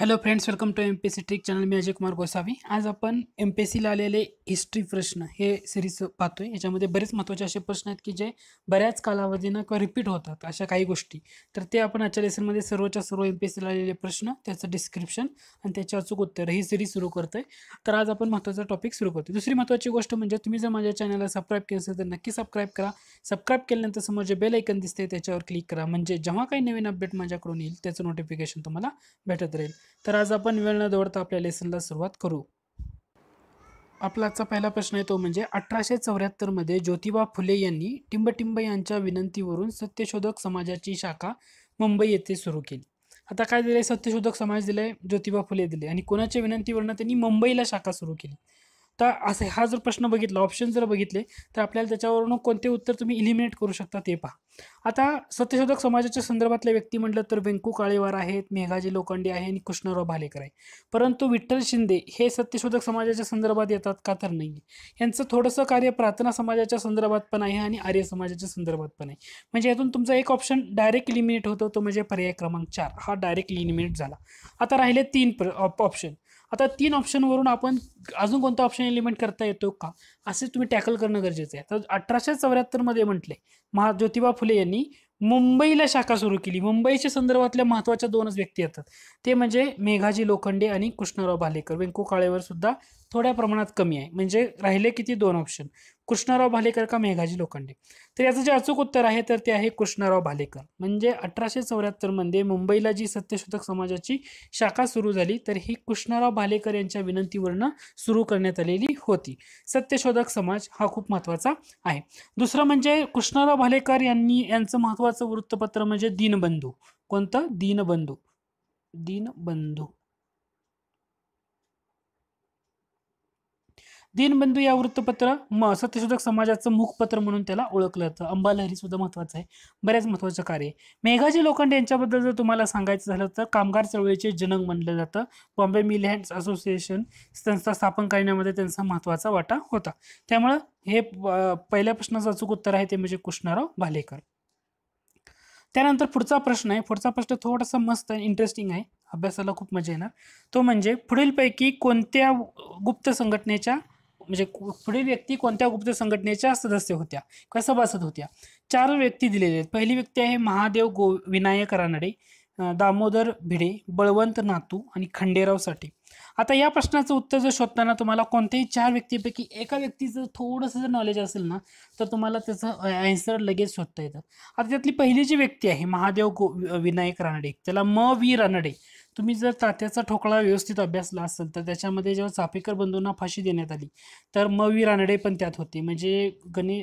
hello friends welcome to M P C trick channel मी अजय कुमार गोसावी आज आपण एम पी सीला आलेले हिस्ट्री प्रश्न हे सिरीज पाहतोय याच्यामध्ये बरेच महत्त्वाचे असे प्रश्न आहेत की जे बऱ्याच कालावधीनं किंवा रिपीट होतात अशा काही गोष्टी तर ते आपण आजच्या लेसनमध्ये सर्वच्या सर्व एम पी सीला आलेले प्रश्न त्याचं डिस्क्रिप्शन आणि त्याचे अचूक उत्तर ही सिरीज सुरू आहे तर आज आपण महत्त्वाचा टॉपिक सुरू करतो दुसरी महत्त्वाची गोष्ट म्हणजे तुम्ही जर माझ्या चॅनलला सबस्क्राईब केलं असेल तर नक्की सबस्क्राईब करा सबस्क्राईब केल्यानंतर समोर जे बेल ऐकन दिसते त्याच्यावर क्लिक करा म्हणजे जेव्हा काही नवीन अपडेट माझ्याकडून येईल त्याचं नोटिफिकेशन तुम्हाला भेटत राहील तर आज आपण वेळ न दौडता आपल्या लेसनला सुरुवात करू आपला आजचा पहिला प्रश्न आहे तो म्हणजे अठराशे चौऱ्याहत्तरमध्ये ज्योतिबा फुले यांनी टिंबटिंब यांच्या विनंतीवरून सत्यशोधक समाजाची शाखा मुंबई येथे सुरू केली आता काय दिलंय सत्यशोधक समाज दिले ज्योतिबा फुले दिले आणि कोणाच्या विनंतीवरनं त्यांनी मुंबईला शाखा सुरू केली तर असे हा जर प्रश्न बघितला ऑप्शन जर बघितले तर आपल्याला त्याच्यावरून कोणते उत्तर तुम्ही इलिमिनेट करू शकता ते पहा आता सत्यशोधक समाजाच्या संदर्भातल्या व्यक्ती म्हटलं तर वेंकू काळेवार आहेत मेघाजी लोखंडे आहे आणि कृष्णराव भालेकर आहे परंतु विठ्ठल शिंदे हे सत्यशोधक समाजाच्या संदर्भात येतात का तर नाही यांचं थोडंसं कार्य प्रार्थना समाजाच्या संदर्भात पण आहे आणि आर्य समाजाच्या संदर्भात पण आहे म्हणजे यातून तुमचा एक ऑप्शन डायरेक्ट इलिमिनेट होतो तो म्हणजे पर्याय क्रमांक चार हा डायरेक्ट इलिमिनेट झाला आता राहिले तीन प्र ऑप्शन आता तीन ऑप्शनवरून आपण अजून कोणता ऑप्शन एलिमेंट करता येतो का असे तुम्ही टॅकल करणं गरजेचं आहे तर अठराशे चौऱ्याहत्तरमध्ये म्हटले महा ज्योतिबा फुले यांनी मुंबईला शाखा सुरू केली मुंबईच्या संदर्भातल्या महत्त्वाच्या दोनच व्यक्ती येतात ते म्हणजे मेघाजी लोखंडे आणि कृष्णराव भालेकर वेंकू काळेवर सुद्धा थोड्या प्रमाणात कमी आहे म्हणजे राहिले किती दोन ऑप्शन कृष्णराव भालेकर का मेघाजी लोखंडे तर याचं जे अचूक उत्तर आहे तर ते आहे कृष्णराव भालेकर म्हणजे अठराशे चौऱ्याहत्तरमध्ये मुंबईला जी सत्यशोधक समाजाची शाखा सुरू झाली तर ही कृष्णराव भालेकर यांच्या विनंतीवरून सुरू करण्यात आलेली होती सत्यशोधक समाज हा खूप महत्त्वाचा आहे दुसरं म्हणजे कृष्णराव भालेकर यांनी यांचं महत्त्वाचं वृत्तपत्र म्हणजे दीनबंधू कोणतं दीनबंधू दीनबंधू दिनबंधू या वृत्तपत्र म सत्यशोधक समाजाचं मुखपत्र म्हणून त्याला ओळखलं जातं अंबालहरी सुद्धा महत्वाचं आहे बऱ्याच महत्वाचं कार्य मेघाजी लोखंडे यांच्याबद्दल जर तुम्हाला सांगायचं झालं तर कामगार चळवळीचे जनक म्हणलं जातं बॉम्बे मिल हँड्स असोसिएशन संस्था स्थापन करण्यामध्ये त्यांचा महत्वाचा वाटा होता त्यामुळं हे पहिल्या प्रश्नाचं अचूक उत्तर आहे ते म्हणजे कृष्णराव भालेकर त्यानंतर पुढचा प्रश्न आहे पुढचा प्रश्न थोडासा मस्त इंटरेस्टिंग आहे अभ्यासाला खूप मजा येणार तो म्हणजे पुढीलपैकी कोणत्या गुप्त संघटनेच्या म्हणजे पुढील व्यक्ती कोणत्या गुप्त संघटनेच्या सदस्य होत्या किंवा सभासद होत्या चार व्यक्ती दिलेल्या आहेत पहिली व्यक्ती आहे महादेव गो विनायक रानडे दामोदर भिडे बळवंत नातू आणि खंडेराव साठे आता या प्रश्नाचं उत्तर जर शोधताना तुम्हाला कोणत्याही चार व्यक्तीपैकी एका व्यक्तीचं थोडंसं जर नॉलेज असेल ना तर तुम्हाला त्याचं आन्सर लगेच शोधता येतं आता त्यातली पहिली जी व्यक्ती आहे महादेव गो विनायक रानडे त्याला म वी रानडे तुम्ही जर तात्याचा ठोकळा व्यवस्थित अभ्यासला असेल तर त्याच्यामध्ये जेव्हा चापेकर बंधूंना फाशी देण्यात आली तर म वी रानडे पण त्यात होते म्हणजे गणे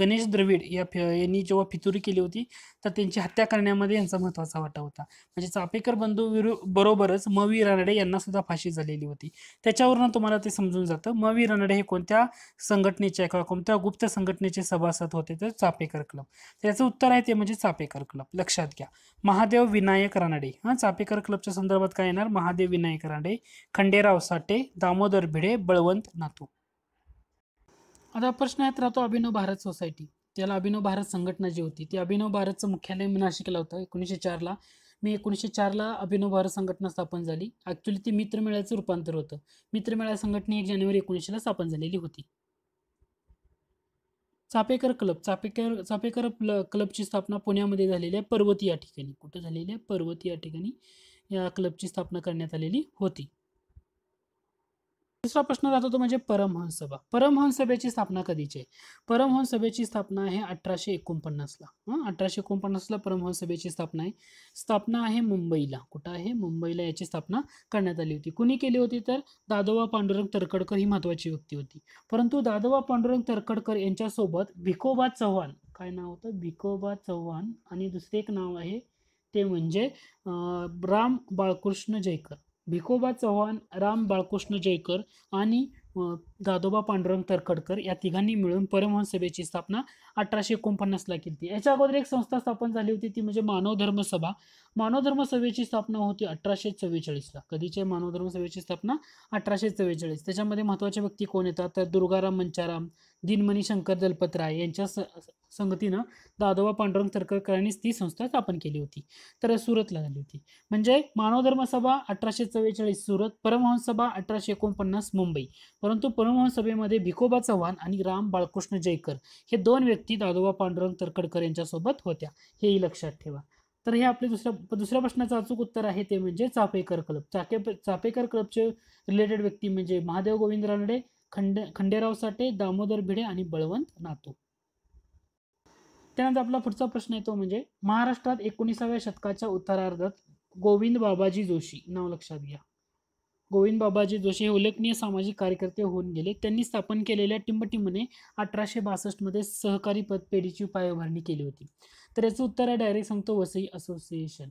गणेश द्रविड या यांनी जेव्हा फितुरी केली होती तर त्यांची हत्या करण्यामध्ये यांचा महत्त्वाचा वाटा होता म्हणजे चापेकर बंधू बरोबरच म वी रानडे यांनासुद्धा फाशी झालेली होती त्याच्यावरून तुम्हाला ते समजून जातं म वी रानडे हे कोणत्या संघटनेच्या किंवा कोणत्या गुप्त संघटनेचे सभासद होते तर चापेकर क्लब त्याचं उत्तर आहे ते म्हणजे चापेकर क्लब लक्षात घ्या महादेव विनायक रानडे हा चापेकर क्लबच्या संदर्भात काय येणार महादेव विनायक रांडे खंडेराव साठे दामोदर भिडे बळवंत नातू आता प्रश्न येत राहतो अभिनव भारत सोसायटी त्याला अभिनव भारत संघटना जी होती ती अभिनव भारतचं मुख्यालय नाशिकला होतं एकोणीसशे चारला मी एकोणीसशे चारला अभिनव भारत संघटना स्थापन झाली ॲक्च्युली ती मित्रमेळ्याचं रूपांतर होतं मित्रमेळा संघटना एक जानेवारी एकोणीसशेला स्थापन झालेली होती चापेकर क्लब चापेकर चापेकर क्लबची स्थापना पुण्यामध्ये झालेली आहे पर्वती या ठिकाणी कुठं झालेली आहे पर्वती या ठिकाणी या क्लबची स्थापना करण्यात आलेली होती दुसरा प्रश्न राहतो तो म्हणजे परमहंस सभा परमहंस सभेची स्थापना कधीची आहे परमहंस सभेची स्थापना आहे अठराशे एकोणपन्नासला अठराशे एकोणपन्नासला परमहंस सभेची स्थापना आहे स्थापना आहे मुंबईला कुठं आहे मुंबईला याची स्थापना करण्यात आली होती कुणी केली होती तर दादोबा पांडुरंग तरकडकर ही महत्वाची व्यक्ती होती परंतु दादोबा पांडुरंग तरकडकर यांच्यासोबत भिकोबा चव्हाण काय नाव होतं भिकोबा चव्हाण आणि दुसरे एक नाव आहे ते म्हणजे राम बाळकृष्ण जयकर भिकोबा चव्हाण राम बाळकृष्ण जयकर आणि दादोबा पांडुरंग तरखडकर या तिघांनी मिळून परमहंस सभेची स्थापना अठराशे एकोणपन्नासला केली होती याच्या अगोदर एक संस्था स्थापन झाली होती ती म्हणजे मानव धर्म सभा मानव धर्म सभेची स्थापना होती अठराशे चव्वेचाळीसला कधीचे मानव धर्म सभेची स्थापना अठराशे चव्वेचाळीस त्याच्यामध्ये महत्त्वाच्या व्यक्ती कोण येतात तर दुर्गाराम मंचाराम दिनमणी शंकर दलपतराय यांच्या स संगतीनं दादोबा पांडुरंग तरकरकरांनीच ती संस्था स्थापन केली होती तर सुरतला झाली होती म्हणजे मानवधर्म सभा अठराशे चव्वेचाळीस सुरत परमहन सभा अठराशे एकोणपन्नास मुंबई परंतु परमहंस सभेमध्ये भिकोबा चव्हाण आणि राम बाळकृष्ण जयकर हे दोन व्यक्ती दादोबा पांडुरंग तरकडकर यांच्यासोबत होत्या हेही लक्षात ठेवा तर हे आपले दुसऱ्या दुसऱ्या प्रश्नाचं अचूक उत्तर आहे ते म्हणजे चापेकर क्लब चाके चापेकर क्लबचे रिलेटेड व्यक्ती म्हणजे महादेव गोविंद रानडे खंडे खंडेराव साठे दामोदर भिडे आणि बळवंत नातू त्यानंतर आपला पुढचा प्रश्न येतो म्हणजे महाराष्ट्रात एकोणीसाव्या शतकाच्या उत्तरार्धात गोविंद बाबाजी जोशी नाव लक्षात घ्या गोविंद बाबाजी जोशी हे उल्लेखनीय सामाजिक कार्यकर्ते होऊन गेले त्यांनी स्थापन केलेल्या टिंबटिंबने अठराशे बासष्टमध्ये सहकारी पदपेढीची पायाभरणी केली होती तर याचं उत्तर आहे डायरेक्ट सांगतो वसई असोसिएशन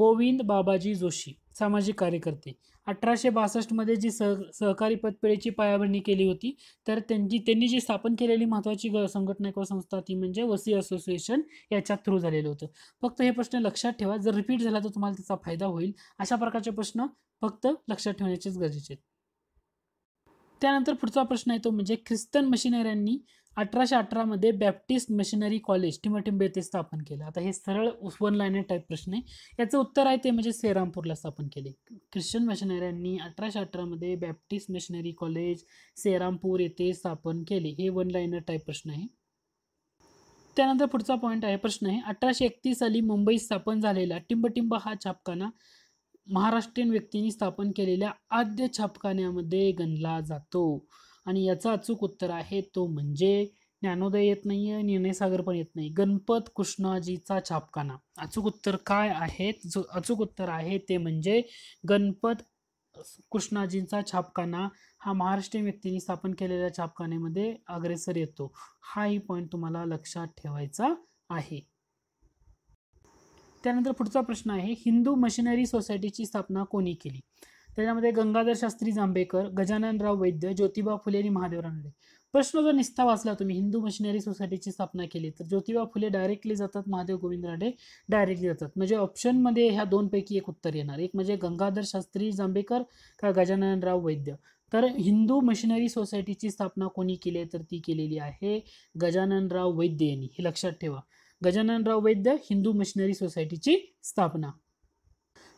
गोविंद बाबाजी जोशी सामाजिक कार्यकर्ते अठराशे बासष्टमध्ये जी सह सहकारी पतपेढीची पायाभरणी केली होती तर त्यांची त्यांनी जी स्थापन केलेली महत्त्वाची ग संघटना किंवा संस्था ती म्हणजे वसी असोसिएशन याच्या थ्रू झालेलं होतं फक्त हे प्रश्न लक्षात ठेवा जर रिपीट झाला तर तुम्हाला त्याचा फायदा होईल अशा प्रकारचे प्रश्न फक्त लक्षात ठेवण्याचेच गरजेचे आहेत त्यानंतर पुढचा प्रश्न आहे तो म्हणजे ख्रिस्तन मशिनऱ्यांनी अठराशे अठरामध्ये बॅप्टिस्ट मिशनरी कॉलेज टिमटिम येथे स्थापन केलं आता हे सरळ वन लाईन टाईप प्रश्न आहे याचं उत्तर आहे ते म्हणजे सेरामपूरला स्थापन केले ख्रिश्चन मिशनऱ्यांनी अठराशे मध्ये बॅप्टिस्ट मिशनरी कॉलेज सेरामपूर येथे स्थापन केले हे वन लाईनर टाईप प्रश्न आहे त्यानंतर पुढचा पॉईंट आहे प्रश्न आहे अठराशे एकतीस साली मुंबईत स्थापन झालेला टिंबटिंब हा छापखाना महाराष्ट्रीयन व्यक्तींनी स्थापन केलेल्या आद्य छापखान्यामध्ये गणला जातो आणि याचं अचूक उत्तर आहे तो म्हणजे ज्ञानोदय येत नाही आहे निर्णयसागर पण येत नाही गणपत कृष्णाजीचा छापखाना अचूक उत्तर काय आहे अचूक उत्तर आहे ते म्हणजे गणपत कृष्णाजींचा छापखाना हा महाराष्ट्रीय व्यक्तींनी स्थापन केलेल्या छापखान्यामध्ये अग्रेसर येतो हाही पॉईंट तुम्हाला लक्षात ठेवायचा आहे त्यानंतर पुढचा प्रश्न आहे हिंदू मशिनरी सोसायटीची स्थापना कोणी केली त्याच्यामध्ये गंगाधर शास्त्री जांभेकर गजाननराव वैद्य ज्योतिबा फुले आणि महादेव रानडे प्रश्न जर निस्ता वाचला तुम्ही हिंदू मशिनरी सोसायटीची स्थापना केली तर ज्योतिबा फुले डायरेक्टली जातात महादेव गोविंद राडे डायरेक्टली जातात म्हणजे ऑप्शनमध्ये ह्या दोनपैकी एक उत्तर येणार एक म्हणजे गंगाधर शास्त्री जांभेकर का गजाननराव वैद्य तर हिंदू मशिनरी सोसायटीची स्थापना कोणी केली तर ती केलेली आहे गजाननराव वैद्य यांनी हे लक्षात ठेवा गजाननराव वैद्य हिंदू मशिनरी सोसायटीची स्थापना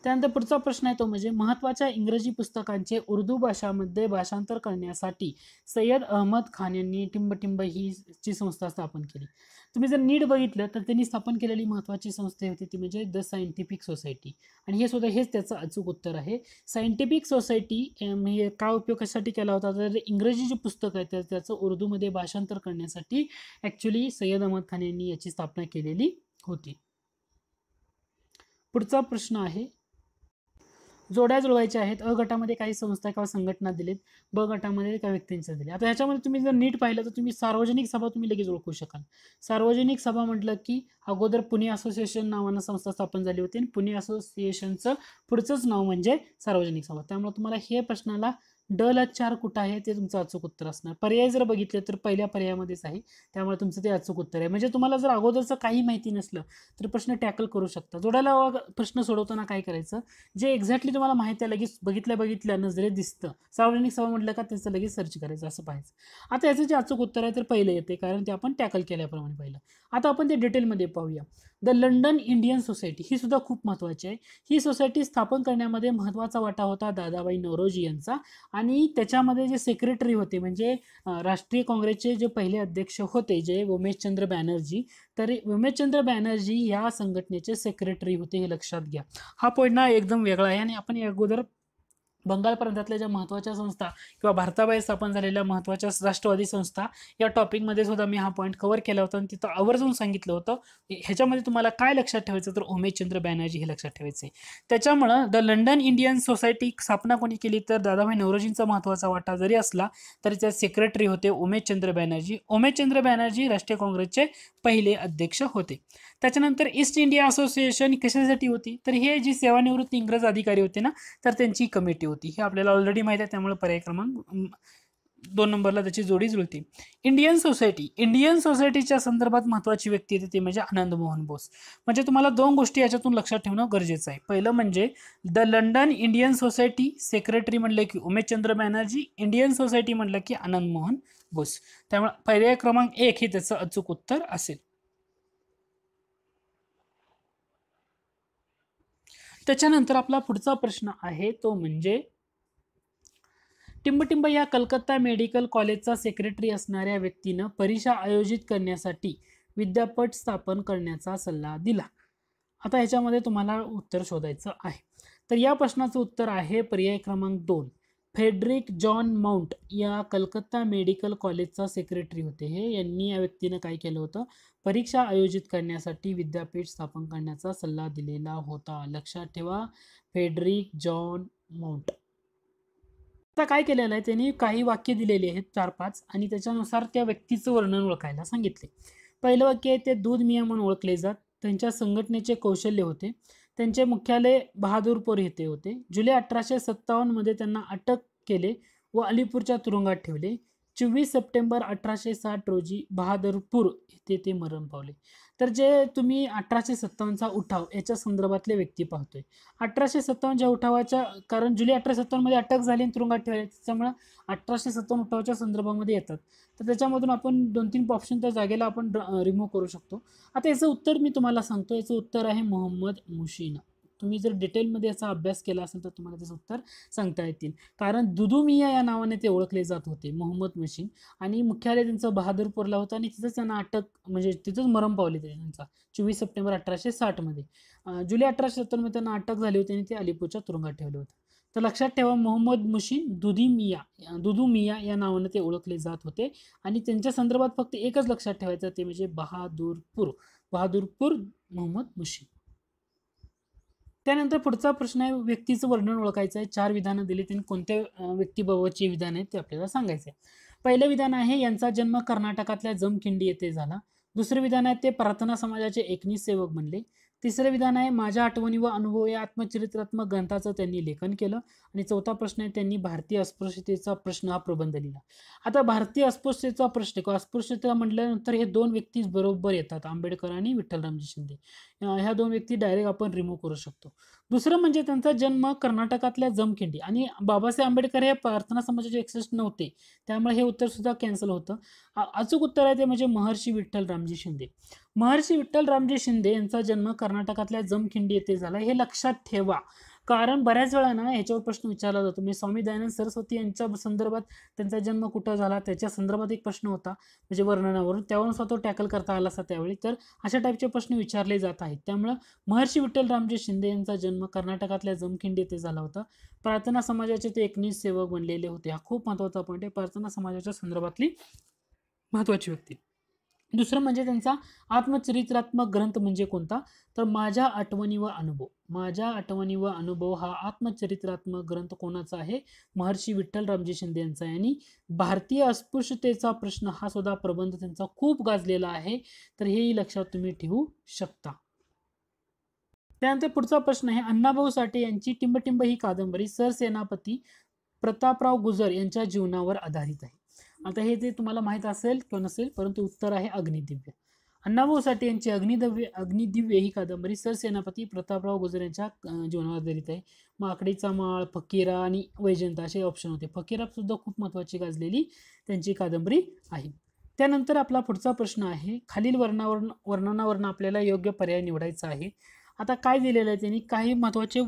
त्यानंतर पुढचा प्रश्न आहे तो म्हणजे महत्त्वाच्या इंग्रजी पुस्तकांचे उर्दू भाषामध्ये भाषांतर करण्यासाठी सय्यद अहमद खान यांनी टिंबटिंब ही ची संस्था स्थापन केली तुम्ही जर नीट बघितलं तर त्यांनी स्थापन केलेली महत्वाची संस्था होती ती म्हणजे द सायंटिफिक सोसायटी आणि हे सुद्धा हेच त्याचं अचूक उत्तर आहे सायंटिफिक सोसायटी म्हणजे काय उपयोग कशासाठी केला होता तर इंग्रजी जे पुस्तक आहे त्या त्याचं उर्दूमध्ये भाषांतर करण्यासाठी ॲक्च्युली सय्यद अहमद खान यांनी याची स्थापना केलेली होती पुढचा प्रश्न आहे जोड्या जुळवायच्या आहेत अ गटामध्ये काही संस्था किंवा संघटना दिलेत ब गटामध्ये काही व्यक्तींच्या दिले आता ह्याच्यामध्ये तुम्ही जर नीट पाहिलं तर तुम्ही सार्वजनिक सभा तुम्ही लगेच ओळखू शकाल सार्वजनिक सभा म्हटलं की अगोदर पुणे असोसिएशन नावानं संस्था स्थापन झाली होती आणि पुणे असोसिएशनचं पुढचंच नाव म्हणजे सार्वजनिक सभा त्यामुळे तुम्हाला हे प्रश्नाला ड ला चार कुठं आहे ते तुमचं अचूक उत्तर असणार पर्याय जर बघितलं तर पहिल्या पर्यायामध्येच आहे त्यामुळे तुमचं ते अचूक उत्तर आहे म्हणजे तुम्हाला जर अगोदरचं काही माहिती नसलं तर प्रश्न टॅकल करू शकता जोडायला प्रश्न सोडवताना काय करायचं जे एक्झॅक्टली तुम्हाला माहिती आहे लगेच बघितल्या बघितल्या नजरेत दिसतं सार्वजनिक सभा म्हटलं का त्याचं लगेच सर्च करायचं असं पाहायचं आता याचं जे अचूक उत्तर आहे तर पहिलं येते कारण ते आपण टॅकल केल्याप्रमाणे पहिलं आता आपण ते डिटेलमध्ये पाहूया द लंडन इंडियन सोसायटी ही सुद्धा खूप महत्त्वाची आहे ही सोसायटी स्थापन करण्यामध्ये महत्त्वाचा वाटा होता दादाबाई नवरोजी यांचा आणि त्याच्यामध्ये जे सेक्रेटरी होते म्हणजे राष्ट्रीय काँग्रेसचे जे पहिले अध्यक्ष होते जे उमेशचंद्र बॅनर्जी तर उमेशचंद्र बॅनर्जी या संघटनेचे सेक्रेटरी होते हे लक्षात घ्या हा पॉईंट ना एकदम वेगळा आहे आणि आपण अगोदर बंगाल प्रांतातल्या ज्या महत्त्वाच्या संस्था किंवा भारताबाहेर स्थापन झालेल्या महत्त्वाच्या राष्ट्रवादी संस्था या टॉपिकमध्ये सुद्धा मी हा पॉईंट कव्हर केला होता आणि तिथं आवर्जून सांगितलं होतं ह्याच्यामध्ये तुम्हाला काय लक्षात ठेवायचं तर उमेशचंद्र बॅनर्जी हे लक्षात ठेवायचे त्याच्यामुळं द लंडन इंडियन सोसायटी स्थापना कोणी केली तर दादाभाई नवरोजींचा महत्त्वाचा वाटा जरी असला तरी त्या सेक्रेटरी होते उमेशचंद्र बॅनर्जी उमेशचंद्र बॅनर्जी राष्ट्रीय काँग्रेसचे पहिले अध्यक्ष होते त्याच्यानंतर ईस्ट इंडिया असोसिएशन कशासाठी होती तर हे जी सेवानिवृत्त इंग्रज अधिकारी होते ना तर त्यांची कमिटी होती होती हे आपल्याला ऑलरेडी माहीत आहे त्यामुळे पर्याय क्रमांक दोन नंबरला त्याची जोडी जुळती इंडियन सोसायटी इंडियन सोसायटीच्या संदर्भात महत्वाची व्यक्ती येते ती म्हणजे आनंद मोहन बोस म्हणजे तुम्हाला दोन गोष्टी याच्यातून लक्षात ठेवणं गरजेचं आहे पहिलं म्हणजे the London Indian society secretary म्हणलं की उमेशचंद्र बॅनर्जी इंडियन सोसायटी म्हणलं की आनंद मोहन बोस त्यामुळे पर्याय क्रमांक एक हे त्याचं अचूक उत्तर असेल त्याच्यानंतर आपला पुढचा प्रश्न आहे तो म्हणजे टिंबटिंब या कलकत्ता मेडिकल कॉलेजचा सेक्रेटरी असणाऱ्या व्यक्तीनं परीक्षा आयोजित करण्यासाठी विद्यापीठ स्थापन करण्याचा सल्ला दिला आता ह्याच्यामध्ये तुम्हाला उत्तर शोधायचं आहे तर या प्रश्नाचं उत्तर आहे पर्याय क्रमांक दोन फेडरिक जॉन माउंट या कलकत्ता मेडिकल कॉलेजचा सेक्रेटरी होते हे यांनी या व्यक्तीनं काय केलं होतं परीक्षा आयोजित करण्यासाठी विद्यापीठ स्थापन करण्याचा सल्ला दिलेला होता लक्षात ठेवा फेडरिक जॉन माउंट आता काय केलेलं आहे त्यांनी काही वाक्य दिलेली आहेत चार पाच आणि त्याच्यानुसार त्या व्यक्तीचं वर्णन ओळखायला सांगितले पहिलं वाक्य आहे ते दूध मिया म्हणून ओळखले जात त्यांच्या संघटनेचे कौशल्य होते त्यांचे मुख्यालय बहादूरपूर येथे होते जुलै अठराशे मध्ये त्यांना अटक केले व अलीपूरच्या तुरुंगात ठेवले चोवीस सप्टेंबर अठराशे साठ रोजी बहादूरपूर येथे ते मरण पावले तर जे तुम्ही अठराशे सत्तावन्नचा उठाव याच्या संदर्भातले व्यक्ती पाहतोय अठराशे सत्तावन्नच्या उठावाच्या कारण जुलै अठराशे सत्तावन्नमध्ये अटक झाली आणि तुरुंगात ठेवले त्याच्यामुळे अठराशे सत्तावन्न उठावाच्या संदर्भामध्ये येतात तर त्याच्यामधून आपण दोन तीन त्या जागेला आपण रिमूव्ह करू शकतो आता याचं उत्तर मी तुम्हाला सांगतो याचं उत्तर आहे मोहम्मद मुशीन तुम्ही जर डिटेलमध्ये याचा अभ्यास केला असेल तर तुम्हाला त्याचं उत्तर सांगता येतील कारण दुदुमिया या नावाने ते ओळखले जात होते मोहम्मद मशीन आणि मुख्यालय त्यांचं बहादूरपूरला होतं आणि तिथंच त्यांना अटक म्हणजे तिथंच मरम पावले ते त्यांचा चोवीस सप्टेंबर अठराशे साठमध्ये जुलै अठराशे सत्तरमध्ये त्यांना अटक झाली होती आणि ते अलिपूरच्या तुरुंगात ठेवले होते तर लक्षात ठेवा मोहम्मद मुशीन दुधी मिया दुदू मिया या नावानं ते ओळखले जात होते आणि त्यांच्या संदर्भात फक्त एकच लक्षात ठेवायचं ते म्हणजे बहादूरपूर बहादूरपूर मोहम्मद मुशीन त्यानंतर पुढचा प्रश्न आहे व्यक्तीचं वर्णन ओळखायचं आहे चार विधानं दिली त्यांनी कोणत्या व्यक्तीबाबतचे विधान आहेत ते आपल्याला सांगायचं आहे पहिलं विधान आहे यांचा जन्म कर्नाटकातल्या जमखिंडी येथे झाला दुसरे विधान आहे ते प्रार्थना समाजाचे एकनीस सेवक बनले तिसरं विधान आहे माझ्या आठवणी व अनुभव या आत्मचरित्रात्मक ग्रंथाचं त्यांनी लेखन केलं आणि चौथा प्रश्न आहे त्यांनी भारतीय अस्पृश्यतेचा प्रश्न हा प्रबंध लिहिला आता भारतीय अस्पृश्यतेचा प्रश्न किंवा अस्पृश्यता म्हटल्यानंतर हे दोन व्यक्ती बरोबर येतात आंबेडकर आणि रामजी शिंदे ह्या दोन व्यक्ती डायरेक्ट आपण रिमूव्ह करू शकतो दुसरं म्हणजे त्यांचा जन्म कर्नाटकातल्या जमखिंडी आणि बाबासाहेब आंबेडकर हे प्रार्थना समाजाचे एक्सेस नव्हते त्यामुळे हे उत्तर सुद्धा कॅन्सल होतं अचूक उत्तर आहे ते म्हणजे महर्षी विठ्ठल रामजी शिंदे महर्षी विठ्ठल रामजी शिंदे यांचा जन्म कर्नाटकातल्या जमखिंडी येथे झाला हे लक्षात ठेवा कारण बऱ्याच वेळा ना याच्यावर प्रश्न विचारला जातो म्हणजे स्वामी दयानंद सरस्वती यांच्या संदर्भात त्यांचा जन्म कुठं झाला त्याच्या संदर्भात एक प्रश्न होता म्हणजे वर्णनावरून त्यावरून तो टॅकल करता आला असा त्यावेळी तर अशा टाईपचे प्रश्न विचारले जात आहेत त्यामुळं महर्षी रामजी शिंदे यांचा जन्म कर्नाटकातल्या जमखिंडी येथे झाला होता प्रार्थना समाजाचे ते एकनीस सेवक बनलेले होते हा खूप महत्त्वाचा पॉईंट आहे प्रार्थना समाजाच्या संदर्भातली महत्त्वाची व्यक्ती दुसरं म्हणजे त्यांचा आत्मचरित्रात्मक ग्रंथ म्हणजे कोणता तर माझ्या आठवणी व अनुभव माझ्या आठवणी व अनुभव हा आत्मचरित्रात्मक ग्रंथ कोणाचा आहे महर्षी विठ्ठल रामजी शिंदे यांचा आहे आणि भारतीय अस्पृश्यतेचा प्रश्न हा सुद्धा प्रबंध त्यांचा खूप गाजलेला आहे तर हेही लक्षात तुम्ही ठेवू शकता त्यानंतर पुढचा प्रश्न आहे अण्णाभाऊ साठे यांची टिंबटिंब ही कादंबरी सरसेनापती प्रतापराव गुजर यांच्या जीवनावर आधारित आहे आता हे जे तुम्हाला माहीत असेल किंवा नसेल परंतु उत्तर आहे अग्निदिव्य अण्णाभाऊ साठे यांची अग्निदिव्य अग्निदिव्य ही कादंबरी सरसेनापती प्रतापराव गुजर यांच्या जीवनावर आधारित आहे माकडीचा माळ फकीरा आणि वैजंता असे ऑप्शन होते फकीरा सुद्धा खूप महत्वाची गाजलेली त्यांची कादंबरी आहे त्यानंतर आपला पुढचा प्रश्न आहे खालील वर्णावर वर्णनावरनं आपल्याला योग्य पर्याय निवडायचा आहे आता काय दिलेलं आहे त्यांनी काही महत्त्वाचे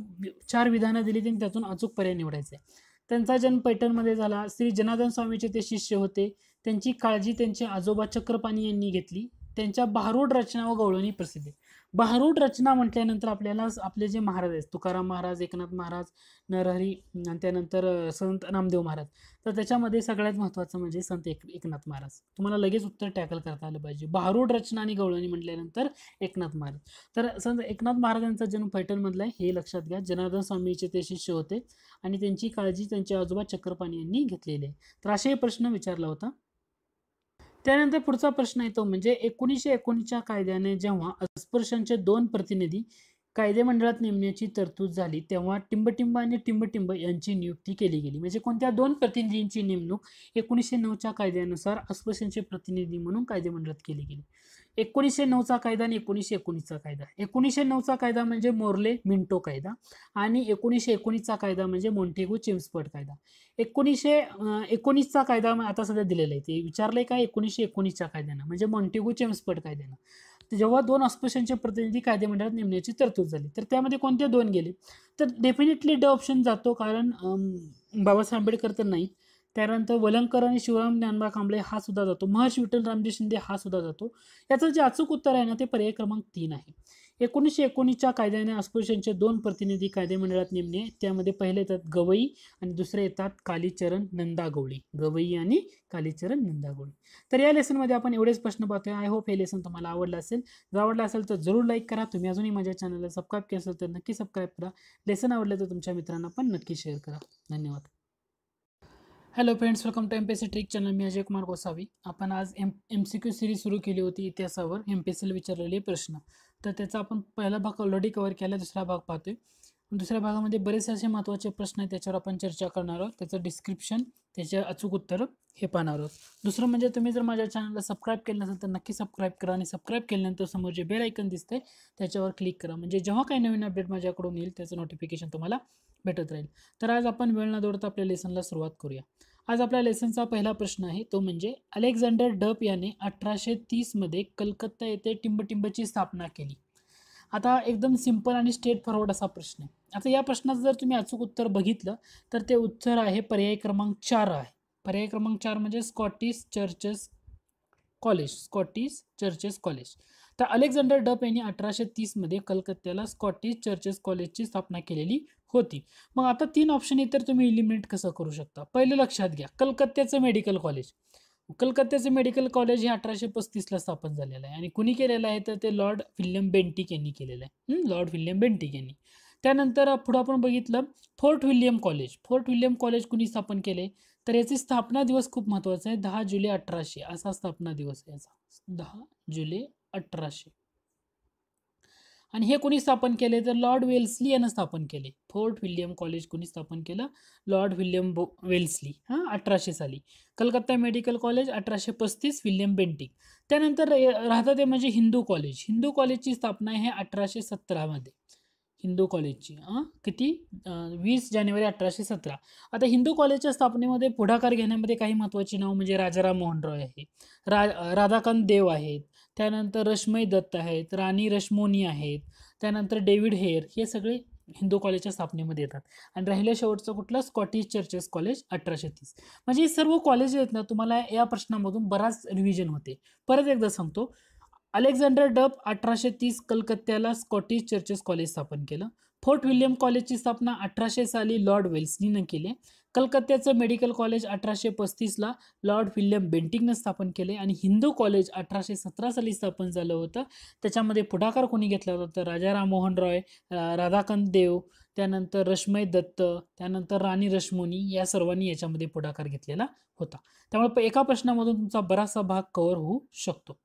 चार विधानं दिली त्यांनी त्यातून अचूक पर्याय निवडायचा आहे त्यांचा जन्म पैठणमध्ये झाला श्री जनार्दन स्वामीचे ते शिष्य होते त्यांची काळजी त्यांचे आजोबा चक्रपाणी यांनी घेतली त्यांच्या भारूड रचना व गवळणी प्रसिद्ध बहारूड रचना म्हटल्यानंतर आपल्याला आपले जे महाराज आहेत तुकाराम महाराज एकनाथ महाराज नरहरी आणि त्यानंतर संत नामदेव महाराज तर त्याच्यामध्ये सगळ्यात महत्त्वाचं म्हणजे संत एक एकनाथ महाराज तुम्हाला लगेच उत्तर टॅकल करता आलं पाहिजे बहारूड रचना आणि गवळणी म्हटल्यानंतर एकनाथ महाराज तर संत एकनाथ महाराजांचा जन्म पैठणमधला आहे हे लक्षात घ्या जनार्दन स्वामीचे ते शिष्य होते आणि त्यांची काळजी त्यांचे आजोबा चक्रपाणी यांनी घेतलेली आहे तर असे प्रश्न विचारला होता त्यानंतर पुढचा प्रश्न येतो म्हणजे एकोणीसशे एकोणीसच्या कायद्याने जेव्हा अस्पृश्यांचे दोन प्रतिनिधी कायदेमंडळात नेमण्याची तरतूद झाली तेव्हा टिंबटिंब आणि टिंबटिंब यांची नियुक्ती केली गेली म्हणजे कोणत्या दोन प्रतिनिधींची नेमणूक एकोणीसशे नऊच्या कायद्यानुसार अस्पृश्यांचे प्रतिनिधी म्हणून कायदेमंडळात केली गेली एकोणीसशे नऊचा कायदा आणि एकोणीसशे एकोणीसचा कायदा एकोणीसशे नऊचा कायदा म्हणजे मोर्ले मिंटो कायदा आणि एकोणीसशे एकोणीसचा कायदा म्हणजे मोंटेगू चेम्सपर्ड कायदा एकोणीसशे एकोणीसचा कायदा आता सध्या दिलेला आहे ते विचारलंय काय एकोणीसशे एकोणीसच्या कायद्यानं म्हणजे मॉन्टेगू चेम्सपर्ड कायद्यानं जेव्हा दोन अस्पृश्यांचे प्रतिनिधी कायदेमंडळात नेमण्याची तरतूद झाली तर त्यामध्ये कोणते दोन गेले तर डेफिनेटली ड ऑप्शन जातो कारण बाबासाहेब आंबेडकर तर नाहीत त्यानंतर वलंकर आणि शिवराम ज्ञानबा कांबळे हा सुद्धा जातो महर्षी विठ्ठल रामजी शिंदे हा सुद्धा जातो याचं जे अचूक उत्तर आहे ना ते पर्याय क्रमांक तीन आहे एकोणीसशे एकोणीसच्या कायद्याने अस्पृश्यांचे दोन प्रतिनिधी कायदे मंडळात नेमणे त्यामध्ये पहिले येतात गवई आणि दुसरे येतात कालीचरण नंदागवळी गवई आणि कालीचरण नंदागवळी तर या लेसनमध्ये आपण एवढेच प्रश्न पाहतोय आय होप हे लेसन तुम्हाला आवडलं असेल जर आवडलं असेल तर जरूर लाईक करा तुम्ही अजूनही माझ्या चॅनलला सबस्क्राईब केलं असेल तर नक्की सबस्क्राईब करा लेसन आवडलं तर तुमच्या मित्रांना पण नक्की शेअर करा धन्यवाद hello friends welcome to M P trick channel मी अजय कुमार गोसावी आपण आज M M C Q series सुरू केली होती इतिहासावर एम पी सीला विचारलेले प्रश्न तर त्याचा आपण पहिला भाग ऑलरेडी कवर केला दुसरा भाग पाहतोय दुसऱ्या भागामध्ये बरेचसे असे महत्त्वाचे प्रश्न आहेत त्याच्यावर आपण चर्चा करणार आहोत त्याचं डिस्क्रिप्शन त्याचे अचूक उत्तर हे पाहणार आहोत दुसरं म्हणजे तुम्ही जर माझ्या चॅनलला सबस्क्राईब केलं नसेल तर नक्की सबस्क्राईब करा आणि सबस्क्राईब केल्यानंतर समोर जे बेल ऐकन दिसते त्याच्यावर क्लिक करा म्हणजे जेव्हा काही नवीन अपडेट माझ्याकडून येईल त्याचं नोटिफिकेशन तुम्हाला भेटत राहील तर आज आपण वेळ न दोडता आपल्या लेसनला सुरुवात करूया आज आपल्या लेसनचा पहिला प्रश्न आहे तो म्हणजे अलेक्झांडर डप याने अठराशे तीसमध्ये कलकत्ता येथे टिंबटिंबची स्थापना केली आता एकदम सिंपल आणि स्टेट फॉरवर्ड असा प्रश्न आहे आता या प्रश्नाचं जर तुम्ही अचूक उत्तर बघितलं तर ते उत्तर आहे पर्याय क्रमांक चार आहे पर्याय क्रमांक चार म्हणजे Scottish churches college Scottish churches college तर अलेक्झांडर डप यांनी अठराशे तीसमध्ये कलकत्त्याला स्कॉटिश चर्चेस कॉलेजची स्थापना केलेली होती मग आता तीन ऑप्शन इतर तुम्ही इलिमिनेट कसं करू शकता पहिलं लक्षात घ्या कलकत्त्याचं मेडिकल कॉलेज कलकत्त्याचं मेडिकल कॉलेज हे अठराशे पस्तीसला स्थापन झालेलं आहे आणि कुणी केलेलं आहे तर ते लॉर्ड विल्यम बेंटिक यांनी केलेलं आहे लॉर्ड विल्यम बेंटिक यांनी त्यानंतर पुढं आपण बघितलं Fort William college Fort William college कुणी स्थापन केले तर याची स्थापना दिवस खूप महत्त्वाचा आहे दहा जुलै अठराशे असा स्थापना दिवस आहे याचा दहा जुलै अठराशे आणि हे कोणी स्थापन केले तर लॉर्ड वेल्सली यानं स्थापन केले फोर्ट विल्यम कॉलेज कोणी स्थापन केलं लॉर्ड विल्यम बो वेल्सली हां अठराशे साली कलकत्ता मेडिकल कॉलेज अठराशे पस्तीस विल्यम बेंटिंग त्यानंतर राहतं ते म्हणजे हिंदू कॉलेज हिंदू कॉलेजची स्थापना आहे अठराशे सतरामध्ये हिंदू कॉलेजची किती वीस जानेवारी अठराशे सतरा आता हिंदू कॉलेजच्या स्थापनेमध्ये पुढाकार घेण्यामध्ये काही महत्त्वाची नाव म्हणजे राजाराम मोहन रॉय आहे रा राधाकांत देव आहेत त्यानंतर रश्मई दत्त आहेत राणी रश्मोनी आहेत त्यानंतर डेव्हिड हेअर हे सगळे हिंदू कॉलेजच्या स्थापनेमध्ये येतात आणि राहिल्या शेवटचं कुठलं स्कॉटिश चर्चेस कॉलेज अठराशे तीस म्हणजे हे सर्व कॉलेज आहेत ना तुम्हाला या प्रश्नामधून बराच रिव्हिजन होते परत एकदा सांगतो अलेक्झांडर डब अठराशे तीस कलकत्त्याला स्कॉटिश चर्चेस कॉलेज स्थापन केलं फोर्ट विल्यम कॉलेजची स्थापना अठराशे साली लॉर्ड वेल्सनीनं केली कलकत्त्याचं मेडिकल कॉलेज अठराशे पस्तीसला लॉर्ड विल्यम बेंटिंगनं स्थापन केले आणि हिंदू कॉलेज अठराशे सतरा साली स्थापन झालं होतं त्याच्यामध्ये पुढाकार कोणी घेतला होता तर राजा राममोहन रॉय राधाकांत देव त्यानंतर रश्मय दत्त त्यानंतर राणी रश्मोनी या सर्वांनी याच्यामध्ये पुढाकार घेतलेला होता त्यामुळे एका प्रश्नामधून तुमचा बराचसा भाग कव्हर होऊ शकतो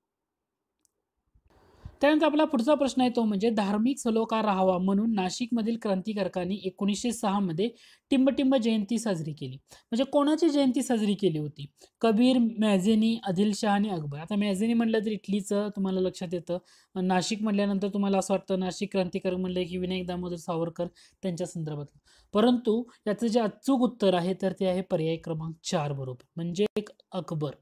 त्यानंतर आपला पुढचा प्रश्न आहे तो म्हणजे धार्मिक सलोका राहावा म्हणून नाशिकमधील क्रांतिकारकांनी एकोणीसशे सहामध्ये टिंबटिंब जयंती साजरी केली म्हणजे कोणाची जयंती साजरी केली होती कबीर मॅझेनी आदिलशाह आणि अकबर आता मॅझेनी म्हटलं तर इटलीचं तुम्हाला लक्षात येतं नाशिक म्हटल्यानंतर तुम्हाला असं वाटतं नाशिक क्रांतिकारक म्हणलं की विनायक दामोदर सावरकर त्यांच्या संदर्भात परंतु याचं जे अचूक उत्तर आहे तर ते आहे पर्याय क्रमांक चार बरोबर म्हणजे एक अकबर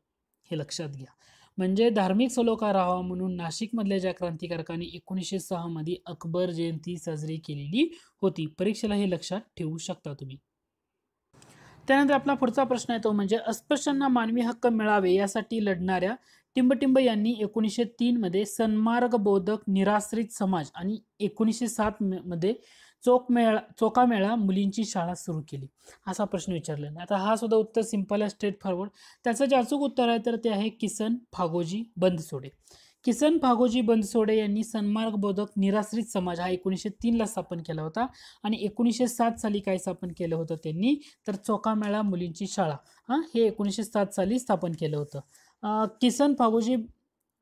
हे लक्षात घ्या म्हणजे धार्मिक सलोखा राहावा म्हणून नाशिकमधल्या ज्या क्रांतिकारकांनी एकोणीसशे सहामध्ये अकबर जयंती साजरी केलेली होती परीक्षेला हे लक्षात ठेवू शकता तुम्ही त्यानंतर आपला पुढचा प्रश्न येतो म्हणजे अस्पृश्यांना मानवी हक्क मिळावे यासाठी लढणाऱ्या टिंबटिंब यांनी एकोणीसशे तीनमध्ये सन्मार्गबोधक निराश्रित समाज आणि एकोणीसशे सातमध्ये चोका मेळा मुलींची शाळा सुरू केली असा प्रश्न विचारलेला आता हा सुद्धा उत्तर सिंपल आहे स्ट्रेट फॉरवर्ड त्याचं जे अचूक उत्तर आहे तर ते आहे किसन फागोजी बंदसोडे किसन फागोजी बंदसोडे यांनी बोधक निराश्रित समाज हा एकोणीसशे तीनला स्थापन केला होता आणि एकोणीसशे सात साली काय स्थापन केलं होतं त्यांनी तर चोका मेळा मुलींची शाळा हां हे एकोणीसशे सात साली स्थापन केलं होतं किसन फागोजी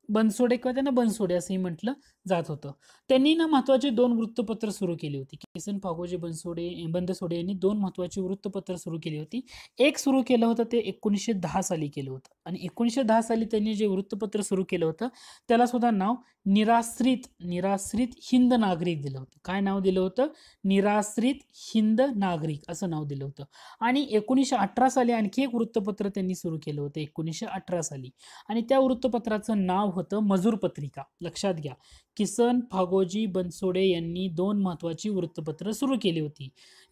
बनसोडे किंवा त्यांना बनसोडे असंही म्हटलं जात होतं त्यांनी ना महत्त्वाचे दोन वृत्तपत्र सुरू केली होती किसन फागोजी बनसोडे बंदसोडे यांनी दोन महत्त्वाची वृत्तपत्र सुरू केली होती एक सुरू केलं होतं ते एकोणीसशे दहा साली केलं होतं आणि एकोणीसशे दहा साली त्यांनी जे वृत्तपत्र सुरू केलं होतं त्याला सुद्धा नाव निराश्रित निराश्रित हिंद नागरिक दिलं होतं काय नाव दिलं होतं निराश्रित हिंद नागरिक असं नाव दिलं होतं आणि एकोणीसशे अठरा साली आणखी एक वृत्तपत्र त्यांनी सुरू केलं होतं एकोणीसशे अठरा साली आणि त्या वृत्तपत्राचं नाव होतं मजूर पत्रिका लक्षात घ्या किसन फागोजी बनसोडे यांनी दोन महत्त्वाची वृत्तपत्र सुरू केली होती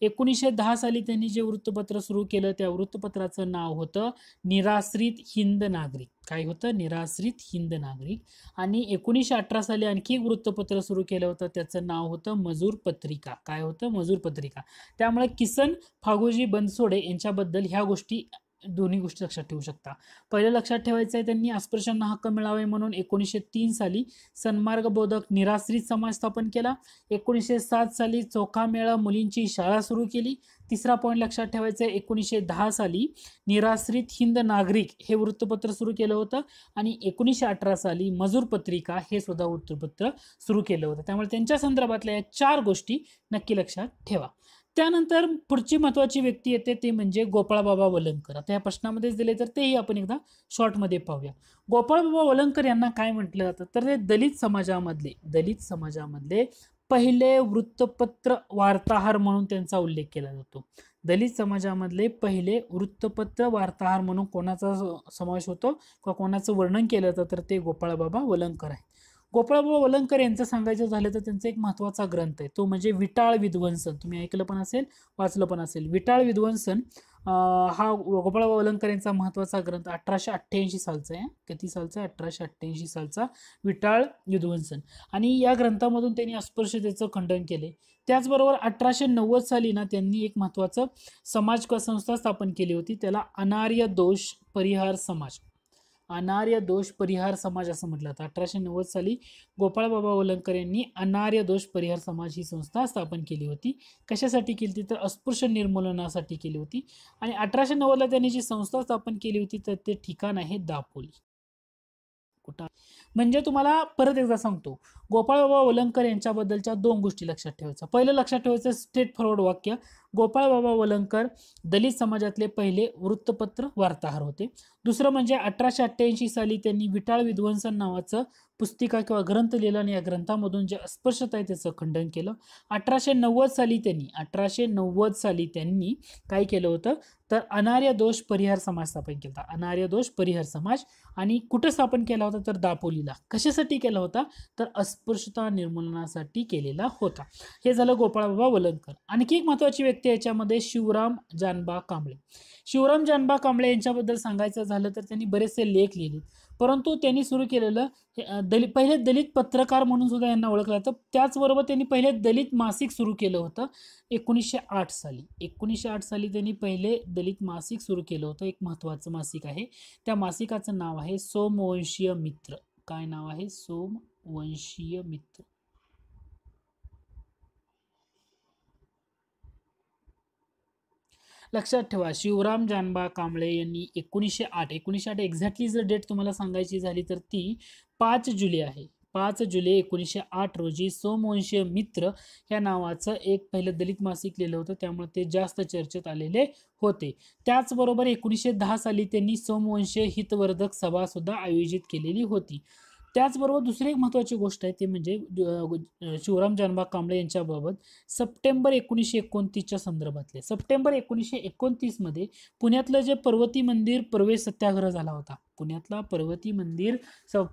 एकोणीसशे दहा साली त्यांनी जे वृत्तपत्र सुरू केलं त्या वृत्तपत्राचं नाव होतं निराश्रित हिंद नागरिक काय होतं निराश्रित हिंद नागरिक आणि एकोणीसशे अठरा साली आणखी एक वृत्तपत्र सुरू केलं होतं त्याचं नाव होतं मजूर पत्रिका काय होतं मजूर पत्रिका त्यामुळे किसन फागोजी बनसोडे यांच्याबद्दल ह्या गोष्टी दोन्ही गोष्टी लक्षात ठेवू शकता पहिलं लक्षात ठेवायचं आहे त्यांनी अस्पृश्यांना हक्क मिळावे म्हणून एकोणीसशे तीन साली सन्मार्ग बोधक निराश्रित समाज स्थापन केला एकोणीसशे सात साली चोखा मेळा मुलींची शाळा सुरू केली तिसरा पॉईंट लक्षात ठेवायचा आहे एकोणीसशे दहा साली निराश्रित हिंद नागरिक हे वृत्तपत्र सुरू केलं होतं आणि एकोणीसशे अठरा साली मजूर पत्रिका हे सुद्धा वृत्तपत्र सुरू केलं होतं त्यामुळे त्यांच्या संदर्भातल्या या चार गोष्टी नक्की लक्षात ठेवा त्यानंतर पुढची महत्वाची व्यक्ती येते ते म्हणजे गोपाळबाबा वलंकर आता या प्रश्नामध्येच दिले तर तेही आपण एकदा शॉर्टमध्ये पाहूया गोपाळबाबा वलंकर यांना काय म्हटलं जातं तर ते दलित समाजामधले दलित समाजामधले पहिले वृत्तपत्र वार्ताहर म्हणून त्यांचा उल्लेख केला जातो दलित समाजामधले पहिले वृत्तपत्र वार्ताहर म्हणून कोणाचा समावेश होतो किंवा कोणाचं वर्णन केलं जातं तर ते गोपाळबाबा वलंकर आहे गोपाळबाबा वलंकर यांचं सांगायचं झालं तर त्यांचा एक महत्त्वाचा ग्रंथ आहे तो म्हणजे विटाळ विध्वंसन तुम्ही ऐकलं पण असेल वाचलं पण असेल विटाळ विध्वंसन हा गोपाळबाबा वलंकर यांचा महत्त्वाचा ग्रंथ अठराशे अठ्ठ्याऐंशी सालचा आहे किती सालचा आहे अठराशे अठ्ठ्याऐंशी सालचा विटाळ विध्वंसन आणि या ग्रंथामधून त्यांनी अस्पृश्यतेचं खंडन केले त्याचबरोबर अठराशे नव्वद साली ना त्यांनी एक महत्त्वाचं समाज संस्था स्थापन केली होती त्याला अनार्य दोष परिहार समाज अनार्य दोष परिहार समाज असं म्हटलं जातं अठराशे नव्वद साली गोपाळबाबा वलंकर यांनी अनार्य दोष परिहार समाज ही संस्था स्थापन केली होती कशासाठी केली होती तर अस्पृश्य निर्मूलनासाठी केली होती आणि अठराशे नव्वदला त्यांनी जी संस्था स्थापन केली होती तर ते ठिकाण आहे दापोली कुठं म्हणजे तुम्हाला परत एकदा सांगतो गोपाळबाबा वलंकर यांच्याबद्दलच्या दोन गोष्टी लक्षात ठेवायच्या पहिलं लक्षात ठेवायचं स्ट्रेट फॉरवर्ड वाक्य गोपाळबाबा वलंकर दलित समाजातले पहिले वृत्तपत्र वार्ताहर होते दुसरं म्हणजे अठराशे अठ्ठ्याऐंशी साली त्यांनी विटाळ विध्वंसन नावाचं पुस्तिका किंवा ग्रंथ लिहिला आणि या ग्रंथामधून जे अस्पृश्यता आहे त्याचं खंडन केलं अठराशे नव्वद साली त्यांनी अठराशे नव्वद साली त्यांनी काय केलं होतं तर अनार्य दोष परिहार समाज स्थापन केला अनार्य दोष परिहार समाज आणि कुठं स्थापन केला होता तर दापोली लिहिला कशासाठी केला होता तर अस्पृश्यता निर्मूलनासाठी केलेला होता हे झालं गोपाळबाबा वलंगकर आणखी एक महत्वाची व्यक्ती याच्यामध्ये शिवराम जानबा कांबळे शिवराम जानबा कांबळे यांच्याबद्दल सांगायचं झालं तर त्यांनी बरेचसे लेख लिहिले परंतु त्यांनी सुरू केलेलं दलित पहिले दलित पत्रकार म्हणून सुद्धा यांना ओळखलं जातं त्याचबरोबर त्यांनी पहिले दलित मासिक सुरू केलं होतं एकोणीसशे आठ साली एकोणीसशे आठ साली त्यांनी पहिले दलित मासिक सुरू केलं होतं एक महत्त्वाचं मासिक आहे त्या मासिकाचं नाव आहे सोमवंशीय मित्र काय नाव आहे वंशीय मित्र लक्षात ठेवा शिवराम जानबा कांबळे यांनी एकोणीसशे आठ एकोणीसशे आठ एक्झॅक्टली जर डेट तुम्हाला सांगायची झाली तर ती पाच जुलै आहे पाच जुलै एकोणीसशे आठ रोजी सोमवंशीय मित्र या नावाचं एक पहिलं दलित मासिक लिहिलं होतं त्यामुळे ते जास्त चर्चेत आलेले होते त्याचबरोबर एकोणीसशे दहा साली त्यांनी सोमवंशीय हितवर्धक सभा सुद्धा आयोजित केलेली होती त्याचबरोबर दुसरी एक महत्त्वाची गोष्ट आहे ती म्हणजे शिवराम जानबा कांबळे यांच्याबाबत सप्टेंबर एकोणीसशे एकोणतीसच्या संदर्भातले सप्टेंबर एकोणीसशे एकोणतीसमध्ये पुण्यातलं जे पर्वती मंदिर प्रवेश सत्याग्रह झाला होता पुण्यातला पर्वती मंदिर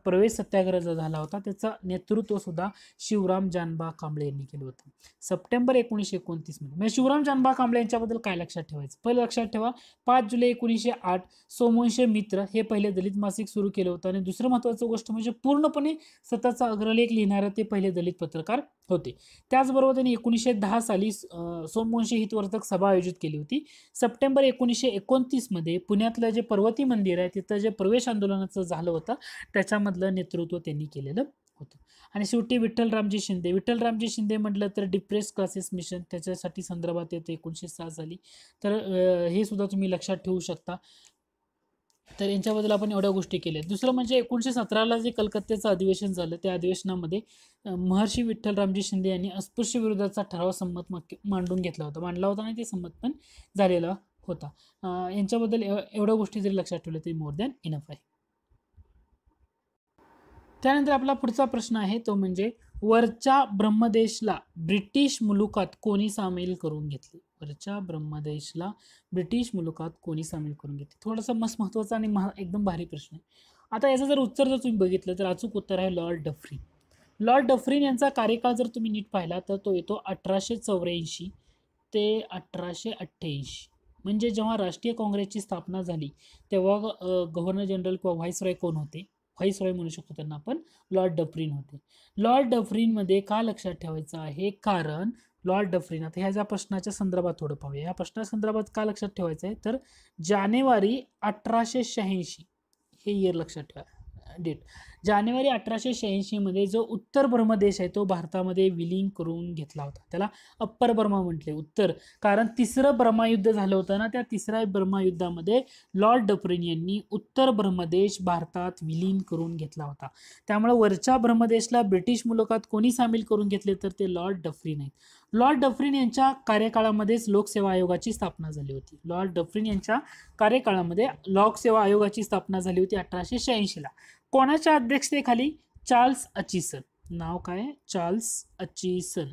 प्रवेश सत्याग्रह जो झाला होता त्याचं सुद्धा शिवराम जानबा कांबळे यांनी केलं होतं सप्टेंबर एकोणीसशे मध्ये म्हणजे शिवराम जानबा कांबळे यांच्याबद्दल काय लक्षात ठेवायचं पहिलं लक्षात ठेवा पाच जुलै एकोणीसशे आठ सोमवंश मित्र हे पहिले दलित मासिक सुरू केलं होतं आणि दुसरं महत्वाचं गोष्ट म्हणजे पूर्णपणे स्वतःचा अग्रलेख लिहिणारा ते पहिले दलित पत्रकार होते त्याचबरोबर त्यांनी एकोणीसशे दहा साली सोमवंशी हितवर्धक सभा आयोजित केली होती सप्टेंबर एकोणीसशे एकोणतीसमध्ये पुण्यातलं जे पर्वती मंदिर आहे तिथं जे प्रवेश प्रवेश आंदोलनाचं झालं होतं त्याच्यामधलं नेतृत्व त्यांनी केलेलं होतं आणि शेवटी विठ्ठलरामजी शिंदे विठ्ठलरामजी शिंदे म्हटलं तर डिप्रेस क्लासेस मिशन त्याच्यासाठी संदर्भात येतं एकोणीसशे सहा साली तर हे सुद्धा तुम्ही लक्षात ठेवू शकता तर यांच्याबद्दल आपण एवढ्या गोष्टी केल्या दुसरं म्हणजे एकोणीशे सतराला जे कलकत्त्याचं अधिवेशन झालं त्या अधिवेशनामध्ये महर्षी विठ्ठलरामजी शिंदे यांनी अस्पृश्य विरोधाचा ठराव संमत मांडून घेतला होता मांडला होता आणि ते संमत पण झालेला होता यांच्याबद्दल एवढ्या गोष्टी जरी लक्षात ठेवल्या तरी मोर दॅन इनफ आहे त्यानंतर आपला पुढचा प्रश्न आहे तो म्हणजे वरच्या ब्रह्मदेशला ब्रिटिश मुलुकात कोणी सामील करून घेतले वरच्या ब्रह्मदेशला ब्रिटिश मुलुकात कोणी सामील करून घेतले थोडासा मस्त महत्त्वाचा आणि महा एकदम भारी प्रश्न आहे आता याचं जर उत्तर जर तुम्ही बघितलं तर अचूक उत्तर आहे लॉर्ड डफरीन लॉर्ड डफरीन यांचा कार्यकाळ जर तुम्ही नीट पाहिला तर तो येतो अठराशे चौऱ्याऐंशी ते अठराशे अठ्ठ्याऐंशी म्हणजे जेव्हा राष्ट्रीय काँग्रेसची स्थापना झाली तेव्हा गव्हर्नर जनरल किंवा व्हाईसरॉय कोण होते व्हाईस रॉय म्हणू शकतो त्यांना आपण लॉर्ड डफरीन होते लॉर्ड डफरीनमध्ये का लक्षात ठेवायचं आहे कारण लॉर्ड डफरीन आता ह्या ज्या प्रश्नाच्या संदर्भात थोडं पाहूया ह्या प्रश्नासंदर्भात संदर्भात का लक्षात ठेवायचं आहे तर जानेवारी अठराशे शहाऐंशी हे इयर लक्षात ठेवा डेट जानेवारी अठराशे शहाऐंशीमध्ये जो उत्तर बर्मा देश आहे तो भारतामध्ये विलीन करून घेतला होता त्याला अप्पर बर्मा म्हटले उत्तर कारण तिसरं बर्मा युद्ध झालं होतं ना त्या तिसऱ्या बर्मा युद्धामध्ये लॉर्ड डफरिन यांनी उत्तर ब्रह्मदेश भारतात विलीन करून घेतला होता त्यामुळे वरच्या ब्रह्मदेशला ब्रिटिश मुलकात कोणी सामील करून घेतले तर ते लॉर्ड डफरीन आहेत लॉर्ड डफरीन यांच्या कार्यकाळामध्येच लोकसेवा आयोगाची स्थापना झाली होती लॉर्ड डफरीन यांच्या कार्यकाळामध्ये लोकसेवा आयोगाची स्थापना झाली होती अठराशे शहाऐंशीला कोणाच्या अध्यक्षतेखाली चार्ल्स अचिसन नाव काय चार्ल्स अचिसन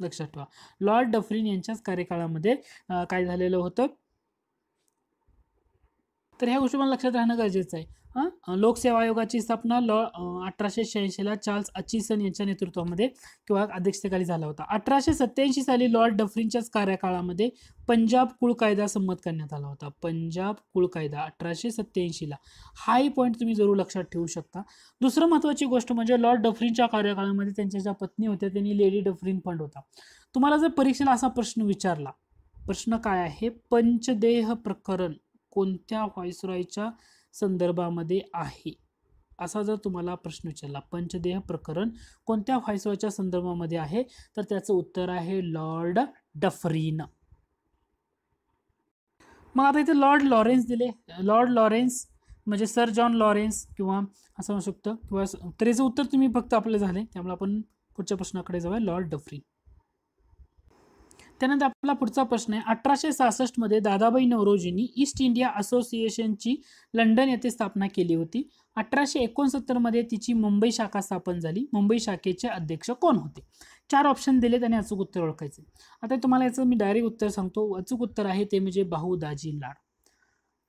लक्षात ठेवा लॉर्ड डफरीन यांच्याच कार्यकाळामध्ये काय झालेलं होतं तर ह्या गोष्टी मला लक्षात राहणं गरजेचं आहे लोकसेवा आयोगाची स्थापना लॉ अठराशे शहाऐंशीला चार्ल्स अचिसन यांच्या नेतृत्वामध्ये किंवा अध्यक्षतेखाली झाला होता अठराशे सत्त्याऐंशी साली लॉर्ड डफरींच्याच कार्यकाळामध्ये पंजाब कुळ कायदा संमत करण्यात आला होता पंजाब कुळ कायदा अठराशे सत्त्याऐंशीला हाही पॉईंट तुम्ही जरूर लक्षात ठेवू शकता दुसरं महत्त्वाची गोष्ट म्हणजे लॉर्ड डफरींच्या कार्यकाळामध्ये त्यांच्या ज्या पत्नी होत्या त्यांनी लेडी डफरीन फंड होता तुम्हाला जर परीक्षेला असा प्रश्न विचारला प्रश्न काय आहे पंचदेह प्रकरण कोणत्या व्हायसरायच्या संदर्भामध्ये आहे असा जर तुम्हाला प्रश्न विचारला पंचदेह प्रकरण कोणत्या व्हायसोच्या संदर्भामध्ये आहे तर त्याचं उत्तर आहे लॉर्ड डफरीन मग आता इथे लॉर्ड लॉरेन्स दिले लॉर्ड लॉरेन्स म्हणजे सर जॉन लॉरेन्स किंवा असं म्हणू शकतं किंवा तर उत्तर तुम्ही फक्त आपलं झाले त्यामुळे आपण पुढच्या प्रश्नाकडे जाऊया लॉर्ड डफरीन त्यानंतर आपला पुढचा प्रश्न आहे अठराशे मध्ये दादाबाई नवरोजींनी ईस्ट इंडिया असोसिएशनची लंडन येथे स्थापना केली होती अठराशे एकोणसत्तरमध्ये तिची मुंबई शाखा स्थापन झाली मुंबई शाखेचे अध्यक्ष कोण होते चार ऑप्शन दिलेत आणि अचूक उत्तर ओळखायचे आता तुम्हाला याचं मी डायरेक्ट उत्तर सांगतो अचूक उत्तर आहे ते म्हणजे दाजी लाड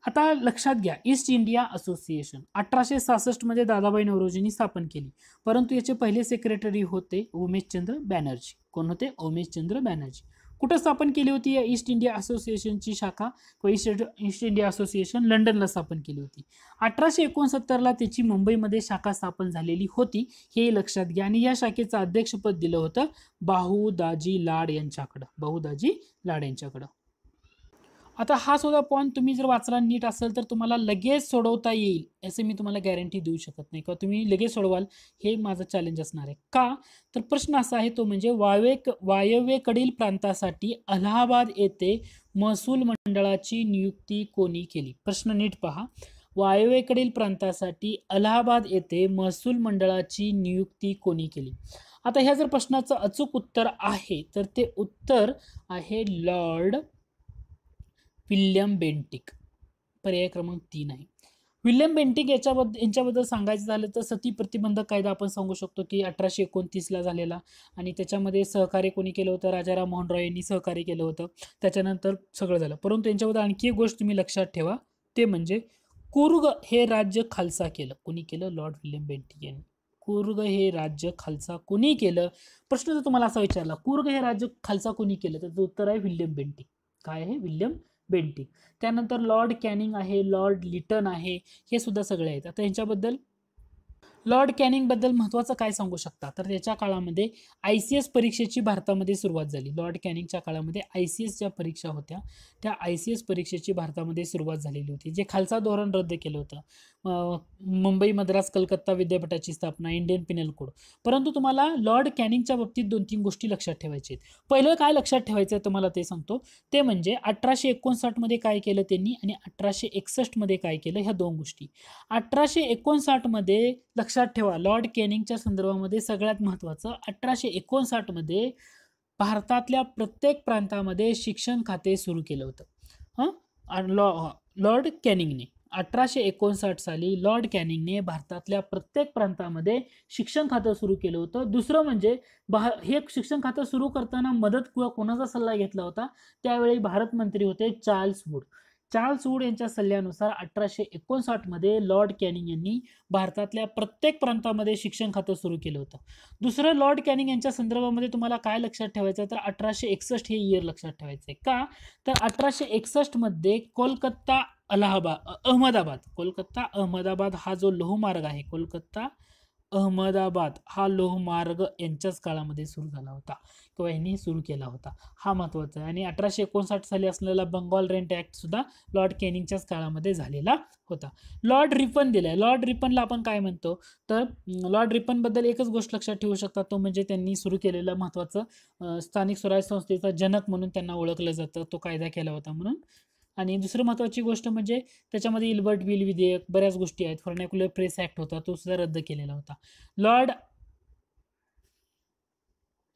आता लक्षात घ्या ईस्ट इंडिया असोसिएशन अठराशे मध्ये दादाबाई नवरोजींनी स्थापन केली परंतु याचे पहिले सेक्रेटरी होते उमेशचंद्र बॅनर्जी कोण होते उमेशचंद्र बॅनर्जी कुठं स्थापन केली होती या ईस्ट इंडिया असोसिएशनची शाखा किंवा ईस्ट ईस्ट इंडिया असोसिएशन लंडनला स्थापन केली होती अठराशे एकोणसत्तरला त्याची मुंबईमध्ये शाखा स्थापन झालेली होती हे लक्षात घ्या आणि या शाखेचं अध्यक्षपद दिलं होतं बाहू दाजी लाड यांच्याकडं बाहू दाजी लाड यांच्याकडं आता हा सुद्धा पॉईंट तुम्ही जर वाचला नीट असेल तर तुम्हाला लगेच सोडवता येईल असे मी तुम्हाला गॅरंटी देऊ शकत नाही किंवा तुम्ही लगेच सोडवाल हे माझं चॅलेंज असणार आहे का तर प्रश्न असा आहे तो म्हणजे वायवे वायव्येकडील प्रांतासाठी अलाहाबाद येथे महसूल मंडळाची नियुक्ती कोणी केली प्रश्न नीट पहा वायव्येकडील प्रांतासाठी अलाहाबाद येथे महसूल मंडळाची नियुक्ती कोणी केली आता ह्या जर प्रश्नाचं अचूक उत्तर आहे तर ते उत्तर आहे लॉर्ड विल्यम बेंटिक पर्याय क्रमांक तीन आहे विल्यम बेंटिक याच्याबद्दल यांच्याबद्दल सांगायचं झालं तर सती प्रतिबंधक कायदा आपण सांगू शकतो की अठराशे एकोणतीसला झालेला आणि त्याच्यामध्ये सहकार्य कोणी केलं होतं राजाराम रॉय यांनी सहकार्य केलं होतं त्याच्यानंतर सगळं झालं परंतु यांच्याबद्दल आणखी एक गोष्ट तुम्ही लक्षात ठेवा ते म्हणजे कुर्ग हे राज्य खालसा केलं कोणी केलं लॉर्ड विल्यम बेंटिक यांनी कुर्ग हे राज्य खालसा कोणी केलं प्रश्न जर तुम्हाला असा विचारला कुर्ग हे राज्य खालसा कोणी केलं तर उत्तर आहे विल्यम बेंटिक काय आहे विल्यम बेंटिंग त्यानंतर लॉर्ड कॅनिंग आहे लॉर्ड लिटन आहे हे सुद्धा सगळे आहेत आता ह्यांच्याबद्दल लॉर्ड कॅनिंगबद्दल महत्त्वाचं काय सांगू शकता तर त्याच्या काळामध्ये आय सी एस परीक्षेची भारतामध्ये सुरुवात झाली लॉर्ड कॅनिंगच्या काळामध्ये आय सी एस ज्या परीक्षा होत्या त्या आय सी एस परीक्षेची भारतामध्ये सुरुवात झालेली होती जे खालसा धोरण रद्द केलं होतं मुंबई मद्रास कलकत्ता विद्यापीठाची स्थापना इंडियन पिनल कोड परंतु तुम्हाला लॉर्ड कॅनिंगच्या बाबतीत दोन तीन गोष्टी लक्षात ठेवायच्या आहेत पहिलं काय लक्षात ठेवायचं आहे तुम्हाला ते सांगतो ते म्हणजे अठराशे एकोणसाठमध्ये काय केलं त्यांनी आणि अठराशे एकसष्टमध्ये काय केलं ह्या दोन गोष्टी अठराशे एकोणसाठमध्ये लक्ष लक्षात ठेवा लॉर्ड कॅनिंगच्या संदर्भामध्ये सगळ्यात महत्त्वाचं अठराशे एकोणसाठमध्ये भारतातल्या प्रत्येक प्रांतामध्ये शिक्षण खाते सुरू केलं होतं हां लॉ लॉर्ड कॅनिंगने अठराशे एकोणसाठ साली लॉर्ड कॅनिंगने भारतातल्या प्रत्येक प्रांतामध्ये शिक्षण खातं सुरू केलं होतं दुसरं म्हणजे हे शिक्षण खातं सुरू करताना मदत किंवा कोणाचा सल्ला घेतला होता त्यावेळी भारत मंत्री होते चार्ल्स वूड चार्ल्स वूड यांच्या सल्ल्यानुसार अठराशे एकोणसाठमध्ये लॉर्ड कॅनिंग यांनी भारतातल्या प्रत्येक प्रांतामध्ये शिक्षण खातं सुरू केलं होतं दुसरं लॉर्ड कॅनिंग यांच्या संदर्भामध्ये तुम्हाला काय लक्षात ठेवायचं तर अठराशे एकसष्ट हे इयर लक्षात ठेवायचं आहे का तर अठराशे एकसष्टमध्ये कोलकत्ता अलाहाबाद अहमदाबाद कोलकाता अहमदाबाद हा जो लोहमार्ग आहे कोलकाता अहमदाबाद हा लोहमार्ग यांच्याच काळामध्ये सुरू झाला होता किंवा यांनी सुरू केला होता हा महत्त्वाचा आहे आणि अठराशे एकोणसाठ साली असलेला बंगाल रेंट सुद्धा लॉर्ड कॅनिंगच्याच काळामध्ये झालेला होता लॉर्ड रिपन दिला आहे लॉर्ड रिपनला आपण काय म्हणतो तर लॉर्ड रिपनबद्दल एकच गोष्ट लक्षात ठेवू शकता तो म्हणजे त्यांनी सुरू केलेलं महत्त्वाचं स्थानिक स्वराज्य संस्थेचा जनक म्हणून त्यांना ओळखलं जातं तो कायदा केला होता म्हणून आणि दुसरं महत्त्वाची गोष्ट म्हणजे त्याच्यामध्ये इल्बर्ट बिल विधेयक बऱ्याच गोष्टी आहेत फॉर्नॅक्युलर प्रेस ऍक्ट होता तो सुद्धा रद्द केलेला होता lord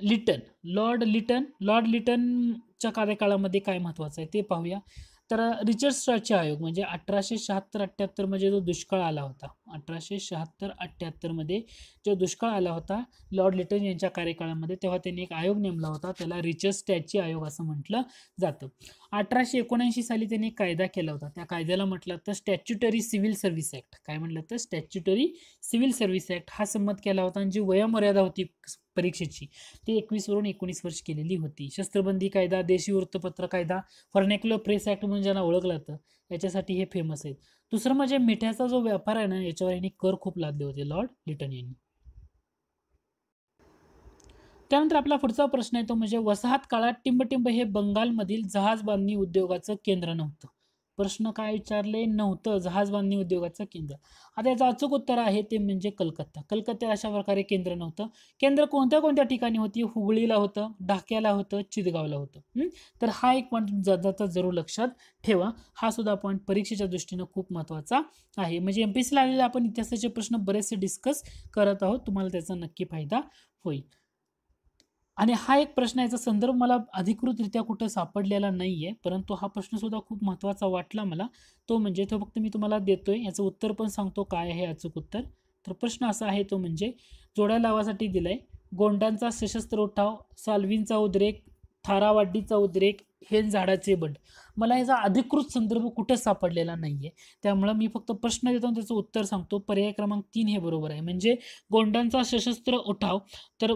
Lytton lord Lytton lord लिटनच्या कार्यकाळामध्ये काय महत्त्वाचं आहे ते पाहूया तर रिचर्ड स्टॉचे आयोग म्हणजे अठराशे शहात्तर अठ्ठ्याहत्तरमध्ये जो दुष्काळ आला होता अठराशे शहात्तर अठ्ठ्याहत्तरमध्ये जो दुष्काळ आला होता लॉर्ड लिटन यांच्या कार्यकाळामध्ये तेव्हा त्यांनी एक आयोग नेमला होता त्याला रिचर्ड स्टॅची आयोग असं म्हटलं जातं अठराशे एकोणऐंशी साली त्यांनी कायदा केला होता त्या कायद्याला म्हटलं तर स्टॅच्युटरी सिव्हिल सर्व्हिस ॲक्ट काय म्हटलं तर स्टॅच्युटरी सिव्हिल सर्व्हिस ॲक्ट हा संमत केला होता आणि जी वयमर्यादा होती परीक्षेची ती एकवीसवरून एकोणीस वर्ष केलेली होती शस्त्रबंदी कायदा देशी वृत्तपत्र कायदा फर्नॅक्युलर प्रेस ॲक्ट म्हणून ज्यांना ओळखलं होतं याच्यासाठी हे फेमस आहेत दुसरं म्हणजे मिठ्याचा जो व्यापार आहे ना याच्यावर यांनी कर खूप लादले होते लॉर्ड लिटन यांनी त्यानंतर आपला पुढचा प्रश्न आहे तो म्हणजे वसाहत काळात टिंबटिंब हे बंगालमधील जहाज बांधणी उद्योगाचं केंद्र नव्हतं प्रश्न काय विचारले नव्हतं जहाज बांधणी उद्योगाचं केंद्र आता याचं अचूक उत्तर आहे ते म्हणजे कलकत्ता कलकत्ता अशा प्रकारे केंद्र नव्हतं केंद्र कोणत्या कोणत्या ठिकाणी होती हुगळीला होतं ढाक्याला होतं चितगावला होतं तर हा एक पॉईंट जाता जरूर लक्षात ठेवा हा सुद्धा पॉईंट परीक्षेच्या दृष्टीनं खूप महत्त्वाचा आहे म्हणजे एम पी सीला आलेले आपण इतिहासाचे प्रश्न बरेचसे डिस्कस करत आहोत तुम्हाला त्याचा नक्की फायदा होईल आणि हा एक प्रश्न याचा संदर्भ मला अधिकृतरित्या कुठं सापडलेला नाही आहे परंतु हा प्रश्नसुद्धा खूप महत्त्वाचा वाटला मला तो म्हणजे तो फक्त मी तुम्हाला देतोय याचं उत्तर पण सांगतो काय आहे अचूक उत्तर तर प्रश्न असा आहे तो म्हणजे जोड्या लावासाठी दिला आहे गोंडांचा सशस्त्र उठाव साल्विनचा उद्रेक थारावाड्डीचा उद्रेक हेन झाडाचे बंड मला याचा अधिकृत संदर्भ कुठेच सापडलेला नाही आहे त्यामुळं मी फक्त प्रश्न देतो आणि त्याचं उत्तर सांगतो पर्याय क्रमांक तीन हे बरोबर आहे म्हणजे गोंडांचा सशस्त्र उठाव तर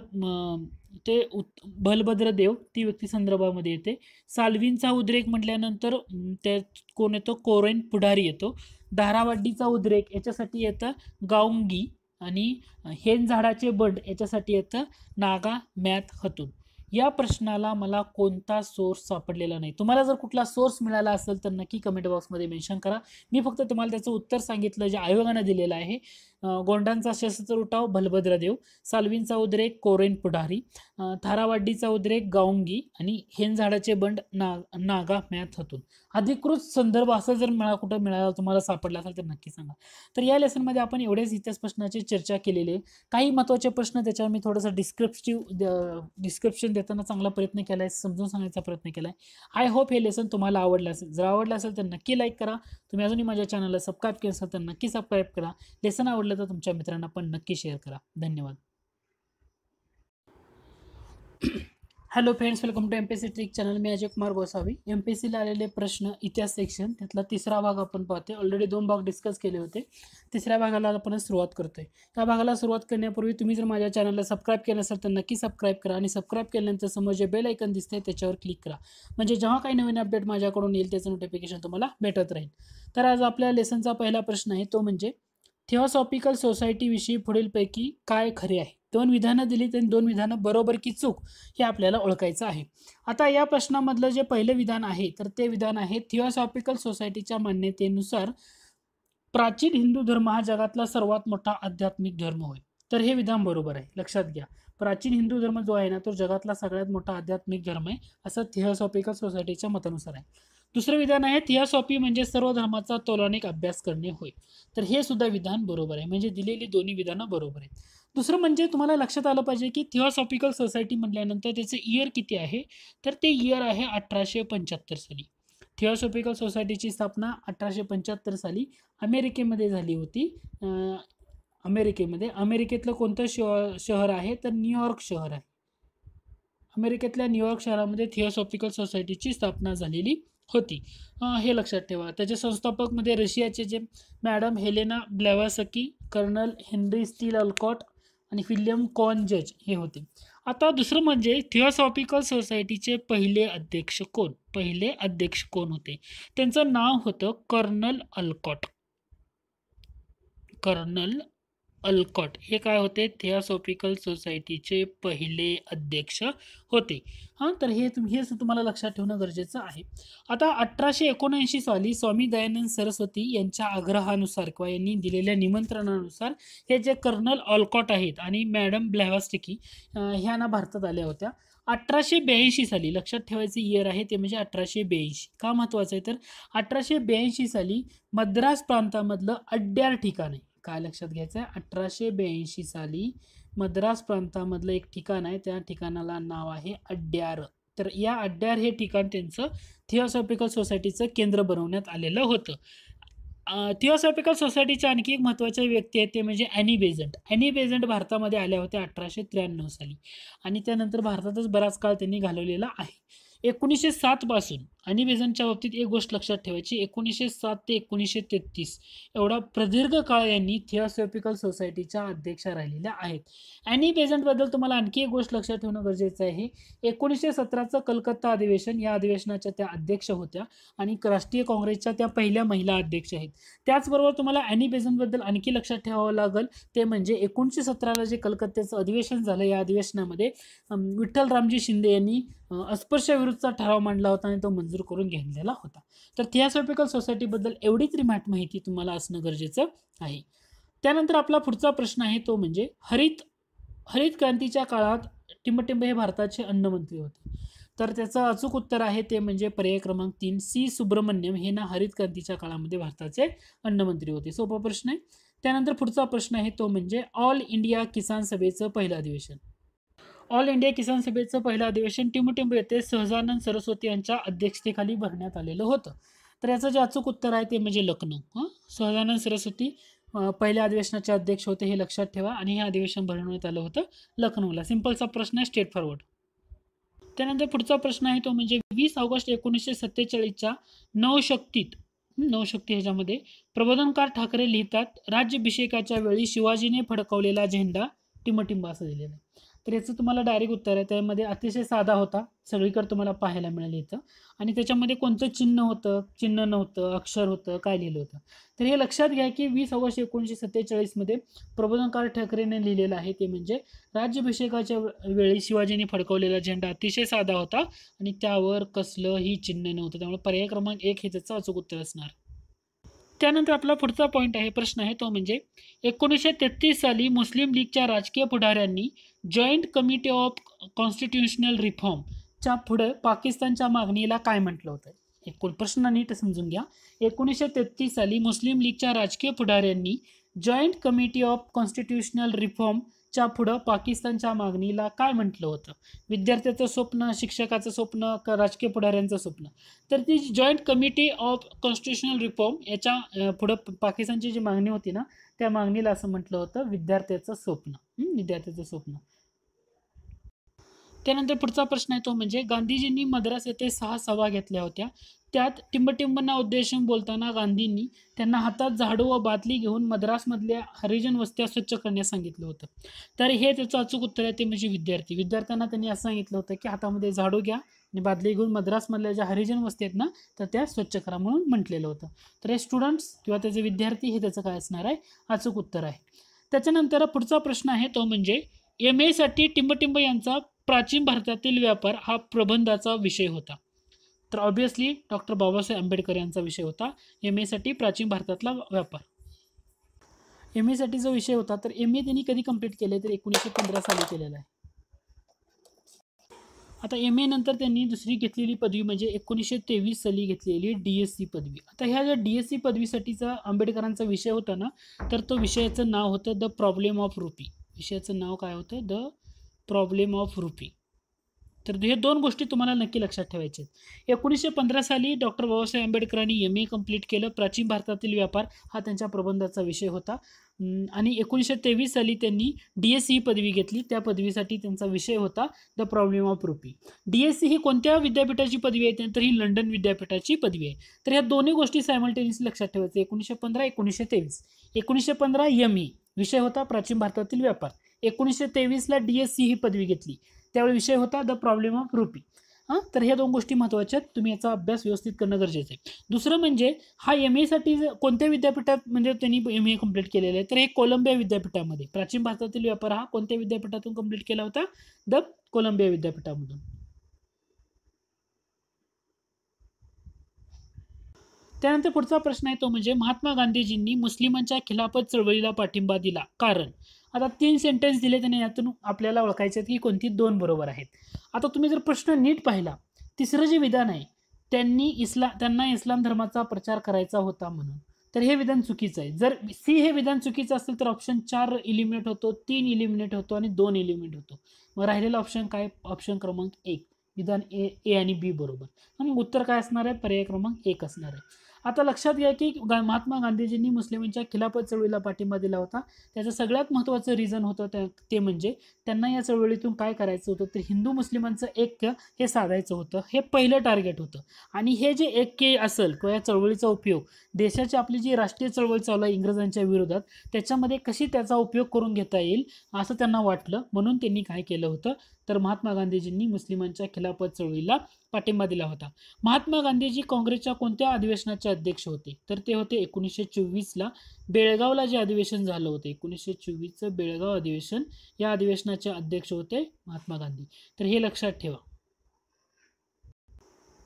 ते उत् बलभद्र देव ती व्यक्ती संदर्भामध्ये येते साल्वींचा उद्रेक म्हटल्यानंतर त्या कोण येतो कोरेन पुढारी येतो धारावाडीचा उद्रेक याच्यासाठी येतं गाऊंगी आणि हेन झाडाचे बंड याच्यासाठी येतं नागा मॅथ हतून या प्रश्नाला मला कोणता सोर्स सापडलेला नाही तुम्हाला जर कुठला सोर्स मिळाला असेल तर नक्की कमेंट बॉक्समध्ये मेन्शन करा मी फक्त तुम्हाला त्याचं उत्तर सांगितलं जे आयोगानं दिलेलं आहे गोंडांचा शस्त्र उठाव भलभद्रदेव सालवींचा उद्रेक कोरेन पुढारी थारावाड्डीचा उद्रेक गावंगी आणि हेन झाडाचे बंड ना नागा मॅथ हातून अधिकृत संदर्भ असा जर मिळा कुठं मिळाला तुम्हाला सापडला असेल तर नक्की सांगा तर या लेसनमध्ये आपण एवढेच इतिहास प्रश्नाची चर्चा केलेली आहे काही महत्त्वाचे प्रश्न त्याच्यावर मी थोडंसं डिस्क्रिप्टिव्ह डिस्क्रिप्शन देताना चांगला प्रयत्न केला आहे समजून सांगण्याचा प्रयत्न केला आहे आय होप हे लेसन तुम्हाला आवडलं असेल जर आवडलं असेल तर नक्की लाईक करा तुम्ही अजूनही माझ्या चॅनलला सबस्क्राईब केलं असेल तर नक्की सबस्क्राईब करा लेसन आवडलं आवडलं तर तुमच्या मित्रांना पण नक्की शेअर करा धन्यवाद hello friends welcome to M P C trick channel मी अजय कुमार गोसावी एम पी सीला आलेले प्रश्न इतिहास सेक्शन त्यातला तिसरा भाग आपण पाहतोय ऑलरेडी दोन भाग डिस्कस केले होते तिसऱ्या भागाला आपण सुरुवात करतोय त्या भागाला सुरुवात करण्यापूर्वी तुम्ही जर माझ्या चॅनलला सबस्क्राईब केलं असेल तर नक्की सबस्क्राईब करा आणि सबस्क्राईब केल्यानंतर समोर जे बेल आयकन दिसते त्याच्यावर क्लिक करा म्हणजे जेव्हा काही नवीन अपडेट माझ्याकडून येईल त्याचं नोटिफिकेशन तुम्हाला भेटत राहील तर आज आपल्या लेसनचा पहिला प्रश्न आहे तो म्हणजे थिओसॉफिकल सोसायटीविषयी पुढीलपैकी काय खरे आहे दोन विधानं दिली तर दोन विधानं बरोबर की चूक हे आपल्याला ओळखायचं आहे आता या प्रश्नामधलं जे पहिलं विधान आहे तर ते विधान आहे थिओसॉफिकल सोसायटीच्या मान्यतेनुसार प्राचीन हिंदू धर्म हा जगातला सर्वात मोठा आध्यात्मिक धर्म होय तर हे विधान बरोबर आहे लक्षात घ्या प्राचीन हिंदू धर्म जो आहे ना तो जगातला सगळ्यात मोठा आध्यात्मिक धर्म आहे असं थिओसॉफिकल सोसायटीच्या मतानुसार आहे दुसरं विधान आहे थिओसॉफी म्हणजे सर्व धर्माचा तोलानिक अभ्यास करणे होय तर हे सुद्धा विधान बरोबर आहे म्हणजे दिलेली दोन्ही विधानं बरोबर आहेत दुसरं म्हणजे तुम्हाला लक्षात आलं पाहिजे की थिओसॉफिकल सोसायटी म्हटल्यानंतर त्याचे इयर किती आहे तर ते इयर आहे अठराशे पंच्याहत्तर साली थिओसॉफिकल सोसायटीची स्थापना अठराशे पंच्याहत्तर साली अमेरिकेमध्ये झाली होती अमेरिकेमध्ये अमेरिकेतलं कोणतं शह शहर आहे तर न्यूयॉर्क शहर आहे अमेरिकेतल्या न्यूयॉर्क शहरामध्ये थिओसॉफिकल सोसायटीची स्थापना झालेली होती हे लक्षात ठेवा त्याच्या संस्थापकमध्ये म्हणजे रशियाचे जे madam Helena Blavatsky colonel Henry Steel Olcott आणि विल्यम कॉन जज हे होते आता दुसरं म्हणजे थिओसॉफिकल सोसायटीचे पहिले अध्यक्ष कोण पहिले अध्यक्ष कोण होते त्यांचं नाव होतं कर्नल अल्कॉट कर्नल अल्कॉट हे काय होते थिओसॉफिकल सोसायटीचे पहिले अध्यक्ष होते हां तर हे तुम्ही हे तुम्हाला लक्षात ठेवणं गरजेचं आहे आता अठराशे एकोणऐंशी साली स्वामी दयानंद सरस्वती यांच्या आग्रहानुसार किंवा यांनी दिलेल्या निमंत्रणानुसार हे जे कर्नल ऑल्कॉट आहेत आणि मॅडम ब्लॅव्हास्टिकी ह्यांना भारतात आल्या होत्या अठराशे ब्याऐंशी साली लक्षात ठेवायचे इयर आहे ते म्हणजे अठराशे ब्याऐंशी का महत्त्वाचं आहे तर अठराशे ब्याऐंशी साली मद्रास प्रांतामधलं अड्ड्यार ठिकाण आहे काय लक्षात घ्यायचं आहे अठराशे ब्याऐंशी साली मद्रास प्रांतामधलं एक ठिकाण आहे त्या ठिकाणाला नाव आहे अड्ड्यार तर या अड्ड्यार हे ठिकाण त्यांचं थिओसॉफिकल सोसायटीचं केंद्र बनवण्यात आलेलं होतं थिओसॉफिकल सोसायटीच्या आणखी एक महत्त्वाच्या व्यक्ती आहेत ते म्हणजे अॅनी बेझंट अॅनी बेझंट भारतामध्ये आल्या होत्या अठराशे त्र्याण्णव साली आणि त्यानंतर भारतातच बराच काळ त्यांनी घालवलेला आहे एकोणीसशे सातपासून आणि बाबतीत एक गोष्ट लक्षात ठेवायची एकोणीसशे सात ते एकोणीसशे तेहतीस एवढा प्रदीर्घ काळ यांनी थिओसॉफिकल सोसायटीच्या अध्यक्षा राहिलेल्या आहेत आणि बेझंटबद्दल तुम्हाला आणखी एक गोष्ट लक्षात ठेवणं गरजेचं आहे एकोणीसशे सतराचं कलकत्ता अधिवेशन या अधिवेशनाच्या त्या अध्यक्ष होत्या आणि राष्ट्रीय काँग्रेसच्या त्या पहिल्या महिला अध्यक्ष आहेत त्याचबरोबर तुम्हाला अॅनी बेझंटबद्दल आणखी लक्षात ठेवावं लागेल ते म्हणजे एकोणीसशे सतराला जे कलकत्त्याचं अधिवेशन झालं या अधिवेशनामध्ये विठ्ठल रामजी शिंदे यांनी अस्पृश्याविरुद्धचा ठराव मांडला होता आणि तो म्हणजे मंजूर करून घेतलेला होता तर थिओसॉफिकल सोसायटीबद्दल एवढीच रिमाट माहिती तुम्हाला असणं गरजेचं आहे त्यानंतर आपला पुढचा प्रश्न आहे तो म्हणजे हरित हरित क्रांतीच्या काळात टिंबटिंब हे भारताचे अन्नमंत्री होते तर त्याचं अचूक उत्तर आहे ते म्हणजे पर्याय क्रमांक तीन सी सुब्रमण्यम हे ना हरित क्रांतीच्या काळामध्ये भारताचे अन्नमंत्री होते सोपा प्रश्न आहे त्यानंतर पुढचा प्रश्न आहे तो म्हणजे ऑल इंडिया किसान सभेचं पहिलं अधिवेशन ऑल इंडिया किसान सभेचं पहिलं अधिवेशन टिमटिंब येथे सहजानंद सरस्वती यांच्या अध्यक्षतेखाली भरण्यात आलेलं होतं तर याचं जे अचूक उत्तर आहे ते म्हणजे लखनौ सहजानंद सरस्वती पहिल्या अधिवेशनाचे अध्यक्ष होते हे लक्षात ठेवा आणि हे अधिवेशन भरवण्यात आलं होतं लखनौला सिम्पलचा प्रश्न आहे स्टेट फॉरवर्ड त्यानंतर पुढचा प्रश्न आहे तो म्हणजे वीस ऑगस्ट एकोणीसशे सत्तेचाळीसच्या नवशक्तीत नवशक्ती ह्याच्यामध्ये प्रबोधनकार ठाकरे लिहितात राज्याभिषेकाच्या वेळी शिवाजीने फडकवलेला झेंडा टिमटिंबा असं दिलेला तर याचं तुम्हाला डायरेक्ट उत्तर आहे त्यामध्ये अतिशय साधा होता सगळीकडे तुम्हाला पाहायला मिळाली इथं आणि त्याच्यामध्ये कोणतं चिन्ह होतं चिन्ह नव्हतं अक्षर होतं काय लिहिलं होतं तर हे लक्षात घ्या की वीस ऑगस्ट एकोणीसशे सत्तेचाळीसमध्ये प्रबोधनकार ठाकरेने लिहिलेलं आहे ते म्हणजे राज्याभिषेकाच्या वेळी शिवाजींनी फडकवलेला झेंडा अतिशय साधा होता आणि त्यावर कसलं ही चिन्ह नव्हतं त्यामुळे पर्याय क्रमांक एक हे त्याचं अचूक उत्तर असणार त्यानंतर आपला पुढचा पॉईंट आहे प्रश्न आहे तो म्हणजे एकोणीसशे तेहतीस साली मुस्लिम लीगच्या राजकीय पुढाऱ्यांनी जॉईंट कमिटी ऑफ कॉन्स्टिट्युशनल रिफॉर्मच्या पुढं पाकिस्तानच्या मागणीला काय म्हटलं होतं एकूण प्रश्न नीट समजून घ्या एकोणीसशे तेहतीस साली मुस्लिम लीगच्या राजकीय पुढाऱ्यांनी जॉईंट कमिटी ऑफ कॉन्स्टिट्युशनल रिफॉर्मच्या पुढं पाकिस्तानच्या मागणीला काय म्हटलं होतं विद्यार्थ्याचं स्वप्न शिक्षकाचं स्वप्न राजकीय पुढाऱ्यांचं स्वप्न तर ती joint committee of constitutional reform याच्या पुढं पाकिस्तानची जी मागणी होती ना त्या मागणीला असं म्हटलं होतं विद्यार्थ्याचं स्वप्न विद्यार्थ्याचं स्वप्न त्यानंतर पुढचा प्रश्न आहे तो म्हणजे गांधीजींनी मद्रास येथे सहा सभा घेतल्या होत्या त्यात टिंबटिंबांना उद्देशून बोलताना गांधींनी त्यांना हातात झाडू व बादली घेऊन मद्रासमधल्या हरिजन वस्त्या स्वच्छ करण्यास सांगितलं होतं तर हे त्याचं अचूक उत्तर आहे ते म्हणजे विद्यार्थी विद्यार्थ्यांना त्यांनी असं सांगितलं होतं की हातामध्ये झाडू घ्या आणि बादली घेऊन मद्रासमधल्या ज्या हरिजन वस्ती आहेत ना तर त्या स्वच्छ करा म्हणून म्हटलेलं होतं तर हे स्टुडंट्स किंवा त्याचे विद्यार्थी हे त्याचं काय असणार आहे अचूक उत्तर आहे त्याच्यानंतर पुढचा प्रश्न आहे तो म्हणजे एम एसाठी टिंबटिंब यांचा प्राचीन भारतातील व्यापार हा प्रबंधाचा विषय होता तर ऑब्विसली डॉक्टर बाबासाहेब आंबेडकर यांचा विषय होता एम एसाठी प्राचीन भारतातला व्यापार एम एसाठी जो विषय होता तर एम ए त्यांनी कधी कंप्लीट केले तर एकोणीसशे पंधरा साली केलेला आहे आता एम ए नंतर त्यांनी दुसरी घेतलेली पदवी म्हणजे एकोणीसशे तेवीस साली घेतलेली डी एस सी पदवी आता ह्या ज्या डी एस सी पदवीसाठीचा आंबेडकरांचा विषय होता ना तर तो विषयाचं नाव होतं द प्रॉब्लेम ऑफ रुपी विषयाचं नाव काय होतं द प्रॉब्लेम ऑफ रुपी तर हे दोन गोष्टी तुम्हाला नक्की लक्षात ठेवायचे आहेत एकोणीसशे पंधरा साली डॉक्टर बाबासाहेब आंबेडकरांनी एम ए कंप्लीट केलं प्राचीन भारतातील व्यापार हा त्यांच्या प्रबंधाचा विषय होता आणि एकोणीसशे तेवीस साली त्यांनी डी एस सी ही पदवी घेतली त्या पदवीसाठी त्यांचा विषय होता the problem of rupee D S C ही कोणत्या विद्यापीठाची पदवी आहे त्यानंतर ही लंडन विद्यापीठाची पदवी आहे तर ह्या दोन्ही गोष्टी सायमल्टेनियस लक्षात ठेवायचं एकोणीसशे पंधरा एकोणीसशे तेवीस एकोणीसशे पंधरा एम ई विषय होता प्राचीन भारतातील व्यापार एकोणीसशे तेवीसला डी एस ही पदवी घेतली त्यावेळी विषय होता द प्रॉब्लेम ऑफ रुपी हां तर ह्या दोन गोष्टी महत्त्वाच्या आहेत तुम्ही याचा अभ्यास व्यवस्थित करणं गरजेचं आहे दुसरं म्हणजे हा एम एसाठी कोणत्या विद्यापीठात म्हणजे त्यांनी एम ए कम्प्लीट केलेलं आहे तर हे कोलंबिया विद्यापीठामध्ये प्राचीन भारतातील व्यापार हा कोणत्या विद्यापीठातून कंप्लीट केला होता द कोलंबिया विद्यापीठामधून त्यानंतर पुढचा प्रश्न आहे तो म्हणजे महात्मा गांधीजींनी मुस्लिमांच्या खिलाफत चळवळीला पाठिंबा दिला कारण आता तीन सेंटेन्स दिले त्याने यातून आपल्याला ओळखायचे आहेत की कोणती दोन बरोबर आहेत आता तुम्ही जर प्रश्न नीट पाहिला तिसरं जे विधान आहे त्यांनी इस्ला त्यांना इस्लाम धर्माचा प्रचार करायचा होता म्हणून तर हे विधान चुकीचं आहे जर सी हे विधान चुकीचं असेल तर ऑप्शन चार इलिमिनेट होतो तीन इलिमिनेट होतो आणि दोन इलिमिनेट होतो मग राहिलेला ऑप्शन काय ऑप्शन क्रमांक एक विधान ए ए आणि बी बरोबर मग उत्तर काय असणार आहे पर्याय क्रमांक एक असणार आहे आता लक्षात घ्या की महात्मा गांधीजींनी मुस्लिमांच्या खिलाफत चळवळीला पाठिंबा दिला होता त्याचं सगळ्यात महत्त्वाचं रिझन होतं त्या ते म्हणजे त्यांना या चळवळीतून काय करायचं होतं तर हिंदू मुस्लिमांचं ऐक्य हे साधायचं होतं हे पहिलं टार्गेट होतं आणि हे जे ऐक्य असेल किंवा या चळवळीचा उपयोग देशाची आपली जी राष्ट्रीय चळवळ चालू आहे इंग्रजांच्या विरोधात त्याच्यामध्ये कशी त्याचा उपयोग करून घेता येईल असं त्यांना वाटलं म्हणून त्यांनी काय केलं होतं तर महात्मा गांधीजींनी मुस्लिमांच्या खिलाफत चळवळीला पाठिंबा दिला होता महात्मा गांधीजी काँग्रेसच्या कोणत्या अधिवेशनाचे अध्यक्ष होते तर ते होते एकोणीसशे चोवीसला बेळगावला जे अधिवेशन झालं होतं एकोणीसशे चोवीसचं बेळगाव अधिवेशन या अधिवेशनाचे अध्यक्ष होते महात्मा गांधी तर हे लक्षात ठेवा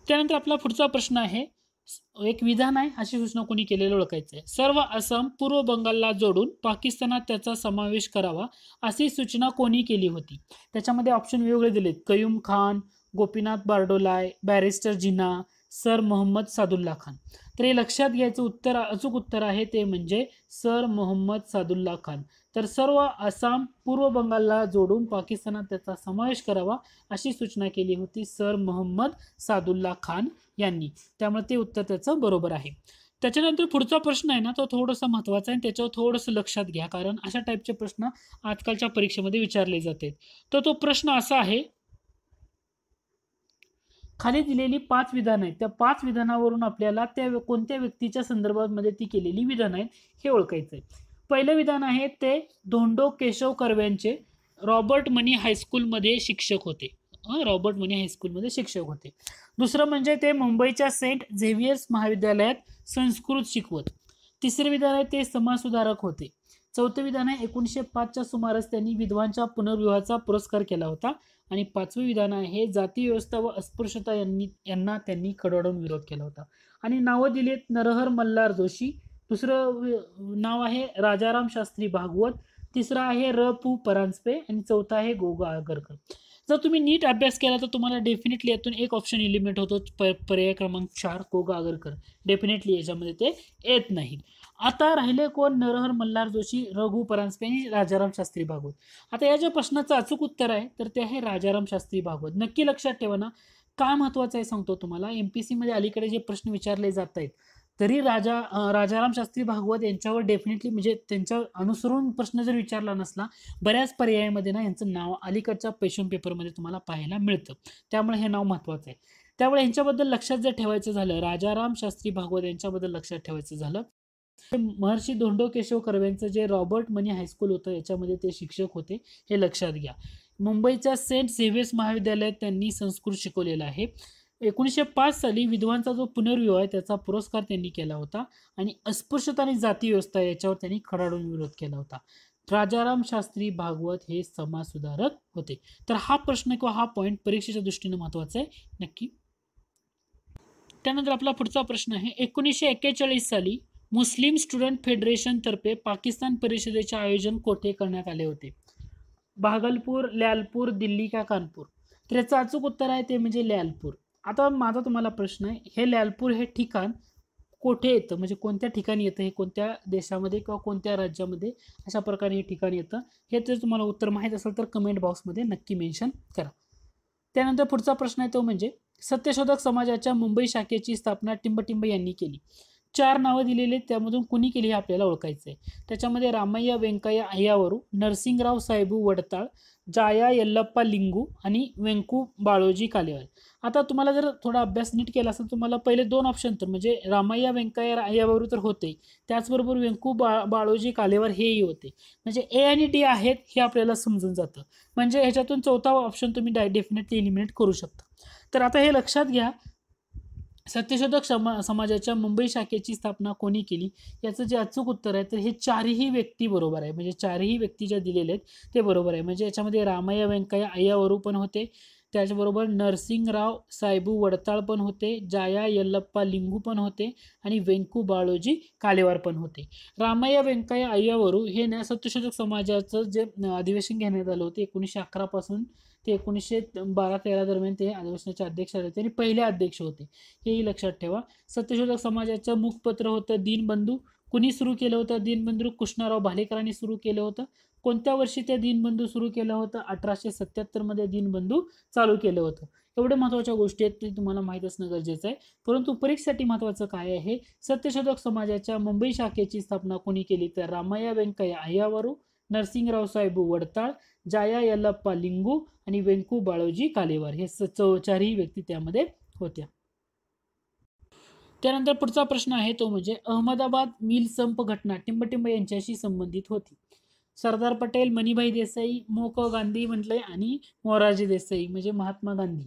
त्यानंतर आपला पुढचा प्रश्न आहे एक विधान आहे अशी सूचना कोणी केलेलं ओळखायचं आहे सर्व आसाम पूर्व बंगालला जोडून पाकिस्तानात त्याचा समावेश करावा अशी सूचना कोणी केली होती त्याच्यामध्ये ऑप्शन वेगवेगळे दिलेत कयुम खान गोपीनाथ बारडोलाय बॅरिस्टर जिना सर मोहम्मद सादुल्ला खान तर हे लक्षात घ्यायचं उत्तर अचूक उत्तर आहे ते म्हणजे सर मोहम्मद सादुल्ला खान तर सर्व आसाम पूर्व बंगालला जोडून पाकिस्तानात त्याचा समावेश करावा अशी सूचना केली होती सर मोहम्मद सादुल्ला खान यांनी त्यामुळे ते उत्तर त्याचं बरोबर आहे त्याच्यानंतर पुढचा प्रश्न आहे ना तो थोडासा महत्वाचा आहे त्याच्यावर थोडंसं लक्षात घ्या कारण अशा टाईपचे प्रश्न आजकालच्या परीक्षेमध्ये विचारले जाते तर तो प्रश्न असा आहे खाली दिलेली पाच विधान आहेत त्या पाच विधानावरून आपल्याला त्या कोणत्या व्यक्तीच्या संदर्भामध्ये ती केलेली विधान आहेत हे ओळखायचं आहे पहिलं विधान आहे ते धोंडो केशव कर्व्यांचे रॉबर्ट मनी हायस्कूलमध्ये शिक्षक होते रॉबर्ट मनी हायस्कूलमध्ये शिक्षक होते दुसरं म्हणजे ते मुंबईच्या सेंट झेव्हियर्स महाविद्यालयात संस्कृत शिकवत तिसरे विधान आहे ते समाजसुधारक होते चौथं विधान आहे एकोणीसशे पाचच्या सुमारास त्यांनी विधवांच्या पुनर्विवाहाचा पुरस्कार केला होता आणि पाचवी विधान आहे जाती व्यवस्था व अस्पृश्यता यांनी यांना त्यांनी कडवडून विरोध केला होता आणि नावं आहेत नरहर मल्हार जोशी दुसरं नाव आहे राजाराम शास्त्री भागवत तिसरा आहे र पू परांजपे आणि चौथा आहे गोगा आगरकर जर तुम्ही नीट अभ्यास केला तर तुम्हाला डेफिनेटली यातून एक ऑप्शन इलिमिनेट होतो पर्याय क्रमांक चार गोगा आगरकर डेफिनेटली याच्यामध्ये ते येत नाही आता राहिले कोण नरहर मल्हार जोशी रघु परांजपे आणि राजाराम शास्त्री भागवत आता या ज्या प्रश्नाचं अचूक उत्तर आहे तर ते आहे राजाराम शास्त्री भागवत नक्की लक्षात ठेवा ना का महत्वाचं आहे सांगतो तुम्हाला एम पी सीमध्ये अलीकडे जे प्रश्न विचारले जात आहेत तरी राजा राजाराम शास्त्री भागवत यांच्यावर डेफिनेटली म्हणजे त्यांच्या अनुसरून प्रश्न जर विचारला नसला बऱ्याच पर्यायामध्ये ना यांचं नाव अलीकडच्या पेशन पेपरमध्ये तुम्हाला पाहायला मिळतं त्यामुळे हे नाव महत्त्वाचं आहे त्यामुळे यांच्याबद्दल लक्षात जर ठेवायचं झालं राजाराम शास्त्री भागवत यांच्याबद्दल लक्षात ठेवायचं झालं महर्षी धोंडो केशव कर्व्यांचं जे रॉबर्ट मनी हायस्कूल होतं याच्यामध्ये ते शिक्षक होते हे लक्षात घ्या मुंबईच्या सेंट सेव्हियर्स महाविद्यालयात त्यांनी संस्कृत शिकवलेलं आहे एकोणीसशे पाच साली विधवांचा जो पुनर्विवाह आहे त्याचा पुरस्कार त्यांनी केला होता आणि अस्पृश्यता आणि जाती व्यवस्था याच्यावर त्यांनी खडाडून विरोध केला होता राजाराम शास्त्री भागवत हे समाजसुधारक होते तर हा प्रश्न किंवा हा पॉईंट परीक्षेच्या दृष्टीने महत्वाचा आहे नक्की त्यानंतर आपला पुढचा प्रश्न आहे एकोणीसशे एक्केचाळीस साली मुस्लिम स्टुडंट तर्फे पाकिस्तान परिषदेचे आयोजन कोठे करण्यात आले होते भागलपूर लालपूर दिल्ली का कानपूर तर याचं अचूक उत्तर आहे ते म्हणजे ल्यालपूर आता माझा तुम्हाला प्रश्न आहे हे लॅलपूर हे ठिकाण कोठे येतं म्हणजे कोणत्या ठिकाणी येतं हे कोणत्या देशामध्ये किंवा कोणत्या राज्यामध्ये अशा प्रकारे हे ठिकाण येतं हे जर तुम्हाला उत्तर माहीत असेल तर कमेंट बॉक्समध्ये नक्की मेन्शन करा त्यानंतर पुढचा प्रश्न आहे तो म्हणजे सत्यशोधक समाजाच्या मुंबई शाखेची स्थापना टिंबटिंब यांनी केली चार नावं दिलेली आहेत त्यामधून कुणी केली हे आपल्याला ओळखायचं आहे त्याच्यामध्ये रामय्या व्यंकय्या अय्यावरू नरसिंगराव साहेबू वडताळ जाया यल्लप्पा लिंगू आणि वेंकू बाळोजी कालेवाल आता तुम्हाला जर थोडा अभ्यास नीट केला असेल तुम्हाला पहिले दोन ऑप्शन तर म्हणजे रामय्या व्यंकय्या अय्यावरू तर होते त्याचबरोबर वेंकू बा बाळोजी कालेवार हेही होते म्हणजे ए आणि डी आहेत हे आपल्याला समजून जातं म्हणजे ह्याच्यातून चौथा ऑप्शन तुम्ही डाय डेफिनेटली एलिमिनेट करू शकता तर आता हे लक्षात घ्या सत्यशोधक समा समाजाच्या मुंबई शाखेची स्थापना कोणी केली याचं जे अचूक उत्तर आहे तर हे चारही व्यक्ती बरोबर आहे म्हणजे चारही व्यक्ती ज्या दिलेल्या आहेत ते बरोबर आहे म्हणजे याच्यामध्ये रामय्या व्यंकय्या अय्यावरू पण होते त्याचबरोबर नरसिंगराव साहेबू वडताळ पण होते जाया यल्लप्पा लिंगू पण होते आणि वेंकू बाळोजी कालेवार पण होते रामय्या व्यंकय्या अय्यावरू हे ना सत्यशोधक समाजाचं जे अधिवेशन घेण्यात आलं होतं एकोणीसशे अकरापासून ते एकोणीसशे बारा तेरा दरम्यान ते अधिवेशनाचे अध्यक्ष होते आणि पहिले अध्यक्ष होते हेही लक्षात ठेवा सत्यशोधक समाजाचं मुखपत्र होतं दीनबंधू कुणी सुरू केलं होतं दीनबंधू कृष्णाराव भालेकरांनी सुरू केलं होतं कोणत्या वर्षी ते दीनबंधू सुरू केलं होतं अठराशे सत्याहत्तरमध्ये दीनबंधू चालू केलं होतं एवढे महत्त्वाच्या गोष्टी आहेत ते तुम्हाला माहीत असणं गरजेचं आहे परंतु परीक्षेसाठी महत्त्वाचं काय आहे सत्यशोधक समाजाच्या मुंबई शाखेची स्थापना कोणी केली तर रामाया व्यंकय्या अय्यावरू नरसिंगराव साहेब वडताळ जाया यलप्पा लिंगू आणि वेंकू बाळोजी कालेवार हे चारही व्यक्ती त्यामध्ये होत्या त्यानंतर पुढचा प्रश्न आहे तो म्हणजे अहमदाबाद मिल संप घटना टिंबटिंब यांच्याशी संबंधित होती सरदार पटेल मणिभाई देसाई मोक गांधी म्हटले आणि मोरारजी देसाई म्हणजे महात्मा गांधी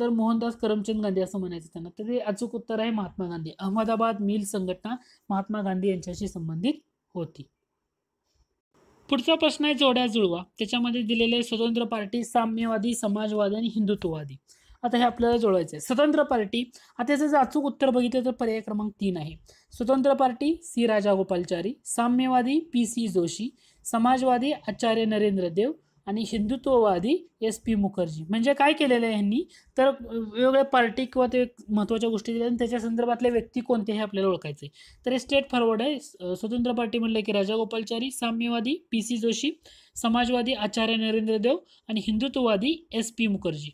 तर मोहनदास करमचंद गांधी असं म्हणायचं त्यांना तर ते अचूक उत्तर आहे महात्मा गांधी अहमदाबाद मिल संघटना महात्मा गांधी यांच्याशी संबंधित होती पुढचा प्रश्न आहे जोड्या जुळवा त्याच्यामध्ये दिलेले स्वतंत्र पार्टी साम्यवादी समाजवादी आणि हिंदुत्ववादी आता हे आपल्याला जोडायचे आहे स्वतंत्र पार्टी आता याचं जर अचूक उत्तर बघितलं तर पर्याय क्रमांक तीन आहे स्वतंत्र पार्टी सी राजा गोपालचारी साम्यवादी पी सी जोशी समाजवादी आचार्य नरेंद्र देव आणि हिंदुत्ववादी एस पी मुखर्जी म्हणजे काय केलेलं आहे यांनी तर वेगवेगळ्या पार्टी किंवा ते महत्त्वाच्या गोष्टी दिल्या आणि त्याच्या संदर्भातले व्यक्ती कोणते हे आपल्याला ओळखायचे तर हे स्टेट फॉरवर्ड आहे स्वतंत्र पार्टी म्हणलं की राजागोपालचारी साम्यवादी पी सी जोशी समाजवादी आचार्य नरेंद्र देव आणि हिंदुत्ववादी एस पी मुखर्जी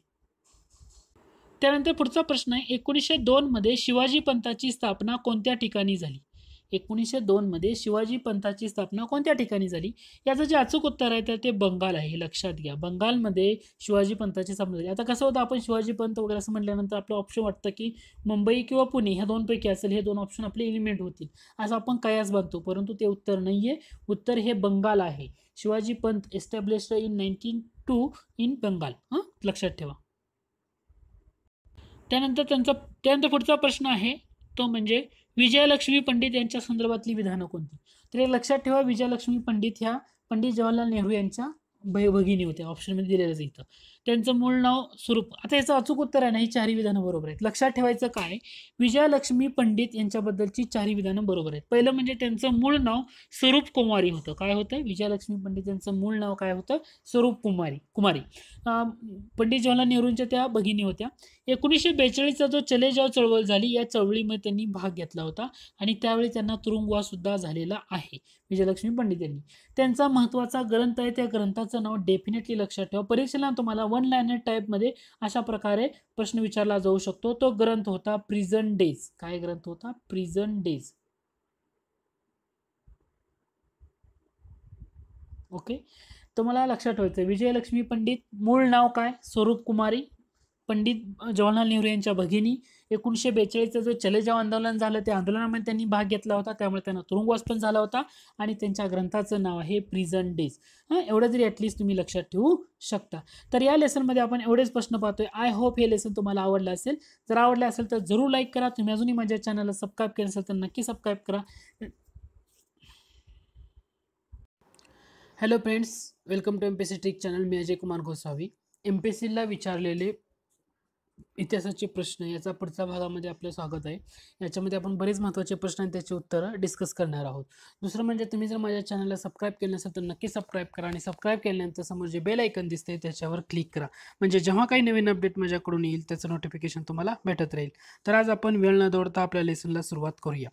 त्यानंतर पुढचा प्रश्न आहे एकोणीसशे दोनमध्ये शिवाजी पंथाची स्थापना कोणत्या ठिकाणी झाली एकोणीसशे दोनमध्ये शिवाजी पंथाची स्थापना कोणत्या ठिकाणी झाली याचं जे अचूक उत्तर आहे तर ते बंगाल आहे हे लक्षात घ्या बंगालमध्ये शिवाजी पंथाची स्थापना झाली आता कसं होतं आपण शिवाजी पंत वगैरे असं म्हटल्यानंतर आपलं ऑप्शन वाटतं की मुंबई किंवा पुणे ह्या दोनपैकी असेल हे दोन ऑप्शन आपले इलिमेंट होतील असं आपण कयास बांधतो परंतु ते उत्तर नाही आहे उत्तर हे बंगाल आहे Shivaji Pant establish in nineteen two in Bengal हां लक्षात ठेवा त्यानंतर त्यांचा त्यानंतर पुढचा प्रश्न आहे तो म्हणजे विजयलक्ष्मी पंडित यांच्या संदर्भातली विधानं कोणती तर हे लक्षात ठेवा विजयलक्ष्मी पंडित ह्या पंडित जवाहरलाल नेहरू यांच्या भगिनी होत्या ऑप्शनमध्ये दिल्या इथं त्यांचं मूळ नाव स्वरूप आता याचं अचूक उत्तर आहे ना ही चारही विधानं बरोबर आहेत लक्षात ठेवायचं काय विजयालक्ष्मी पंडित यांच्याबद्दलची चारही विधानं बरोबर आहेत पहिलं म्हणजे त्यांचं मूळ नाव स्वरूप कुमारी होतं काय होतं विजयालक्ष्मी पंडित यांचं मूळ नाव काय होतं स्वरूप कुमारी कुमारी पंडित जवाहरलाल नेहरूंच्या त्या भगिनी होत्या एकोणीसशे बेचाळीसचा जो चले जाव चळवळ झाली या चळवळीमध्ये त्यांनी भाग घेतला होता आणि त्यावेळी त्यांना सुद्धा झालेला आहे विजयलक्ष्मी पंडित यांनी त्यांचा महत्त्वाचा ग्रंथ आहे त्या ग्रंथाचं नाव डेफिनेटली लक्षात ठेवा परीक्षेला तुम्हाला वन टाइप मध्ये अशा प्रकारे प्रश्न विचारला जाऊ शकतो तो ग्रंथ होता प्रिझन डेज काय ग्रंथ होता प्रिझन डेज ओके तर मला लक्षात ठेवायचं विजयलक्ष्मी पंडित मूळ नाव काय स्वरूप कुमारी पंडित जवाहरलाल नेहरू यांच्या भगिनी एकोणीसशे बेचाळीसचं जो चले जाव आंदोलन झालं त्या आंदोलनामध्ये त्यांनी भाग घेतला होता त्यामुळे त्यांना तुरुंगवास पण झाला होता आणि त्यांच्या ग्रंथाचं नाव आहे प्रिझन डेज हां एवढं जरी ॲटलीस्ट तुम्ही लक्षात ठेवू शकता तर या लेसनमध्ये आपण एवढेच प्रश्न पाहतोय आय होप हे लेसन तुम्हाला आवडलं असेल जर आवडलं असेल तर जरूर लाईक करा तुम्ही अजूनही माझ्या चॅनलला सबस्क्राईब केलं असेल तर नक्की सबस्क्राईब करा hello friends welcome to M P C trick channel मी अजय कुमार गोसावी एम पी सीला विचारलेले इतिहासाचे प्रश्न याचा पुढच्या भागामध्ये आपलं स्वागत आहे याच्यामध्ये आपण बरेच महत्त्वाचे प्रश्न आणि त्याची उत्तरं डिस्कस करणार आहोत दुसरं म्हणजे तुम्ही जर माझ्या चॅनलला सबस्क्राईब केलं नसेल तर नक्की सबस्क्राईब करा आणि सबस्क्राईब केल्यानंतर समोर जे बेल आयकन दिसते त्याच्यावर क्लिक करा म्हणजे जेव्हा काही नवीन अपडेट माझ्याकडून येईल त्याचं नोटिफिकेशन तुम्हाला भेटत राहील तर आज आपण वेळ न दौडता आपल्या लेसनला सुरुवात करूया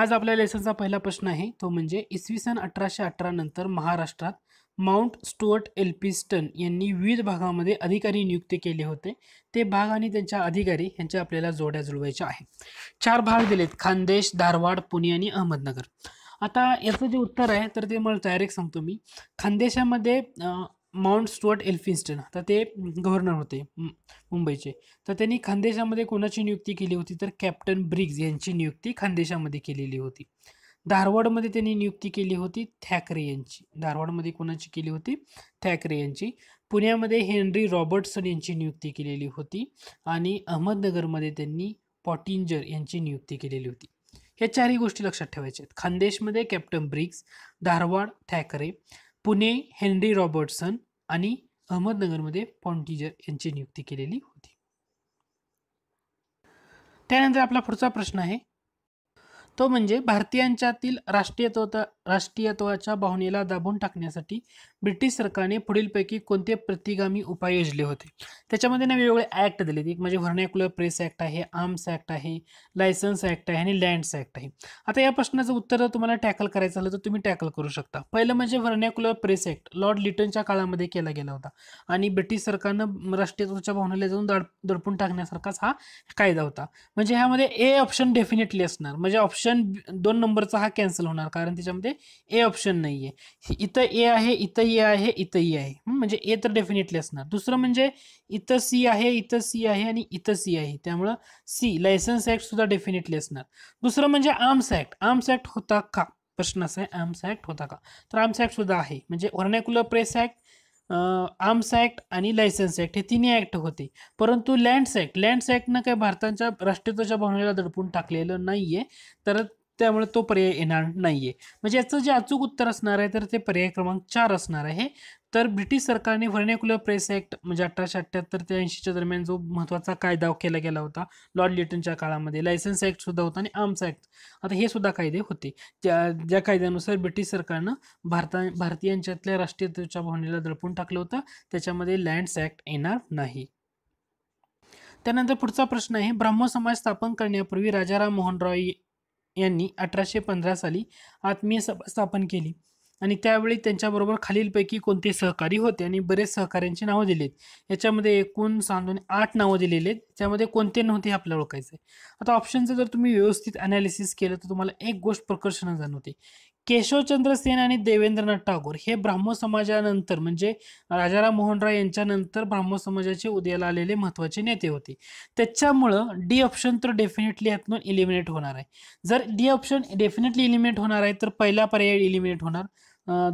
आज आपल्या लेसनचा पहिला प्रश्न आहे तो म्हणजे इसवी सन अठराशे अठरा नंतर महाराष्ट्रात माउंट स्टुअर्ट एल्पिस्टन यांनी विविध भागामध्ये अधिकारी नियुक्त केले होते ते भाग आणि त्यांच्या अधिकारी यांच्या आपल्याला जोड्या जुळवायच्या आहेत चार भाग दिलेत खानदेश धारवाड पुणे आणि अहमदनगर आता याचं जे उत्तर आहे तर ते मला डायरेक्ट सांगतो मी खानदेशामध्ये माउंट स्टुअर्ट एल्फिन्स्टन आता ते गव्हर्नर होते मुंबईचे तर त्यांनी खानदेशामध्ये कोणाची नियुक्ती केली होती तर कॅप्टन ब्रिग्ज यांची नियुक्ती खानदेशामध्ये केलेली होती धारवाडमध्ये त्यांनी नियुक्ती केली होती थॅकरे यांची धारवाडमध्ये कोणाची केली होती थॅकरे यांची पुण्यामध्ये हेनरी रॉबर्टसन यांची नियुक्ती केलेली होती आणि अहमदनगरमध्ये त्यांनी पॉटिंजर यांची नियुक्ती केलेली होती ह्या चारही गोष्टी लक्षात ठेवायच्या आहेत खानदेशमध्ये captain Briggs Dharwad Thackeray Pune Henry Robertson आणि अहमदनगरमध्ये पॉन्टिजर यांची नियुक्ती केलेली होती त्यानंतर आपला पुढचा प्रश्न आहे तो म्हणजे भारतीयांच्यातील राष्ट्रीयत्व राष्ट्रीयत्वाच्या भावनेला दाबून टाकण्यासाठी ब्रिटिश सरकारने पुढीलपैकी कोणते प्रतिगामी उपाय योजले होते त्याच्यामध्ये ना वेगवेगळे ॲक्ट दिलेत एक म्हणजे व्हर्नॅक्युलर प्रेस ॲक्ट आहे आर्म्स ॲक्ट आहे लायसन्स ॲक्ट आहे आणि लँड्स ॲक्ट आहे आता या प्रश्नाचं उत्तर जर तुम्हाला टॅकल करायचं झालं तर तुम्ही टॅकल करू शकता पहिलं म्हणजे व्हर्नॅक्युलर प्रेस ॲक्ट लॉर्ड लिटनच्या काळामध्ये केला गेला होता आणि ब्रिटिश सरकारनं राष्ट्रीयत्वाच्या भावनेला जाऊन दडपून टाकण्यासारखाच हा कायदा होता म्हणजे ह्यामध्ये ए ऑप्शन डेफिनेटली असणार म्हणजे ऑप्शन ऑप्शन दोन नंबरचा हा कॅन्सल होणार कारण त्याच्यामध्ये ए ऑप्शन नाही आहे इथं ए आहे इथं ए e आहे इथं ई आहे म्हणजे ए तर डेफिनेटली असणार दुसरं म्हणजे इथं सी आहे इथं सी आहे आणि इथं सी आहे त्यामुळं सी लायसन्स ऍक्ट सुद्धा डेफिनेटली असणार दुसरं म्हणजे आर्म्स ऍक्ट आर्म्स ऍक्ट होता का प्रश्न असा आहे आर्म्स ऍक्ट होता का तर आर्म्स ऍक्ट सुद्धा आहे म्हणजे vernacular press act arms act आणि लायसन्स ॲक्ट हे तिन्ही ॲक्ट होते परंतु लँड्स ॲक्ट लँड्स ॲक्टनं काही भारताच्या राष्ट्रीयत्वाच्या भावनेला दडपून टाकलेलं नाही आहे तर त्यामुळे तो पर्याय येणार नाही आहे म्हणजे याचं जे अचूक उत्तर असणार आहे तर ते पर्याय क्रमांक चार असणार आहे तर ब्रिटिश सरकारने व्हर्नेक्युलर प्रेस ॲक्ट म्हणजे अठराशे अठ्ठ्याहत्तर ते ऐंशीच्या दरम्यान जो महत्त्वाचा कायदा केला गेला होता लॉर्ड लिटनच्या काळामध्ये लायसन्स ॲक्टसुद्धा सुद्धा होता आणि आर्म्स ॲक्ट आता हे सुद्धा कायदे होते ज्या ज्या कायद्यानुसार ब्रिटिश सरकारनं भारता भारतीयांच्यातल्या राष्ट्रीयतेच्या भावनेला दडपून टाकलं होतं त्याच्यामध्ये लँड्स ॲक्ट येणार नाही त्यानंतर पुढचा प्रश्न आहे ब्रह्म समाज स्थापन करण्यापूर्वी राजाराम मोहन रॉय यांनी अठराशे पंधरा साली आत्मीय सभा स्थापन केली आणि त्यावेळी त्यांच्याबरोबर खालीलपैकी कोणते सहकारी होते आणि बरेच सहकाऱ्यांची नावं दिली आहेत याच्यामध्ये एकूण सांगून आठ नावं दिलेली आहेत त्यामध्ये कोणते नव्हते हे आपल्याला ओळखायचं आहे आता ऑप्शनचं जर तुम्ही व्यवस्थित अनालिसिस केलं तर तुम्हाला एक गोष्ट प्रकर्षण जाणवते केशवचंद्र सेन आणि देवेंद्रनाथ टागोर हे ब्राह्म समाजानंतर म्हणजे राजाराम मोहन राय यांच्यानंतर ब्राह्म समाजाचे उदयाला आलेले महत्वाचे नेते होते त्याच्यामुळं डी ऑप्शन तर डेफिनेटली यातून इलिमिनेट होणार आहे जर डी ऑप्शन डेफिनेटली इलिमिनेट होणार आहे तर पहिला पर्याय इलिमिनेट होणार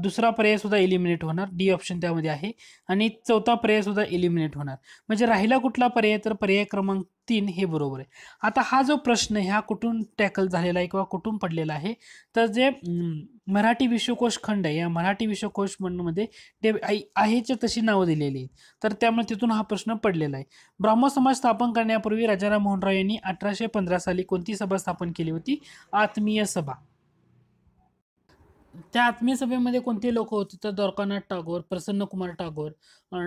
दुसरा पर्याय सुद्धा एलिमिनेट होणार डी ऑप्शन त्यामध्ये आहे आणि चौथा पर्याय सुद्धा एलिमिनेट होणार म्हणजे राहिला कुठला पर्याय तर पर्याय क्रमांक तीन हे बरोबर आहे आता हा जो प्रश्न हा कुठून टॅकल झालेला आहे किंवा कुठून पडलेला आहे तर जे मराठी विश्वकोश खंड आहे या मराठी विश्वकोश डे ते आहेच्या तशी नावं दिलेली आहेत तर त्यामुळे तिथून हा प्रश्न पडलेला आहे ब्राह्मण समाज स्थापन करण्यापूर्वी राजाराम मोहनराव यांनी अठराशे पंधरा साली कोणती सभा स्थापन केली होती आत्मीय सभा त्या आत्मीय सभेमध्ये कोणते लोक होते तर द्वारकानाथ टागोर प्रसन्न कुमार टागोर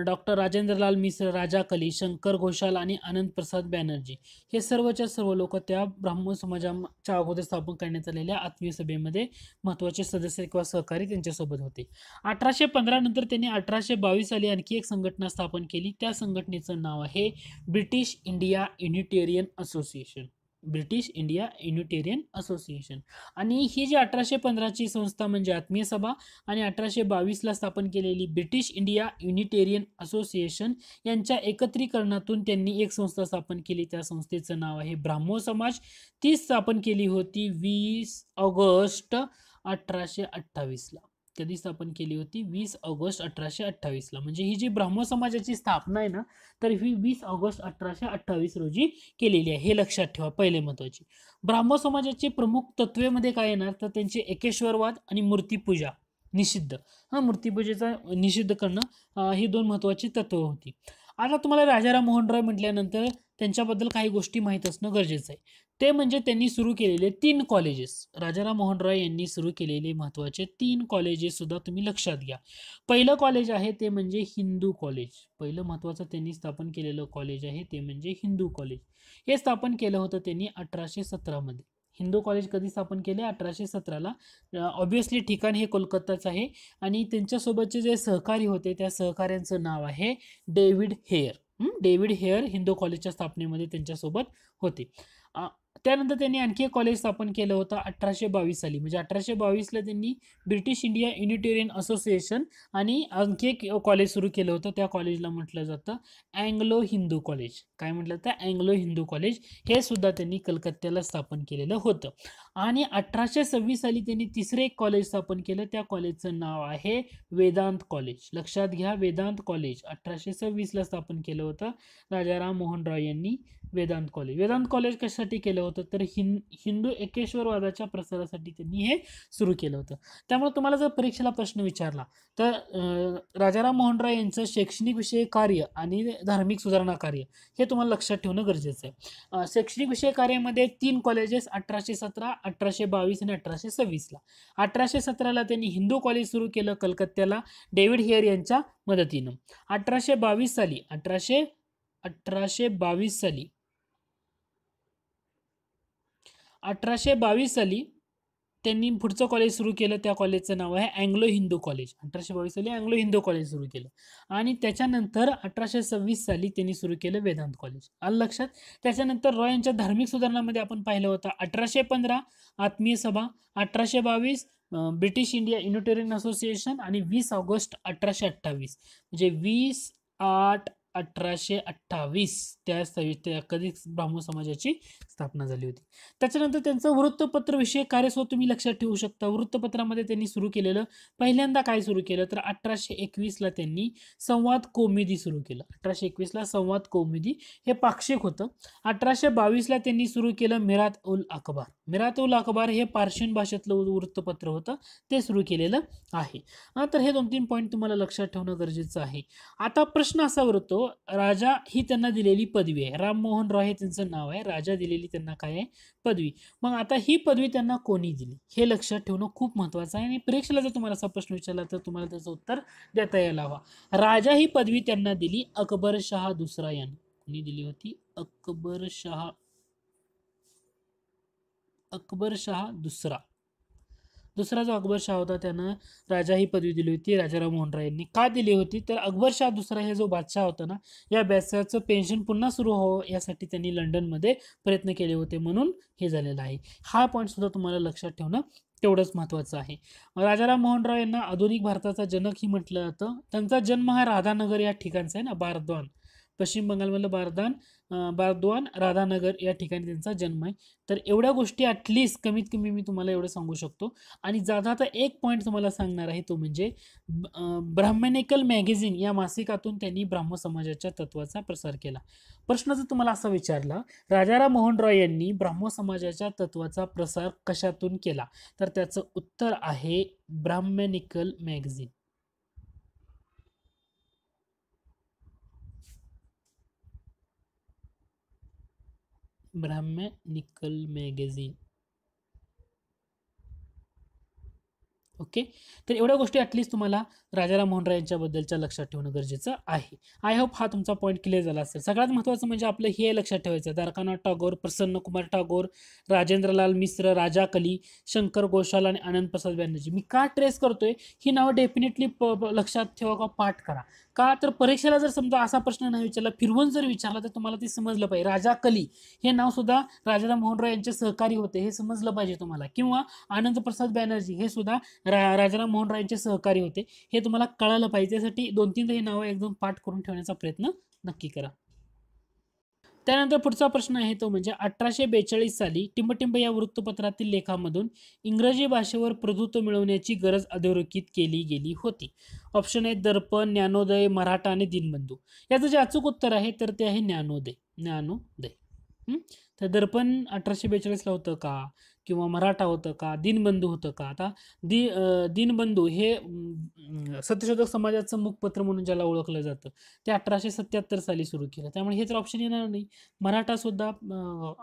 डॉक्टर राजेंद्रलाल मिश्र राजा कली शंकर घोषाल आणि आनंद प्रसाद बॅनर्जी हे सर्वच्या सर्व लोक त्या ब्राह्मण समाजाच्या अगोदर स्थापन करण्यात आलेल्या आत्मीय सभेमध्ये महत्त्वाचे सदस्य किंवा सहकारी त्यांच्यासोबत होते अठराशे पंधरा नंतर त्यांनी अठराशे बावीस साली आणखी एक संघटना स्थापन केली त्या संघटनेचं नाव आहे British India Unitarian association British India Unitarian association आणि ही जी अठराशे पंधराची संस्था म्हणजे आत्मीय सभा आणि अठराशे बावीसला स्थापन केलेली ब्रिटिश इंडिया युनिटेरियन असोसिएशन यांच्या एकत्रीकरणातून त्यांनी एक संस्था स्थापन केली त्या संस्थेचं नाव आहे ब्राह्मो समाज ती स्थापन केली होती वीस ऑगस्ट अठराशे अठ्ठावीसला कधी स्थापन केली होती वीस ऑगस्ट अठराशे अठ्ठावीसला म्हणजे ही जी ब्राह्मण समाजाची स्थापना आहे ना तर ही वीस ऑगस्ट अठराशे अठ्ठावीस रोजी केलेली आहे हे लक्षात ठेवा पहिले महत्वाची ब्राह्मण समाजाचे प्रमुख तत्वेमध्ये काय येणार तर त्यांचे एकेश्वरवाद आणि मूर्तीपूजा निषिद्ध हा मूर्तीपूजेचा निषिद्ध करणं ही दोन महत्त्वाची तत्व होती आता तुम्हाला राजाराम मोहन रॉय म्हटल्यानंतर त्यांच्याबद्दल काही गोष्टी माहीत असणं गरजेचं आहे ते म्हणजे त्यांनी सुरू केलेले तीन कॉलेजेस राजाराम मोहन रॉय यांनी सुरू केलेले महत्त्वाचे तीन कॉलेजेस सुद्धा तुम्ही लक्षात घ्या पहिलं कॉलेज आहे ते म्हणजे हिंदू कॉलेज पहिलं महत्त्वाचं त्यांनी स्थापन केलेलं कॉलेज आहे ते म्हणजे हिंदू कॉलेज हे स्थापन केलं होतं त्यांनी अठराशे सतरामध्ये हिंदू कॉलेज कधी स्थापन केले अठराशे सतराला ऑब्वियसली ठिकाण हे कोलकाताच आहे आणि त्यांच्यासोबतचे जे सहकारी होते त्या सहकाऱ्यांचं नाव आहे David Hare David Hare Hindu कॉलेजच्या स्थापनेमध्ये त्यांच्यासोबत होते त्यानंतर त्यांनी आणखी एक कॉलेज स्थापन केलं होतं अठराशे बावीस साली म्हणजे अठराशे बावीसला त्यांनी ब्रिटिश इंडिया युनिटेरियन असोसिएशन आणि आणखी एक कॉलेज सुरू केलं होतं त्या कॉलेजला म्हटलं जातं अँग्लो हिंदू कॉलेज काय म्हटलं तर अँग्लो हिंदू कॉलेज हे सुद्धा त्यांनी कलकत्त्याला स्थापन केलेलं होतं आणि अठराशे सव्वीस साली त्यांनी तिसरे एक कॉलेज स्थापन केलं त्या कॉलेजचं नाव आहे वेदांत कॉलेज लक्षात घ्या वेदांत कॉलेज अठराशे सव्वीसला स्थापन केलं होतं राजाराम मोहन रॉय यांनी वेदांत कॉलेज वेदांत कॉलेज कशासाठी केलं होतं तर हिं हिंदू एकेश्वरवादाच्या प्रसारासाठी त्यांनी हे सुरू केलं होतं त्यामुळे तुम्हाला जर परीक्षेला प्रश्न विचारला तर राजाराम मोहन राय यांचं शैक्षणिक विषय कार्य आणि धार्मिक सुधारणा कार्य हे तुम्हाला लक्षात ठेवणं गरजेचं आहे शैक्षणिक विषय कार्यामध्ये तीन कॉलेजेस अठराशे सतरा अठराशे बावीस आणि अठराशे सव्वीसला अठराशे सतराला त्यांनी हिंदू कॉलेज सुरू केलं कलकत्त्याला डेव्हिड हेअर यांच्या मदतीनं अठराशे बावीस साली अठराशे अठराशे बावीस साली अठराशे बावीस साली त्यांनी पुढचं कॉलेज सुरू केलं त्या कॉलेजचं नाव आहे अँग्लो हिंदू कॉलेज अठराशे बावीस साली अँग्लो हिंदू कॉलेज सुरू केलं आणि त्याच्यानंतर अठराशे सव्वीस साली त्यांनी सुरू केलं वेदांत कॉलेज आलं लक्षात त्याच्यानंतर रॉय यांच्या धार्मिक सुधारणामध्ये आपण पाहिलं होतं अठराशे पंधरा आत्मीय सभा अठराशे बावीस ब्रिटिश इंडिया युनिटेरियन असोसिएशन आणि वीस ऑगस्ट अठराशे अठ्ठावीस म्हणजे वीस आठ अठराशे अठ्ठावीस त्या सवि कधीच ब्राह्मण समाजाची स्थापना झाली होती त्याच्यानंतर त्यांचं वृत्तपत्र विषय कार्यसुद्धा तुम्ही लक्षात ठेवू शकता वृत्तपत्रामध्ये त्यांनी सुरू केलेलं पहिल्यांदा काय सुरू केलं तर अठराशे एकवीसला त्यांनी संवाद कौमिदी सुरू केलं अठराशे एकवीसला संवाद कौमिदी हे पाक्षिक होतं अठराशे बावीसला त्यांनी सुरू केलं मिरात उल अखबार मिरात उल अखबार हे पार्शियन भाषेतलं वृत्तपत्र होतं ते सुरू केलेलं आहे तर हे दोन तीन पॉईंट तुम्हाला लक्षात ठेवणं गरजेचं आहे आता प्रश्न असा वृत्त राजा ही त्यांना दिलेली पदवी आहे राममोहन रॉय हे त्यांचं नाव आहे राजा दिलेली त्यांना काय आहे पदवी मग आता ही पदवी त्यांना कोणी दिली हे लक्षात ठेवणं खूप महत्त्वाचं आहे आणि परीक्षेला जर तुम्हाला असा प्रश्न विचारला तर तुम्हाला त्याचं उत्तर देता यायला हवा राजा ही पदवी त्यांना दिली अकबर शहा दुसरा यांनी कोणी दिली होती अकबर शहा अकबर शहा दुसरा दुसरा जो अकबर शाह होता त्यानं राजा ही पदवी दिली होती राजाराम मोहनराय यांनी का दिली होती तर अकबर शाह दुसरा हे जो बादशाह होता ना या बादशाहचं पेन्शन पुन्हा सुरू हो यासाठी त्यांनी लंडनमध्ये प्रयत्न केले होते म्हणून हे झालेलं आहे हा पॉईंट सुद्धा तुम्हाला लक्षात ठेवणं तेवढंच महत्त्वाचं आहे राजाराम मोहनराव यांना आधुनिक भारताचा जनक ही म्हटलं जातं त्यांचा जन्म हा राधानगर या ठिकाणचा आहे ना बारद्वान पश्चिम बंगालमधलं बारदान बारद्वान राधानगर या ठिकाणी त्यांचा जन्म आहे तर एवढ्या गोष्टी ॲटलीस्ट कमीत कमी मी तुम्हाला एवढं सांगू शकतो आणि जाधा आता एक पॉईंट तुम्हाला सांगणार आहे तो म्हणजे ब्राह्मणिकल मॅगझिन या मासिकातून त्यांनी ब्राह्म समाजाच्या तत्वाचा प्रसार केला प्रश्न जर तुम्हाला असा विचारला राजाराम मोहन रॉय यांनी ब्राह्म समाजाच्या तत्वाचा प्रसार कशातून केला तर त्याचं उत्तर आहे ब्राह्मणिकल मॅगझिन निकल मॅगझिन ओके तर एवढ्या गोष्टी ॲटलिस्ट तुम्हाला राजाराम राय यांच्याबद्दलच्या लक्षात ठेवणं गरजेचं आहे आय होप हा तुमचा पॉईंट क्लिअर झाला असेल सगळ्यात महत्त्वाचं म्हणजे आपलं हे लक्षात ठेवायचं दारकानाथ टागोर प्रसन्न कुमार टागोर राजेंद्रलाल मिश्र राजा कली शंकर घोषाल आणि आनंद प्रसाद बॅनर्जी मी का ट्रेस करतोय ही नावं डेफिनेटली प लक्षात ठेवा किंवा पाठ करा का तर परीक्षेला जर समजा असा प्रश्न नाही विचारला फिरवून जर विचारला तर तुम्हाला ते समजलं पाहिजे राजा कली हे नाव सुद्धा राजाराम राय यांचे सहकारी होते हे समजलं पाहिजे तुम्हाला किंवा आनंद प्रसाद बॅनर्जी हे सुद्धा रा राजाराम मोहन यांचे सहकारी होते हे तुम्हाला कळालं पाहिजे त्यासाठी दोन तीन हे नावं एकदम पाठ करून ठेवण्याचा प्रयत्न नक्की करा त्यानंतर पुढचा प्रश्न आहे तो म्हणजे अठराशे बेचाळीस साली टिंबटिंब या वृत्तपत्रातील लेखामधून इंग्रजी भाषेवर प्रभुत्व मिळवण्याची गरज अधोरेखित केली गेली होती ऑप्शन आहे दर्पण ज्ञानोदय मराठा आणि दिनबंधू याचं जे अचूक उत्तर आहे तर ते आहे ज्ञानोदय ज्ञानोदय तर दर्पण अठराशे बेचाळीसला होतं का किंवा मराठा होतं का दीनबंधू होतं का आता दि दिनबंधू हे सत्यशोधक समाजाचं मुखपत्र म्हणून ज्याला ओळखलं जातं ते अठराशे सत्याहत्तर साली सुरू केलं त्यामुळे हे तर ऑप्शन येणार नाही मराठासुद्धा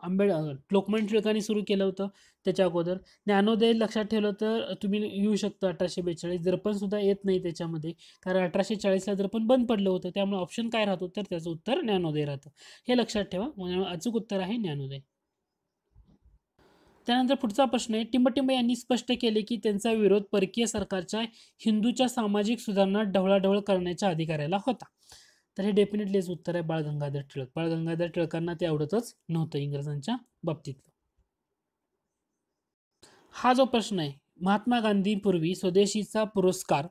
आंबेड लोकमान्य टिळकांनी सुरू केलं होतं त्याच्या अगोदर ज्ञानोदय लक्षात ठेवलं तर तुम्ही येऊ शकता अठराशे बेचाळीस दर्पणसुद्धा येत नाही त्याच्यामध्ये कारण अठराशे चाळीसला दर्पण बंद पडलं होतं त्यामुळे ऑप्शन काय राहतो तर त्याचं उत्तर ज्ञानोदय राहतं हे लक्षात ठेवा अचूक उत्तर आहे ज्ञानोदय त्यानंतर पुढचा प्रश्न आहे टिंबटिंब यांनी स्पष्ट केले की त्यांचा विरोध परकीय सरकारच्या हिंदूच्या सामाजिक सुधारणा ढवळाढवळ करण्याच्या अधिकाऱ्याला होता तर हे डेफिनेटली उत्तर आहे बाळ गंगाधर टिळक बाळ गंगाधर टिळकांना ते आवडतच नव्हतं इंग्रजांच्या बाबतीत हा जो प्रश्न आहे महात्मा पूर्वी स्वदेशीचा पुरस्कार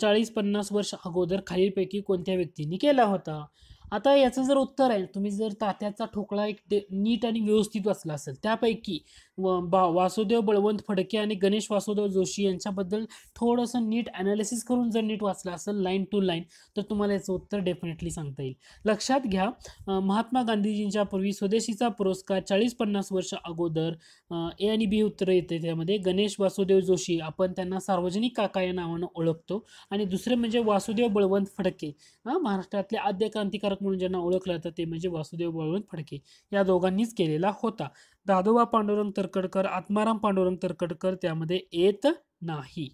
चाळीस पन्नास वर्ष अगोदर खालीलपैकी कोणत्या व्यक्तींनी केला होता आता याचं जर उत्तर आहे तुम्ही जर तात्याचा ठोकळा एक नीट आणि व्यवस्थित वाचला असेल त्यापैकी वा वासुदेव बळवंत फडके आणि गणेश वासुदेव जोशी यांच्याबद्दल थोडंसं नीट ॲनालिसिस करून जर नीट वाचलं असेल लाईन टू लाईन तर तुम्हाला याचं उत्तर डेफिनेटली सांगता येईल लक्षात घ्या महात्मा गांधीजींच्या पूर्वी स्वदेशीचा पुरस्कार चाळीस पन्नास वर्ष अगोदर ए आणि बी उत्तर येते त्यामध्ये गणेश वासुदेव जोशी आपण त्यांना सार्वजनिक काका या नावानं ओळखतो आणि दुसरे म्हणजे वासुदेव बळवंत फडके महाराष्ट्रातले आद्य क्रांतिकारक म्हणून ज्यांना ओळखलं जातं ते म्हणजे वासुदेव बळवंत फडके या दोघांनीच केलेला होता दादोबा पांडुरंग तरकडकर आत्माराम पांडुरंग तरकडकर त्यामध्ये येत नाही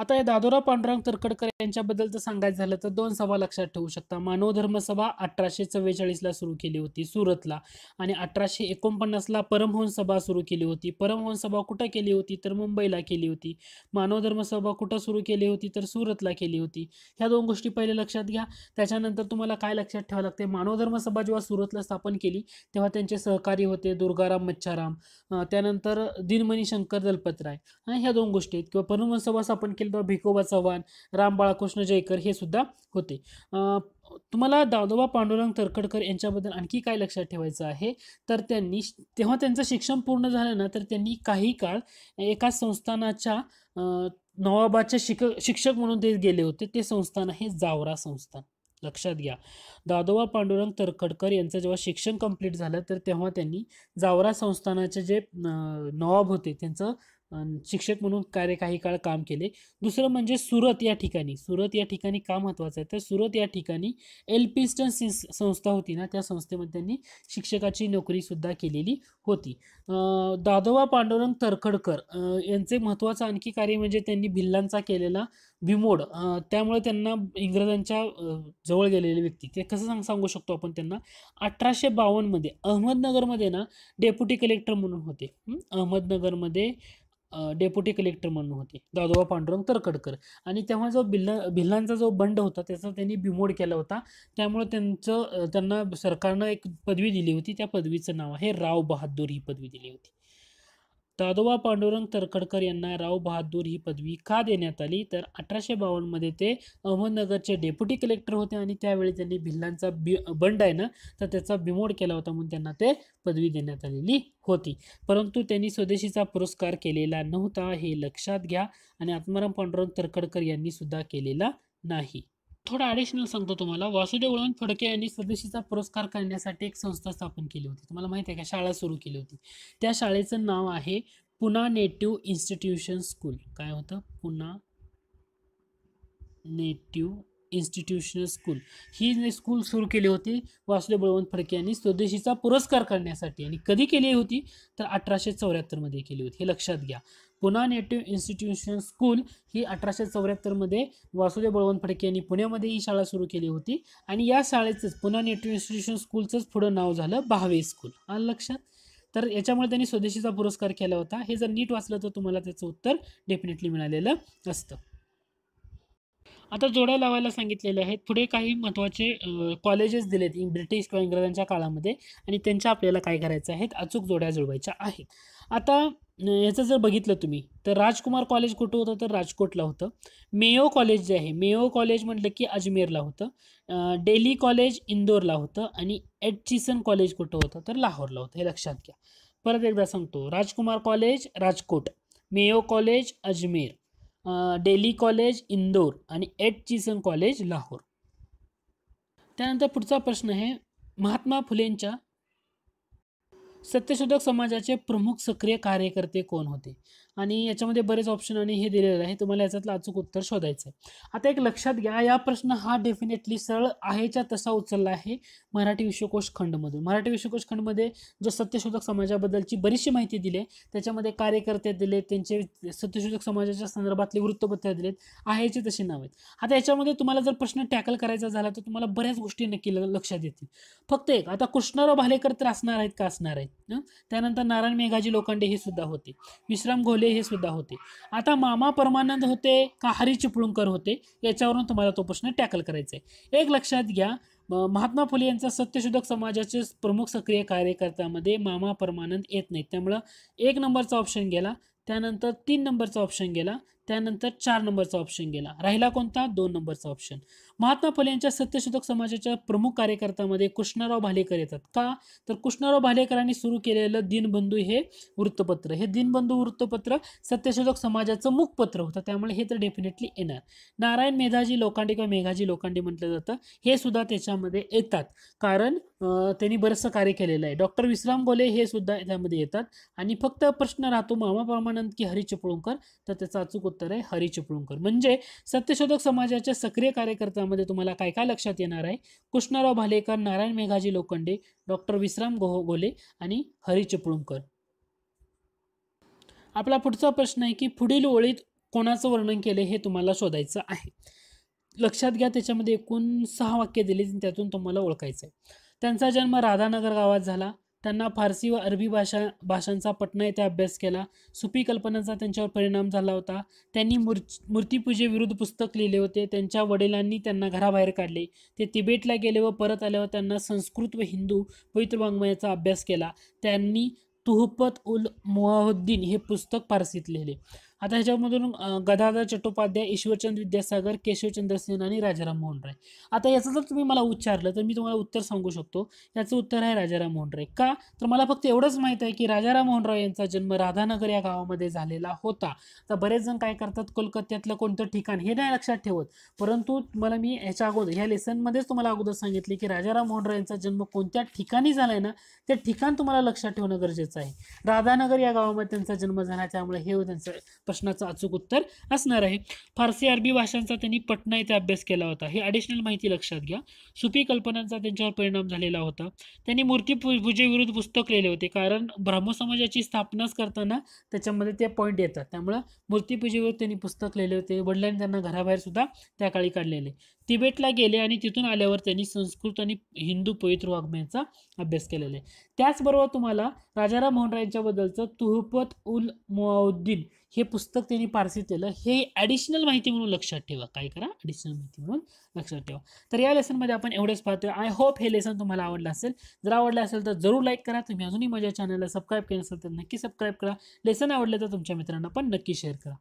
आता या दादोरा पांडुरंग तरखडकर यांच्याबद्दलचं सांगायचं झालं तर दोन सभा लक्षात ठेवू शकता मानव धर्मसभा अठराशे चव्वेचाळीसला सुरू केली होती सुरतला आणि अठराशे एकोणपन्नासला परमहोन सभा सुरू केली होती परमहोन सभा कुठं केली होती तर मुंबईला केली होती मानव सभा कुठं सुरू केली होती तर सुरतला केली होती ह्या दोन गोष्टी पहिले लक्षात घ्या त्याच्यानंतर तुम्हाला काय लक्षात ठेवावं लागते मानव सभा जेव्हा सुरतला स्थापन केली तेव्हा त्यांचे सहकारी होते दुर्गाराम मच्छाराम त्यानंतर दिनमणी शंकर दलपतराय ह्या दोन गोष्टी आहेत किंवा परमहन सभा स्थापन केली अखिलराव भिकोबा चव्हाण रामबाळकृष्ण जयकर हे सुद्धा होते तुम्हाला दादोबा पांडुरंग तरखडकर यांच्याबद्दल आणखी काय लक्षात ठेवायचं आहे तर त्यांनी तेव्हा त्यांचं शिक्षण पूर्ण झालं ना तर त्यांनी काही काळ एका संस्थानाच्या नवाबाचे शिक शिक्षक म्हणून ते गेले होते ते संस्थान आहे जावरा संस्थान लक्षात घ्या दादोबा पांडुरंग तरखडकर यांचं जेव्हा शिक्षण कंप्लीट झालं तर तेव्हा त्यांनी जावरा संस्थानाचे जे नवाब होते त्यांचं शिक्षक म्हणून कार्य काही काळ काम केले दुसरं म्हणजे सुरत या ठिकाणी सुरत या ठिकाणी का महत्त्वाचं आहे तर सुरत या ठिकाणी एल पिस्टन संस्था होती ना त्या संस्थेमध्ये त्यांनी शिक्षकाची नोकरीसुद्धा केलेली होती दादोबा पांडुरंग तरखडकर यांचे महत्त्वाचं आणखी कार्य म्हणजे त्यांनी भिल्लांचा केलेला बिमोड त्यामुळे त्यांना इंग्रजांच्या जवळ गेलेले व्यक्ती ते कसं सांग सांगू शकतो आपण त्यांना अठराशे बावन्नमध्ये अहमदनगरमध्ये ना डेप्युटी कलेक्टर म्हणून होते अहमदनगरमध्ये डेप्युटी कलेक्टर म्हणून होते दादोबा पांडुरंग तरकड़कर, आणि तेव्हा जो भिल्ला भिल्लांचा जो बंड होता त्याचा त्यांनी बिमोड केला होता त्यामुळे त्यांचं त्यांना सरकारनं एक पदवी दिली होती त्या पदवीचं नाव आहे राव बहादूर ही पदवी दिली होती दादोबा पांडुरंग तरखडकर यांना राव बहादूर ही पदवी का देण्यात आली तर अठराशे बावन्नमध्ये ते अहमदनगरचे डेप्युटी कलेक्टर होते आणि त्यावेळी त्यांनी भिल्लांचा बि बंड आहे ना तर त्याचा बिमोड केला होता म्हणून त्यांना ते पदवी देण्यात आलेली होती परंतु त्यांनी स्वदेशीचा पुरस्कार केलेला नव्हता हे लक्षात घ्या आणि आत्माराम पांडुरंग तरखडकर यांनी सुद्धा केलेला नाही थोडा ॲडिशनल सांगतो तुम्हाला वासुदेव वळवण फडके यांनी स्वदेशीचा पुरस्कार करण्यासाठी एक संस्था स्थापन केली होती तुम्हाला माहिती आहे का शाळा सुरू केली होती त्या शाळेचं नाव आहे पुना नेटिव्ह इन्स्टिट्यूशन स्कूल काय होतं पुना नेटिव्ह इन्स्टिट्यूशन स्कूल ही स्कूल सुरू केली होती वासुदेव बळवंत फडके यांनी स्वदेशीचा पुरस्कार करण्यासाठी आणि कधी केली होती तर अठराशे चौऱ्याहत्तरमध्ये केली होती हे लक्षात घ्या पुन्हा नेटिव्ह इन्स्टिट्यूशन स्कूल ही अठराशे चौऱ्याहत्तरमध्ये वासुदेव बळवंत फडके यांनी पुण्यामध्ये ही शाळा सुरू केली होती आणि या शाळेचंच पुन्हा नेटिव्ह इन्स्टिट्यूशन स्कूलचंच पुढं नाव झालं भावे स्कूल आलं लक्षात तर याच्यामुळे त्यांनी स्वदेशीचा पुरस्कार केला होता हे जर नीट वाचलं तर तुम्हाला त्याचं उत्तर डेफिनेटली मिळालेलं असतं आता जोड्या लावायला सांगितलेले आहेत पुढे काही महत्त्वाचे कॉलेजेस दिले आहेत ब्रिटिश किंवा इंग्रजांच्या काळामध्ये आणि त्यांच्या आपल्याला काय करायचं आहेत अचूक जोड्या जुळवायच्या आहेत आता याचं जर बघितलं तुम्ही तर राजकुमार कॉलेज कुठं होतं तर राजकोटला होतं मेयो कॉलेज जे आहे मेयो कॉलेज म्हटलं की अजमेरला होतं डेली कॉलेज इंदोरला होतं आणि एडचिसन कॉलेज कुठं होतं तर लाहोरला होतं हे लक्षात घ्या परत एकदा सांगतो Rajkumar college Rajkot Mayo college Ajmer Daly college Indore आणि एडचिसन कॉलेज लाहोर त्यानंतर पुढचा प्रश्न आहे महात्मा फुलेंच्या सत्यशोधक समाजाचे प्रमुख सक्रिय कार्यकर्ते कोण होते आणि याच्यामध्ये बरेच ऑप्शन आणि हे दिलेलं आहे तुम्हाला याच्यातलं अचूक उत्तर शोधायचं आहे आता एक लक्षात घ्या या प्रश्न हा डेफिनेटली सरळ आहेच्या तसा उचलला आहे मराठी विश्वकोश खंडमधून मराठी विश्वकोश खंडमध्ये जो सत्यशोधक समाजाबद्दलची बरीचशी माहिती दिली आहे त्याच्यामध्ये कार्यकर्ते दिले त्यांचे सत्यशोधक समाजाच्या संदर्भातले वृत्तपत्र दिलेत आहेचे तसे नाव आहेत आता याच्यामध्ये तुम्हाला जर प्रश्न टॅकल करायचा झाला तर तुम्हाला बऱ्याच गोष्टी नक्की लक्षात येतील फक्त एक आता कृष्णराव भालेकर तर असणार आहेत का असणार आहेत त्यानंतर नारायण मेघाजी लोखंडे हे सुद्धा होते विश्राम घोले फुले हे सुद्धा होते आता मामा परमानंद होते का हरी चिपळूणकर होते याच्यावरून तुम्हाला तो प्रश्न टॅकल करायचा आहे एक लक्षात घ्या महात्मा फुले यांचा सत्यशोधक समाजाचे प्रमुख सक्रिय कार्यकर्त्यामध्ये मामा परमानंद येत नाही त्यामुळं एक नंबरचा ऑप्शन गेला त्यानंतर तीन नंबरचा ऑप्शन गेला त्यानंतर चार नंबरचा ऑप्शन गेला राहिला कोणता दोन नंबरचा ऑप्शन महात्मा फुले यांच्या सत्यशोधक समाजाच्या प्रमुख कार्यकर्त्यामध्ये कृष्णराव भालेकर येतात का तर कृष्णराव भालेकरांनी सुरू केलेलं दिनबंधू हे वृत्तपत्र हे दिनबंधू वृत्तपत्र सत्यशोधक समाजाचं मुखपत्र होतं त्यामुळे हे तर डेफिनेटली येणार नारायण मेधाजी लोकांडे किंवा मेघाजी लोकांडे म्हटलं जातं हे सुद्धा त्याच्यामध्ये येतात कारण त्यांनी बरंचसं कार्य केलेलं आहे डॉक्टर विश्राम गोले हे सुद्धा त्यामध्ये येतात आणि फक्त प्रश्न राहतो मामा परमानंद की हरी तर त्याचं अचूक उत्तर आहे हरी चिपळूणकर म्हणजे सत्यशोधक समाजाच्या सक्रिय कार्यकर्त्या त्यामध्ये तुम्हाला काय काय लक्षात येणार आहे कृष्णराव भालेकर नारायण मेघाजी लोखंडे डॉक्टर विश्राम गोहो गोले आणि हरी चिपळूणकर आपला पुढचा प्रश्न आहे की पुढील ओळीत कोणाचं वर्णन केले हे तुम्हाला शोधायचं आहे लक्षात घ्या त्याच्यामध्ये एकूण सहा वाक्य दिली त्यातून तुम्हाला ओळखायचं आहे त्यांचा जन्म राधानगर गावात झाला त्यांना फारसी व अरबी भाषा भाषांचा पटना येथे अभ्यास केला सुपी कल्पनांचा त्यांच्यावर परिणाम झाला होता त्यांनी मूर् मूर्तीपूजेविरुद्ध पुस्तक लिहिले होते त्यांच्या वडिलांनी त्यांना घराबाहेर काढले ते तिबेटला गेले व परत आल्यावर त्यांना संस्कृत व हिंदू पवित्र वाङ्मयाचा अभ्यास केला त्यांनी तुहपत उल मुहाउद्दीन हे पुस्तक फारसीत लिहिले आता ह्याच्यामधून गदाधर चट्टोपाध्याय ईश्वरचंद विद्यासागर केशवचंद्र सेन आणि राजाराम मोहन राय आता याचं जर तुम्ही मला उच्चारलं तर मी तुम्हाला उत्तर सांगू शकतो याचं उत्तर आहे राजाराम मोहन राय का तर मला फक्त एवढंच माहीत आहे की राजाराम मोहन राय यांचा जन्म राधानगर या गावामध्ये झालेला होता तर बरेच जण काय करतात कोलकात्यातलं कोणतं ठिकाण हे नाही लक्षात ठेवत परंतु मला मी ह्याच्या अगोदर ह्या लेसनमध्येच तुम्हाला अगोदर सांगितले की राजाराम मोहन राय यांचा जन्म कोणत्या ठिकाणी झालाय ना ते ठिकाण तुम्हाला लक्षात ठेवणं गरजेचं आहे राधानगर या गावामध्ये त्यांचा जन्म झाला त्यामुळे हे त्यांचं प्रश्नाचं अचूक उत्तर असणार आहे फारसी अरबी भाषांचा त्यांनी पटना येथे अभ्यास केला होता ही ॲडिशनल माहिती लक्षात घ्या सुपी कल्पनांचा त्यांच्यावर परिणाम झालेला होता त्यांनी मूर्ती पूजेविरुद्ध पुस्तक लिहिले होते कारण समाजाची स्थापनाच करताना त्याच्यामध्ये ते पॉईंट येतात त्यामुळं मूर्तीपूजेविरुद्ध त्यांनी पुस्तक लिहिले होते वडिलांनी त्यांना घराबाहेर सुद्धा त्या काळी काढलेले तिबेटला गेले आणि तिथून आल्यावर त्यांनी संस्कृत आणि हिंदू पवित्र वाग्म्यांचा अभ्यास केलेला आहे त्याचबरोबर तुम्हाला राजाराम रायांच्याबद्दलचं तुहपत उल मुआउद्दीन हे पुस्तक त्यांनी पारसी केलं हे ॲडिशनल माहिती म्हणून लक्षात ठेवा काय करा ॲडिशनल माहिती म्हणून लक्षात ठेवा तर या लेसनमध्ये आपण एवढंच पाहतोय आय होप हे लेसन तुम्हाला आवडलं असेल जर आवडलं असेल तर जरूर लाईक करा तुम्ही अजूनही माझ्या चॅनलला सबस्क्राईब केलं असेल तर नक्की सबस्क्राईब करा लेसन आवडलं तर तुमच्या मित्रांना पण नक्की शेअर करा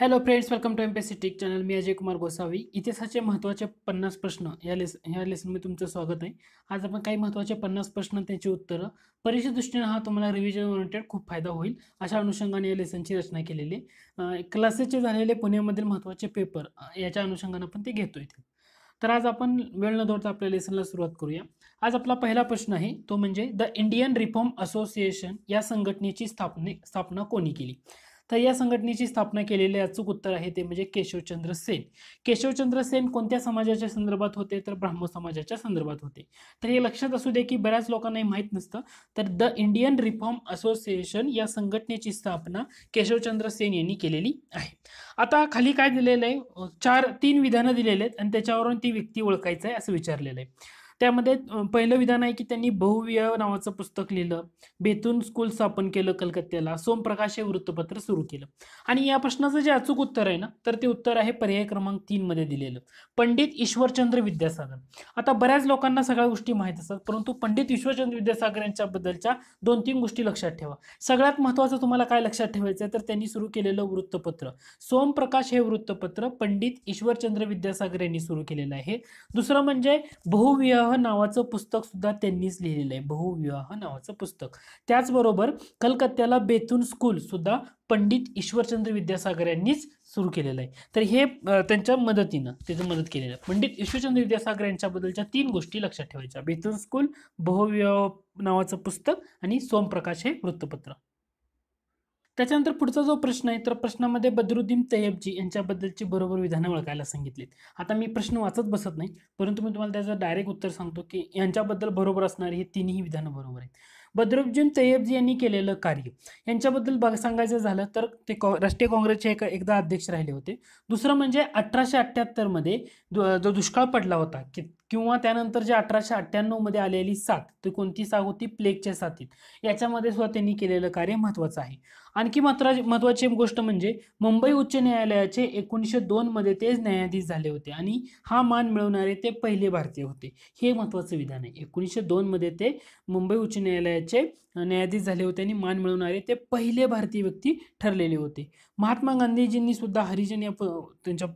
hello friends welcome to M P C trick channel मी अजय कुमार गोसावी इतिहासाचे महत्त्वाचे पन्नास प्रश्न या लेस ह्या लेसनमध्ये तुमचं स्वागत आहे आज आपण काही महत्त्वाचे पन्नास प्रश्न त्याची उत्तरं परीक्षे दृष्टीने हा तुम्हाला रिव्हिजन ओरिएंटेड खूप फायदा होईल अशा अनुषंगाने या लेसनची रचना केलेली आहे क्लासेसचे झालेले पुण्यामधील महत्त्वाचे पेपर याच्या अनुषंगाने आपण ते घेतो इथे तर आज आपण वेळ न दोडता आपल्या लेसनला सुरुवात करूया आज आपला पहिला प्रश्न आहे तो म्हणजे द इंडियन रिफॉर्म असोसिएशन या संघटनेची स्थापने स्थापना कोणी केली तर या संघटनेची स्थापना केलेले अचूक उत्तर आहे ते म्हणजे केशवचंद्र सेन केशवचंद्र सेन कोणत्या समाजाच्या संदर्भात होते तर ब्राह्मण समाजाच्या संदर्भात होते तर हे लक्षात असू दे की बऱ्याच लोकांना हे माहीत नसतं तर द इंडियन रिफॉर्म असोसिएशन या संघटनेची स्थापना केशवचंद्र सेन यांनी केलेली आहे आता खाली काय दिलेलं आहे चार तीन विधानं दिलेले आहेत आणि त्याच्यावरून ती व्यक्ती ओळखायचं आहे असं विचारलेलं आहे त्यामध्ये पहिलं विधान आहे की त्यांनी बहुव्यह नावाचं पुस्तक लिहिलं बेतून स्कूल स्थापन केलं कलकत्त्याला सोमप्रकाश हे वृत्तपत्र सुरू केलं आणि या प्रश्नाचं जे अचूक उत्तर आहे ना तर ते उत्तर आहे पर्याय क्रमांक तीन मध्ये दिलेलं पंडित ईश्वरचंद्र विद्यासागर आता बऱ्याच लोकांना सगळ्या गोष्टी माहीत असतात परंतु पंडित ईश्वरचंद्र विद्यासागर यांच्याबद्दलच्या दोन तीन गोष्टी लक्षात ठेवा सगळ्यात महत्त्वाचं तुम्हाला काय लक्षात ठेवायचं आहे तर त्यांनी सुरू केलेलं वृत्तपत्र सोमप्रकाश हे वृत्तपत्र पंडित ईश्वरचंद्र विद्यासागर यांनी सुरू केलेलं आहे दुसरं म्हणजे बहुव्यह बहुविवाह नावाचं पुस्तक सुद्धा त्यांनीच लिहिलेलं आहे बहुविवाह नावाचं पुस्तक त्याचबरोबर कलकत्त्याला बेतून स्कूल सुद्धा पंडित ईश्वरचंद्र विद्यासागर यांनीच सुरू केलेलं आहे तर हे त्यांच्या मदतीनं त्याचं मदत केलेलं आहे पंडित ईश्वरचंद्र विद्यासागर यांच्याबद्दलच्या तीन गोष्टी लक्षात ठेवायच्या बेतून स्कूल बहुविवाह नावाचं पुस्तक आणि सोमप्रकाश हे वृत्तपत्र त्याच्यानंतर पुढचा जो प्रश्न आहे तर प्रश्नामध्ये बदरुद्दीन तैयबजी यांच्याबद्दलची बरोबर विधानं ओळखायला सांगितलीत आता मी प्रश्न वाचत बसत नाही परंतु मी तुम्हाला त्याचं डायरेक्ट उत्तर सांगतो की यांच्याबद्दल बरोबर असणारी हे तिन्ही विधानं बरोबर आहेत बदरुद्दीन तैयबजी यांनी केलेलं कार्य यांच्याबद्दल बघ सांगायचं झालं तर ते कॉ राष्ट्रीय काँग्रेसचे एक एकदा अध्यक्ष राहिले होते दुसरं म्हणजे अठराशे अठ्ठ्याहत्तरमध्ये जो दुष्काळ पडला होता की किंवा त्यानंतर जे अठराशे अठ्ठ्याण्णवमध्ये आलेली साथ ती कोणती साथ होती प्लेगच्या साथीत याच्यामध्ये सुद्धा त्यांनी केलेलं कार्य महत्त्वाचं आहे आणखी मात्र महत्त्वाची गोष्ट म्हणजे मुंबई उच्च न्यायालयाचे एकोणीसशे दोनमध्ये तेच न्यायाधीश झाले होते आणि हा मान मिळवणारे ते पहिले भारतीय होते हे महत्वाचं विधान आहे एकोणीसशे दोनमध्ये ते मुंबई उच्च न्यायालयाचे न्यायाधीश झाले होते आणि मान मिळवणारे ते पहिले भारतीय व्यक्ती ठरलेले होते महात्मा गांधीजींनी सुद्धा हरिजन या त्यांच्या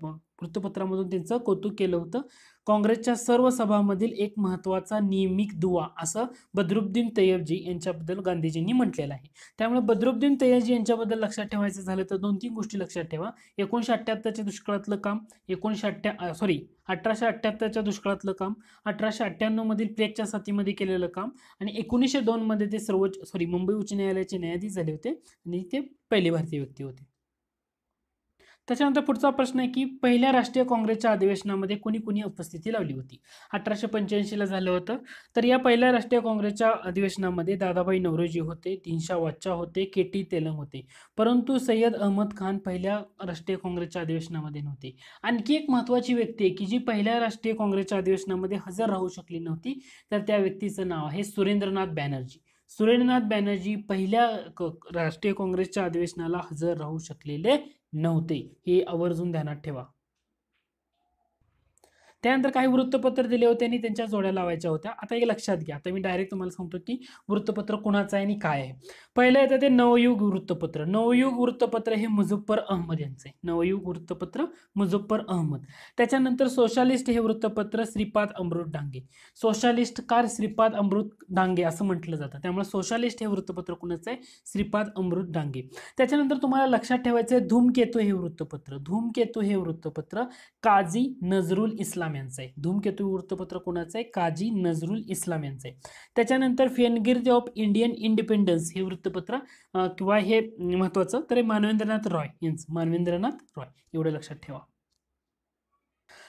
वृत्तपत्रामधून त्यांचं कौतुक केलं होतं काँग्रेसच्या सर्व सभांमधील एक महत्त्वाचा नियमिक दुवा असं बद्रुद्दीन तैयबजी यांच्याबद्दल गांधीजींनी म्हटलेलं आहे त्यामुळे बद्रुद्दीन तैयबजी यांच्याबद्दल लक्षात ठेवायचं झालं तर दोन तीन गोष्टी लक्षात ठेवा एकोणीशे अठ्ठ्याहत्तरच्या दुष्काळातलं काम एकोणीशे अठ्ठ्या सॉरी अठराशे अठ्ठ्याहत्तरच्या दुष्काळातलं काम अठराशे अठ्ठ्याण्णवमधील प्लेगच्या साथीमध्ये केलेलं काम आणि एकोणीसशे दोनमध्ये ते सर्वोच्च सॉरी मुंबई उच्च न्यायालयाचे न्यायाधीश झाले होते आणि ते पहिले भारतीय व्यक्ती होते त्याच्यानंतर पुढचा प्रश्न आहे की पहिल्या राष्ट्रीय काँग्रेसच्या अधिवेशनामध्ये कोणी कोणी उपस्थिती लावली होती अठराशे पंच्याऐंशीला झालं होतं तर या पहिल्या राष्ट्रीय काँग्रेसच्या अधिवेशनामध्ये दादाभाई नवरोजी होते तीनशा वाच्चा होते के टी तेलंग होते परंतु सय्यद अहमद खान पहिल्या राष्ट्रीय काँग्रेसच्या अधिवेशनामध्ये नव्हते आणखी एक महत्त्वाची व्यक्ती आहे की जी पहिल्या राष्ट्रीय काँग्रेसच्या अधिवेशनामध्ये हजर राहू शकली नव्हती तर त्या व्यक्तीचं नाव आहे सुरेंद्रनाथ बॅनर्जी सुरेंद्रनाथ बॅनर्जी पहिल्या राष्ट्रीय काँग्रेसच्या अधिवेशनाला हजर राहू शकलेले नव्हते हे आवर्जून ध्यानात ठेवा त्यानंतर काही वृत्तपत्र दिले होते आणि त्यांच्या जोड्या लावायच्या होत्या आता एक लक्षात घ्या आता मी डायरेक्ट तुम्हाला सांगतो की वृत्तपत्र कुणाचं आहे आणि काय आहे पहिलं येतं ते नवयुग वृत्तपत्र नवयुग वृत्तपत्र हे मुझफ्फर अहमद यांचं आहे नवयुग वृत्तपत्र मुझफ्फर अहमद त्याच्यानंतर सोशालिस्ट हे वृत्तपत्र श्रीपाद अमृत डांगे सोशालिस्ट कार श्रीपाद अमृत डांगे असं म्हटलं जातं त्यामुळे सोशालिस्ट हे वृत्तपत्र कुणाचं आहे श्रीपाद अमृत डांगे त्याच्यानंतर तुम्हाला लक्षात ठेवायचं आहे धूमकेतू हे वृत्तपत्र धूमकेतू हे वृत्तपत्र काजी नजरुल इस्लाम इस्लाम यांचं आहे धूमकेतू वृत्तपत्र कोणाचं आहे काजी नजरुल इस्लाम यांचं आहे त्याच्यानंतर फेनगिर्द ऑफ इंडियन इंडिपेंडन्स हे वृत्तपत्र किंवा हे महत्वाचं तर मानवेंद्रनाथ रॉय यांचं मानवेंद्रनाथ रॉय एवढं लक्षात ठेवा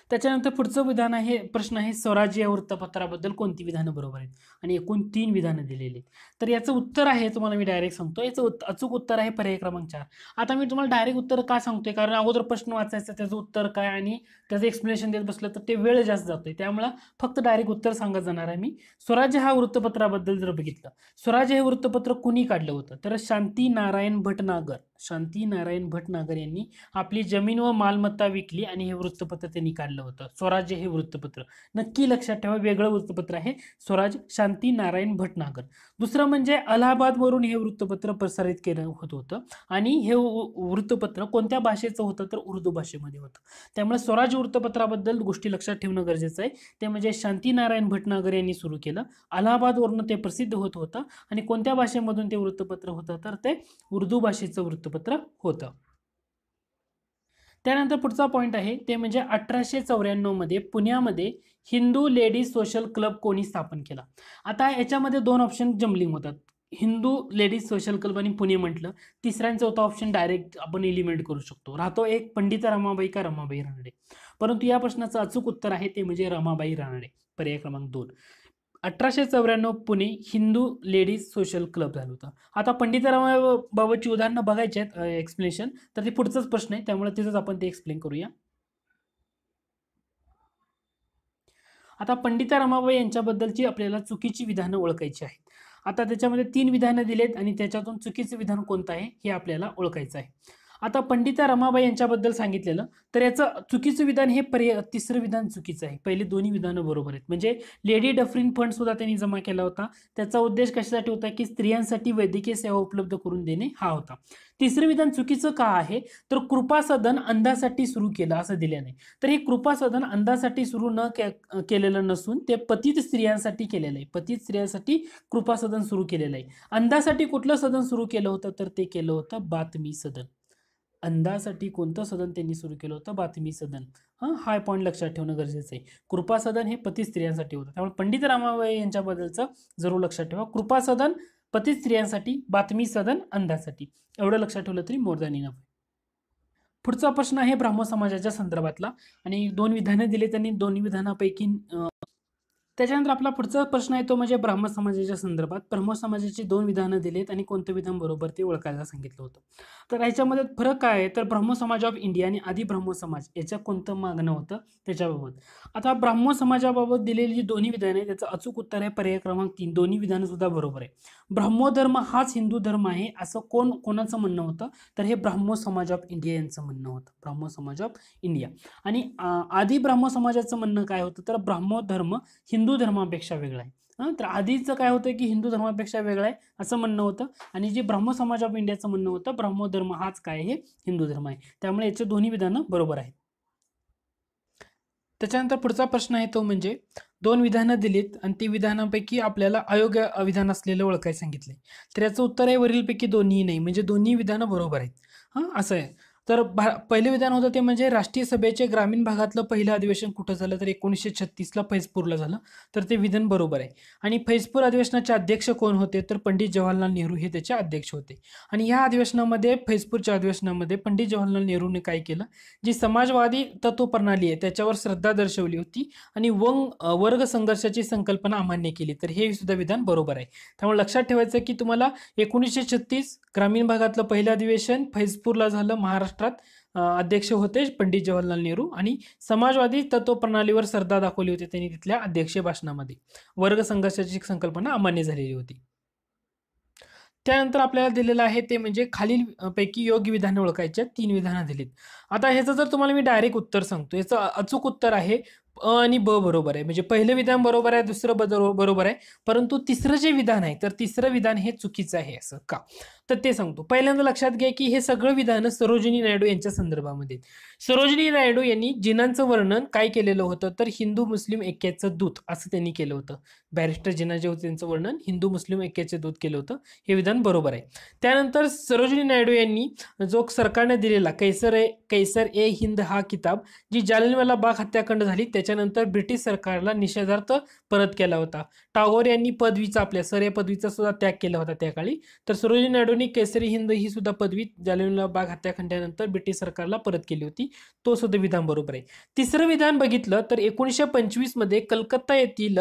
त्याच्यानंतर पुढचं विधान आहे प्रश्न आहे स्वराज्य या वृत्तपत्राबद्दल कोणती विधानं बरोबर आहेत आणि एकूण तीन विधानं दिलेली तर याचं उत्तर आहे तुम्हाला मी डायरेक्ट सांगतो याचं उत, अचूक उत्तर आहे पर्याय क्रमांक चार आता मी तुम्हाला डायरेक्ट उत्तर का सांगतोय कारण अगोदर प्रश्न वाचायचा त्याचं उत्तर काय आणि त्याचं एक्सप्लेनेशन देत बसलं तर ते वेळ जास्त जातोय त्यामुळे फक्त डायरेक्ट उत्तर सांगत जाणार आहे मी स्वराज्य हा वृत्तपत्राबद्दल जर बघितलं स्वराज्य हे वृत्तपत्र कुणी काढलं होतं तर शांती नारायण भटनागर शांती नारायण भटनागर यांनी आपली जमीन व मालमत्ता विकली आणि हे वृत्तपत्र त्यांनी काढलं होतं स्वराज्य हे वृत्तपत्र नक्की लक्षात ठेवा वेगळं वृत्तपत्र आहे स्वराज नारायण भटनागर दुसरं म्हणजे अलाहाबादवरून हे वृत्तपत्र प्रसारित केलं होत होतं आणि हे वृत्तपत्र कोणत्या भाषेचं होतं तर उर्दू भाषेमध्ये होतं त्यामुळे स्वराज वृत्तपत्राबद्दल गोष्टी लक्षात ठेवणं गरजेचं आहे ते म्हणजे नारायण भटनागर यांनी सुरू केलं अलाहाबादवरून ते प्रसिद्ध होत होतं आणि कोणत्या भाषेमधून ते वृत्तपत्र होतं तर ते उर्दू भाषेचं वृत्तपत्र होतं त्यानंतर पुढचा पॉईंट आहे ते म्हणजे अठराशे चौऱ्याण्णवमध्ये पुण्यामध्ये हिंदू लेडीज सोशल क्लब कोणी स्थापन केला आता याच्यामध्ये दोन ऑप्शन जमलिंग होतात हिंदू लेडीज सोशल क्लब आणि पुणे म्हटलं तिसरा आणि चौथा ऑप्शन डायरेक्ट आपण इलिमेंट करू शकतो राहतो एक पंडित रमाबाई का रमाबाई रानडे परंतु या प्रश्नाचं अचूक उत्तर आहे ते म्हणजे रमाबाई रानडे पर्याय क्रमांक दोन अठराशे चौऱ्याण्णव Pune Hindu ladies social club झालं होतं आता बाबाची उदाहरणं बघायची आहेत एक्सप्लेनेशन तर ते पुढचाच प्रश्न आहे त्यामुळे तिथंच आपण ते एक्सप्लेन करूया आता पंडिता रमाबाई यांच्याबद्दलची आपल्याला चुकीची विधानं ओळखायची आहेत आता त्याच्यामध्ये तीन विधानं दिलेत आणि त्याच्यातून चुकीचं विधान कोणतं आहे हे आपल्याला ओळखायचं आहे आता पंडिता रमाबाई यांच्याबद्दल सांगितलेलं तर याचं चुकीचं विधान हे पर्य तिसरं विधान चुकीचं आहे पहिले दोन्ही विधानं बरोबर आहेत म्हणजे लेडी डफरिन फंड सुद्धा त्यांनी जमा केला होता त्याचा उद्देश कशासाठी होता की स्त्रियांसाठी वैद्यकीय सेवा उपलब्ध करून देणे हा होता तिसरं विधान चुकीचं का आहे तर कृपा सदन अंधासाठी सुरू केलं असं नाही तर हे कृपा सदन अंधासाठी सुरू न केलेलं नसून ते पतित स्त्रियांसाठी केलेलं आहे पतित स्त्रियांसाठी कृपा सदन सुरू केलेलं आहे अंधासाठी कुठलं सदन सुरू केलं होतं तर ते केलं होतं बातमी सदन अंधासाठी कोणतं सदन त्यांनी सुरू केलं होतं बातमी सदन हां हाय पॉईंट लक्षात ठेवणं गरजेचं आहे कृपा सदन हे पती स्त्रियांसाठी होतं त्यामुळे पंडित रामाबाई यांच्याबद्दलचं जरूर लक्षात ठेवा कृपा सदन पती स्त्रियांसाठी बातमी सदन अंधासाठी एवढं लक्षात ठेवलं तरी मोर इनफ पुढचा प्रश्न आहे ब्राह्मण समाजाच्या संदर्भातला आणि दोन विधानं दिले त्यांनी दोन विधानापैकी त्याच्यानंतर आपला पुढचा प्रश्न आहे तो म्हणजे ब्राह्मण समाजाच्या संदर्भात ब्रह्म समाजाची दोन विधानं दिलेत आणि कोणतं विधान बरोबर ते ओळखायला सांगितलं होतं तर ह्याच्यामध्ये फरक काय आहे तर ब्रह्म समाज ऑफ इंडिया आणि आधी ब्रह्म समाज याच्या कोणतं मागणं होतं त्याच्याबाबत आता ब्राह्म समाजाबाबत दिलेली जी दोन्ही विधानं आहे त्याचं अचूक उत्तर आहे पर्याय क्रमांक तीन दोन्ही विधानंसुद्धा बरोबर आहे ब्राह्मोधर्म हाच हिंदू धर्म आहे असं कोण कोणाचं म्हणणं होतं तर हे ब्राह्मो समाज ऑफ इंडिया यांचं म्हणणं होतं ब्राह्मो समाज ऑफ इंडिया आणि आधी ब्राह्मो समाजाचं म्हणणं काय होतं तर ब्राह्मो धर्म हिंदू धर्मापेक्षा वेगळा आहे तर आधीचं काय होतं की हिंदू धर्मापेक्षा वेगळं आहे असं म्हणणं होतं आणि जे ब्रह्म समाज ऑफ इंडियाचं म्हणणं होतं धर्म हाच काय हे हिंदू धर्म आहे त्यामुळे याचे दोन्ही विधानं बरोबर आहेत त्याच्यानंतर पुढचा प्रश्न आहे तो म्हणजे दोन विधानं दिलीत आणि ती विधानापैकी आपल्याला अयोग्य विधान असलेलं ओळखायला सांगितले तर याचं उत्तर आहे वरीलपैकी दोन्ही नाही म्हणजे दोन्ही विधानं बरोबर आहेत हां असं आहे तर भा पहिले विधान होतं ते म्हणजे राष्ट्रीय सभेचे ग्रामीण भागातलं पहिलं अधिवेशन कुठं झालं तर एकोणीसशे छत्तीसला फैजपूरला झालं तर ते विधान बरोबर आहे आणि फैजपूर अधिवेशनाचे अध्यक्ष कोण होते तर पंडित जवाहरलाल नेहरू हे त्याचे अध्यक्ष होते आणि ह्या अधिवेशनामध्ये फैजपूरच्या अधिवेशनामध्ये पंडित जवाहरलाल नेहरूने काय केलं जी समाजवादी तत्वप्रणाली आहे त्याच्यावर श्रद्धा दर्शवली होती आणि वंग वर्ग संघर्षाची संकल्पना अमान्य केली तर हे सुद्धा विधान बरोबर आहे त्यामुळे लक्षात ठेवायचं की तुम्हाला एकोणीसशे छत्तीस ग्रामीण भागातलं पहिलं अधिवेशन फैजपूरला झालं महाराष्ट्र महाराष्ट्रात अध्यक्ष होते पंडित जवाहरलाल नेहरू आणि समाजवादी तत्व प्रणालीवर श्रद्धा दाखवली होती त्यांनी तिथल्या अध्यक्ष भाषणामध्ये वर्ग संघर्षाची संकल्पना अमान्य झालेली होती त्यानंतर आपल्याला दिलेलं आहे ते म्हणजे खालील पैकी योग्य विधान ओळखायच्या तीन विधानं दिलीत आता ह्याचं जर तुम्हाला मी डायरेक्ट उत्तर सांगतो याचं अचूक उत्तर आहे अ आणि ब बरोबर आहे म्हणजे पहिलं विधान बरोबर आहे दुसरं बरो बरोबर आहे परंतु तिसरं जे विधान आहे तर तिसरं विधान हे चुकीचं आहे असं का तर ते सांगतो पहिल्यांदा लक्षात घ्या की हे सगळं विधान सरोजिनी नायडू यांच्या संदर्भामध्ये सरोजिनी नायडू यांनी जिनांचं वर्णन काय केलेलं होतं तर हिंदू मुस्लिम ऐक्याचं दूत असं त्यांनी केलं होतं बॅरिस्टर जिना जे होते त्यांचं वर्णन हिंदू मुस्लिम ऐक्याचं दूत केलं होतं हे विधान बरोबर आहे त्यानंतर सरोजिनी नायडू यांनी जो सरकारने दिलेला कैसर आहे कैसर ए हिंद हा किताब जी जालियनवाला बाग हत्याकांड झाली त्याच्यानंतर ब्रिटिश सरकारला निषेधार्थ परत केला होता टागोर यांनी पदवीचा आपल्या सर या पदवीचा सुद्धा त्याग केला होता त्या काळी तर सरोजी नायडूंनी केसरी हिंद ही सुद्धा पदवी जालियनवाला बाग हत्याकांडानंतर ब्रिटिश सरकारला परत केली होती तो सुद्धा विधान बरोबर आहे तिसरं विधान बघितलं तर एकोणीसशे मध्ये कलकत्ता येथील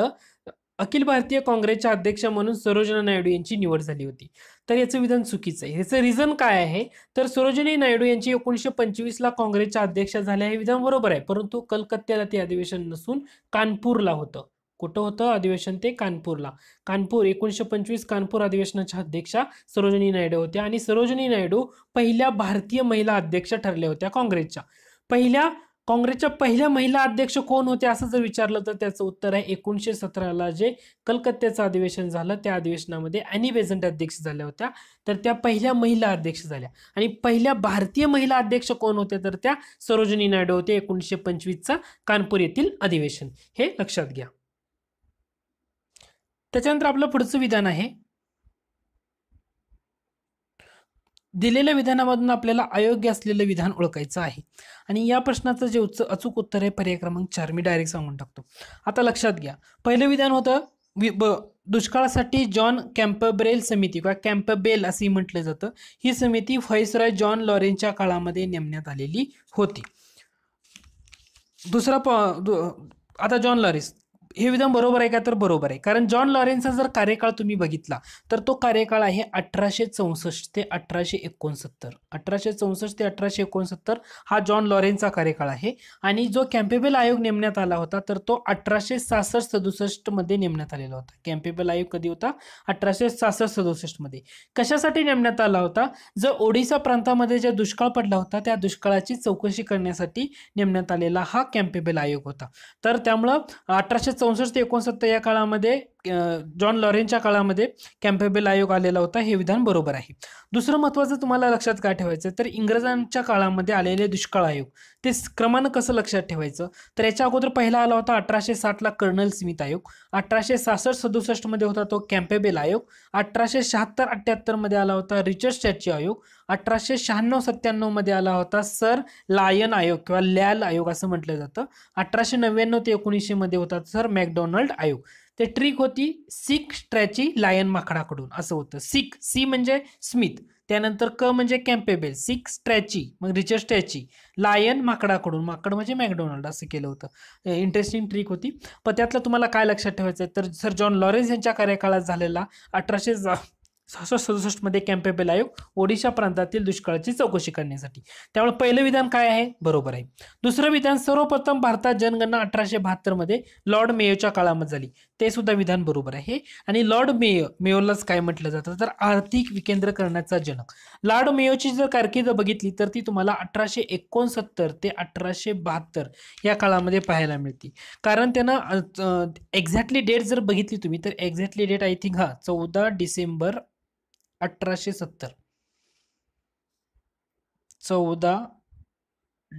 अखिल भारतीय काँग्रेसच्या अध्यक्ष म्हणून सरोजना नायडू यांची निवड झाली होती तर याचं विधान चुकीचं आहे याचं रिझन काय आहे तर सरोजनी नायडू यांची एकोणीसशे पंचवीसला काँग्रेसच्या अध्यक्ष झाल्या हे विधान बरोबर आहे परंतु कलकत्त्याला ते अधिवेशन नसून कानपूरला होतं कुठं होतं अधिवेशन ते कानपूरला कानपूर एकोणीसशे पंचवीस कानपूर अधिवेशनाच्या अध्यक्षा सरोजनी नायडू होत्या आणि सरोजनी नायडू पहिल्या भारतीय महिला अध्यक्ष ठरल्या होत्या काँग्रेसच्या पहिल्या काँग्रेसच्या पहिल्या महिला अध्यक्ष कोण होत्या असं जर विचारलं तर त्याचं उत्तर आहे एकोणीशे सतराला जे कलकत्त्याचं अधिवेशन झालं त्या अधिवेशनामध्ये अॅनी बेझंट अध्यक्ष झाल्या होत्या तर त्या पहिल्या महिला अध्यक्ष झाल्या आणि पहिल्या भारतीय महिला अध्यक्ष कोण होत्या तर त्या सरोजिनी नायडू होत्या एकोणीसशे पंचवीसचं कानपूर येथील अधिवेशन हे लक्षात घ्या त्याच्यानंतर आपलं पुढचं विधान आहे दिलेल्या विधानामधून आपल्याला अयोग्य असलेलं विधान ओळखायचं आहे आणि या प्रश्नाचं जे उच्च अचूक उत्तर आहे पर्याय क्रमांक चार मी डायरेक्ट सांगून टाकतो आता लक्षात घ्या पहिलं विधान होतं वि दुष्काळासाठी जॉन कॅम्पबरेल समिती किंवा कॅम्पबेल असंही म्हटलं जातं ही समिती फैसराय जॉन लॉरेनच्या काळामध्ये नेमण्यात आलेली होती दुसरा प आता जॉन लॉरेस हे विधान बरोबर आहे का तर बरोबर आहे कारण जॉन लॉरेन्सचा जर कार्यकाळ तुम्ही बघितला तर तो कार्यकाळ आहे अठराशे चौसष्ट ते अठराशे एकोणसत्तर अठराशे चौसष्ट ते अठराशे एकोणसत्तर हा जॉन लॉरेन्सचा कार्यकाळ आहे आणि जो कॅम्पेबल आयोग नेमण्यात आला होता तर तो अठराशे सहासष्ट सदुसष्टमध्ये नेमण्यात आलेला होता कॅम्पेबल आयोग कधी होता अठराशे सहासष्ट सदुसष्टमध्ये कशासाठी नेमण्यात आला होता जर ओडिसा प्रांतामध्ये जे दुष्काळ पडला होता त्या दुष्काळाची चौकशी करण्यासाठी नेमण्यात आलेला हा कॅम्पेबल आयोग होता तर त्यामुळं अठराशे संसष्ट एकोणसत्तर या काळामध्ये जॉन लॉरेनच्या काळामध्ये कॅम्पेबेल आयोग आलेला होता हे विधान बरोबर आहे दुसरं महत्वाचं तुम्हाला लक्षात काय ठेवायचं तर इंग्रजांच्या काळामध्ये आलेले दुष्काळ आयोग ते क्रमानं कसं लक्षात ठेवायचं तर याच्या अगोदर पहिला आला होता अठराशे साठला कर्नल स्मिथ आयोग अठराशे सासष्ट सदुसष्टमध्ये होता तो कॅम्पेबेल आयोग अठराशे शहात्तर मध्ये आला होता रिचर्ड स्टॅच्यू आयोग अठराशे शहाण्णव सत्त्याण्णवमध्ये आला होता सर लायन आयोग किंवा लॅल आयोग असं म्हटलं जातं अठराशे नव्याण्णव ते मध्ये होता सर मॅकडॉनल्ड आयोग ते ट्रिक होती सिक स्ट्रॅची लायन माकडाकडून असं होतं सिक सी म्हणजे स्मिथ त्यानंतर क म्हणजे कॅम्पेबेल सिक स्ट्रॅची मग रिचर्ड स्ट्रॅची लायन माकडाकडून माकड म्हणजे मॅकडोनाल्ड असं केलं होतं इंटरेस्टिंग ट्रिक होती पण त्यातलं तुम्हाला काय लक्षात ठेवायचं आहे तर सर जॉन लॉरेन्स यांच्या कार्यकाळात झालेला अठराशे सहासष्ट सदुसष्टमध्ये कॅम्पेबेल आयोग ओडिशा प्रांतातील दुष्काळाची चौकशी करण्यासाठी त्यामुळे पहिलं विधान काय आहे बरोबर आहे दुसरं विधान सर्वप्रथम भारतात जनगणना अठराशे बहात्तरमध्ये लॉर्ड मेयोच्या काळामध्ये झाली ते सुद्धा विधान बरोबर आहे आणि लॉर्ड मेयो मेयोलाच काय म्हटलं जातं तर आर्थिक करण्याचा जनक लॉर्ड मेयोची जर कारकीर्द बघितली तर ती तुम्हाला अठराशे एकोणसत्तर ते अठराशे बहात्तर या काळामध्ये पाहायला मिळते कारण त्यांना एक्झॅक्टली डेट जर बघितली तुम्ही तर एक्झॅक्टली डेट आय थिंक हा चौदा डिसेंबर अठराशे सत्तर चौदा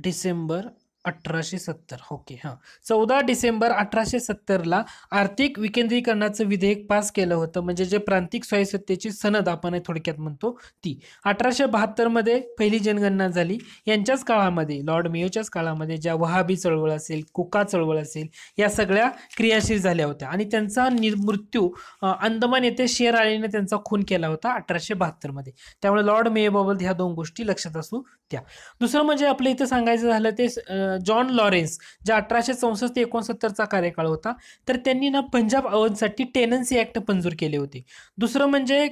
डिसेंबर अठराशे सत्तर ओके हां चौदा डिसेंबर अठराशे सत्तरला आर्थिक विकेंद्रीकरणाचं विधेयक पास केलं होतं म्हणजे जे प्रांतिक स्वायसत्तेची सनद आपण थोडक्यात म्हणतो ती अठराशे बहात्तरमध्ये पहिली जनगणना झाली यांच्याच काळामध्ये लॉर्ड मेयोच्याच काळामध्ये ज्या वहाबी चळवळ असेल कुका चळवळ असेल या सगळ्या क्रियाशील झाल्या होत्या आणि त्यांचा मृत्यू अंदमान येथे शेर आळीने त्यांचा खून केला होता अठराशे बहात्तरमध्ये त्यामुळे लॉर्ड मेयोबाबत ह्या दोन गोष्टी लक्षात असू त्या दुसरं म्हणजे आपल्या इथं सांगायचं झालं ते जॉन लॉरेन्स जे अठराशे चौसष्ट एकोणसत्तरचा कार्यकाळ होता तर त्यांनी ना पंजाब अवधसाठी टेनन्सी ॲक्ट मंजूर केले होते दुसरं म्हणजे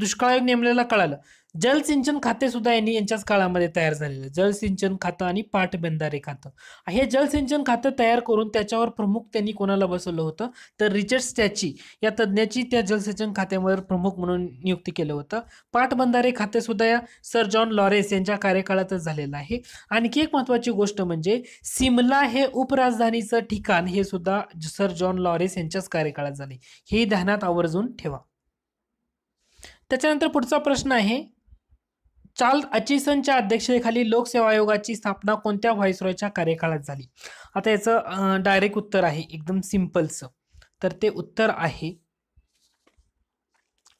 दुष्काळ नेमलेला कळालं जलसिंचन खाते सुद्धा यांनी यांच्याच काळामध्ये तयार झालेलं जलसिंचन खातं आणि पाटबंधारे खातं हे जलसिंचन खातं तयार करून त्याच्यावर प्रमुख त्यांनी कोणाला बसवलं होतं तर रिचर्ड स्टॅची या तज्ज्ञाची त्या जलसिंचन खात्यावर प्रमुख म्हणून नियुक्ती केलं होतं पाटबंधारे खाते सुद्धा या सर जॉन लॉरेस यांच्या कार्यकाळातच झालेलं आहे आणखी एक महत्त्वाची गोष्ट म्हणजे सिमला हे उपराजधानीचं ठिकाण हे सुद्धा सर जॉन लॉरेस यांच्याच कार्यकाळात झाले हे ध्यानात आवर्जून ठेवा त्याच्यानंतर पुढचा प्रश्न आहे चार्ल्स अचिसनच्या अध्यक्षतेखाली लोकसेवा आयोगाची स्थापना कोणत्या व्हायसरॉयच्या कार्यकाळात झाली आता याचं डायरेक्ट उत्तर आहे एकदम सिम्पलचं तर ते उत्तर आहे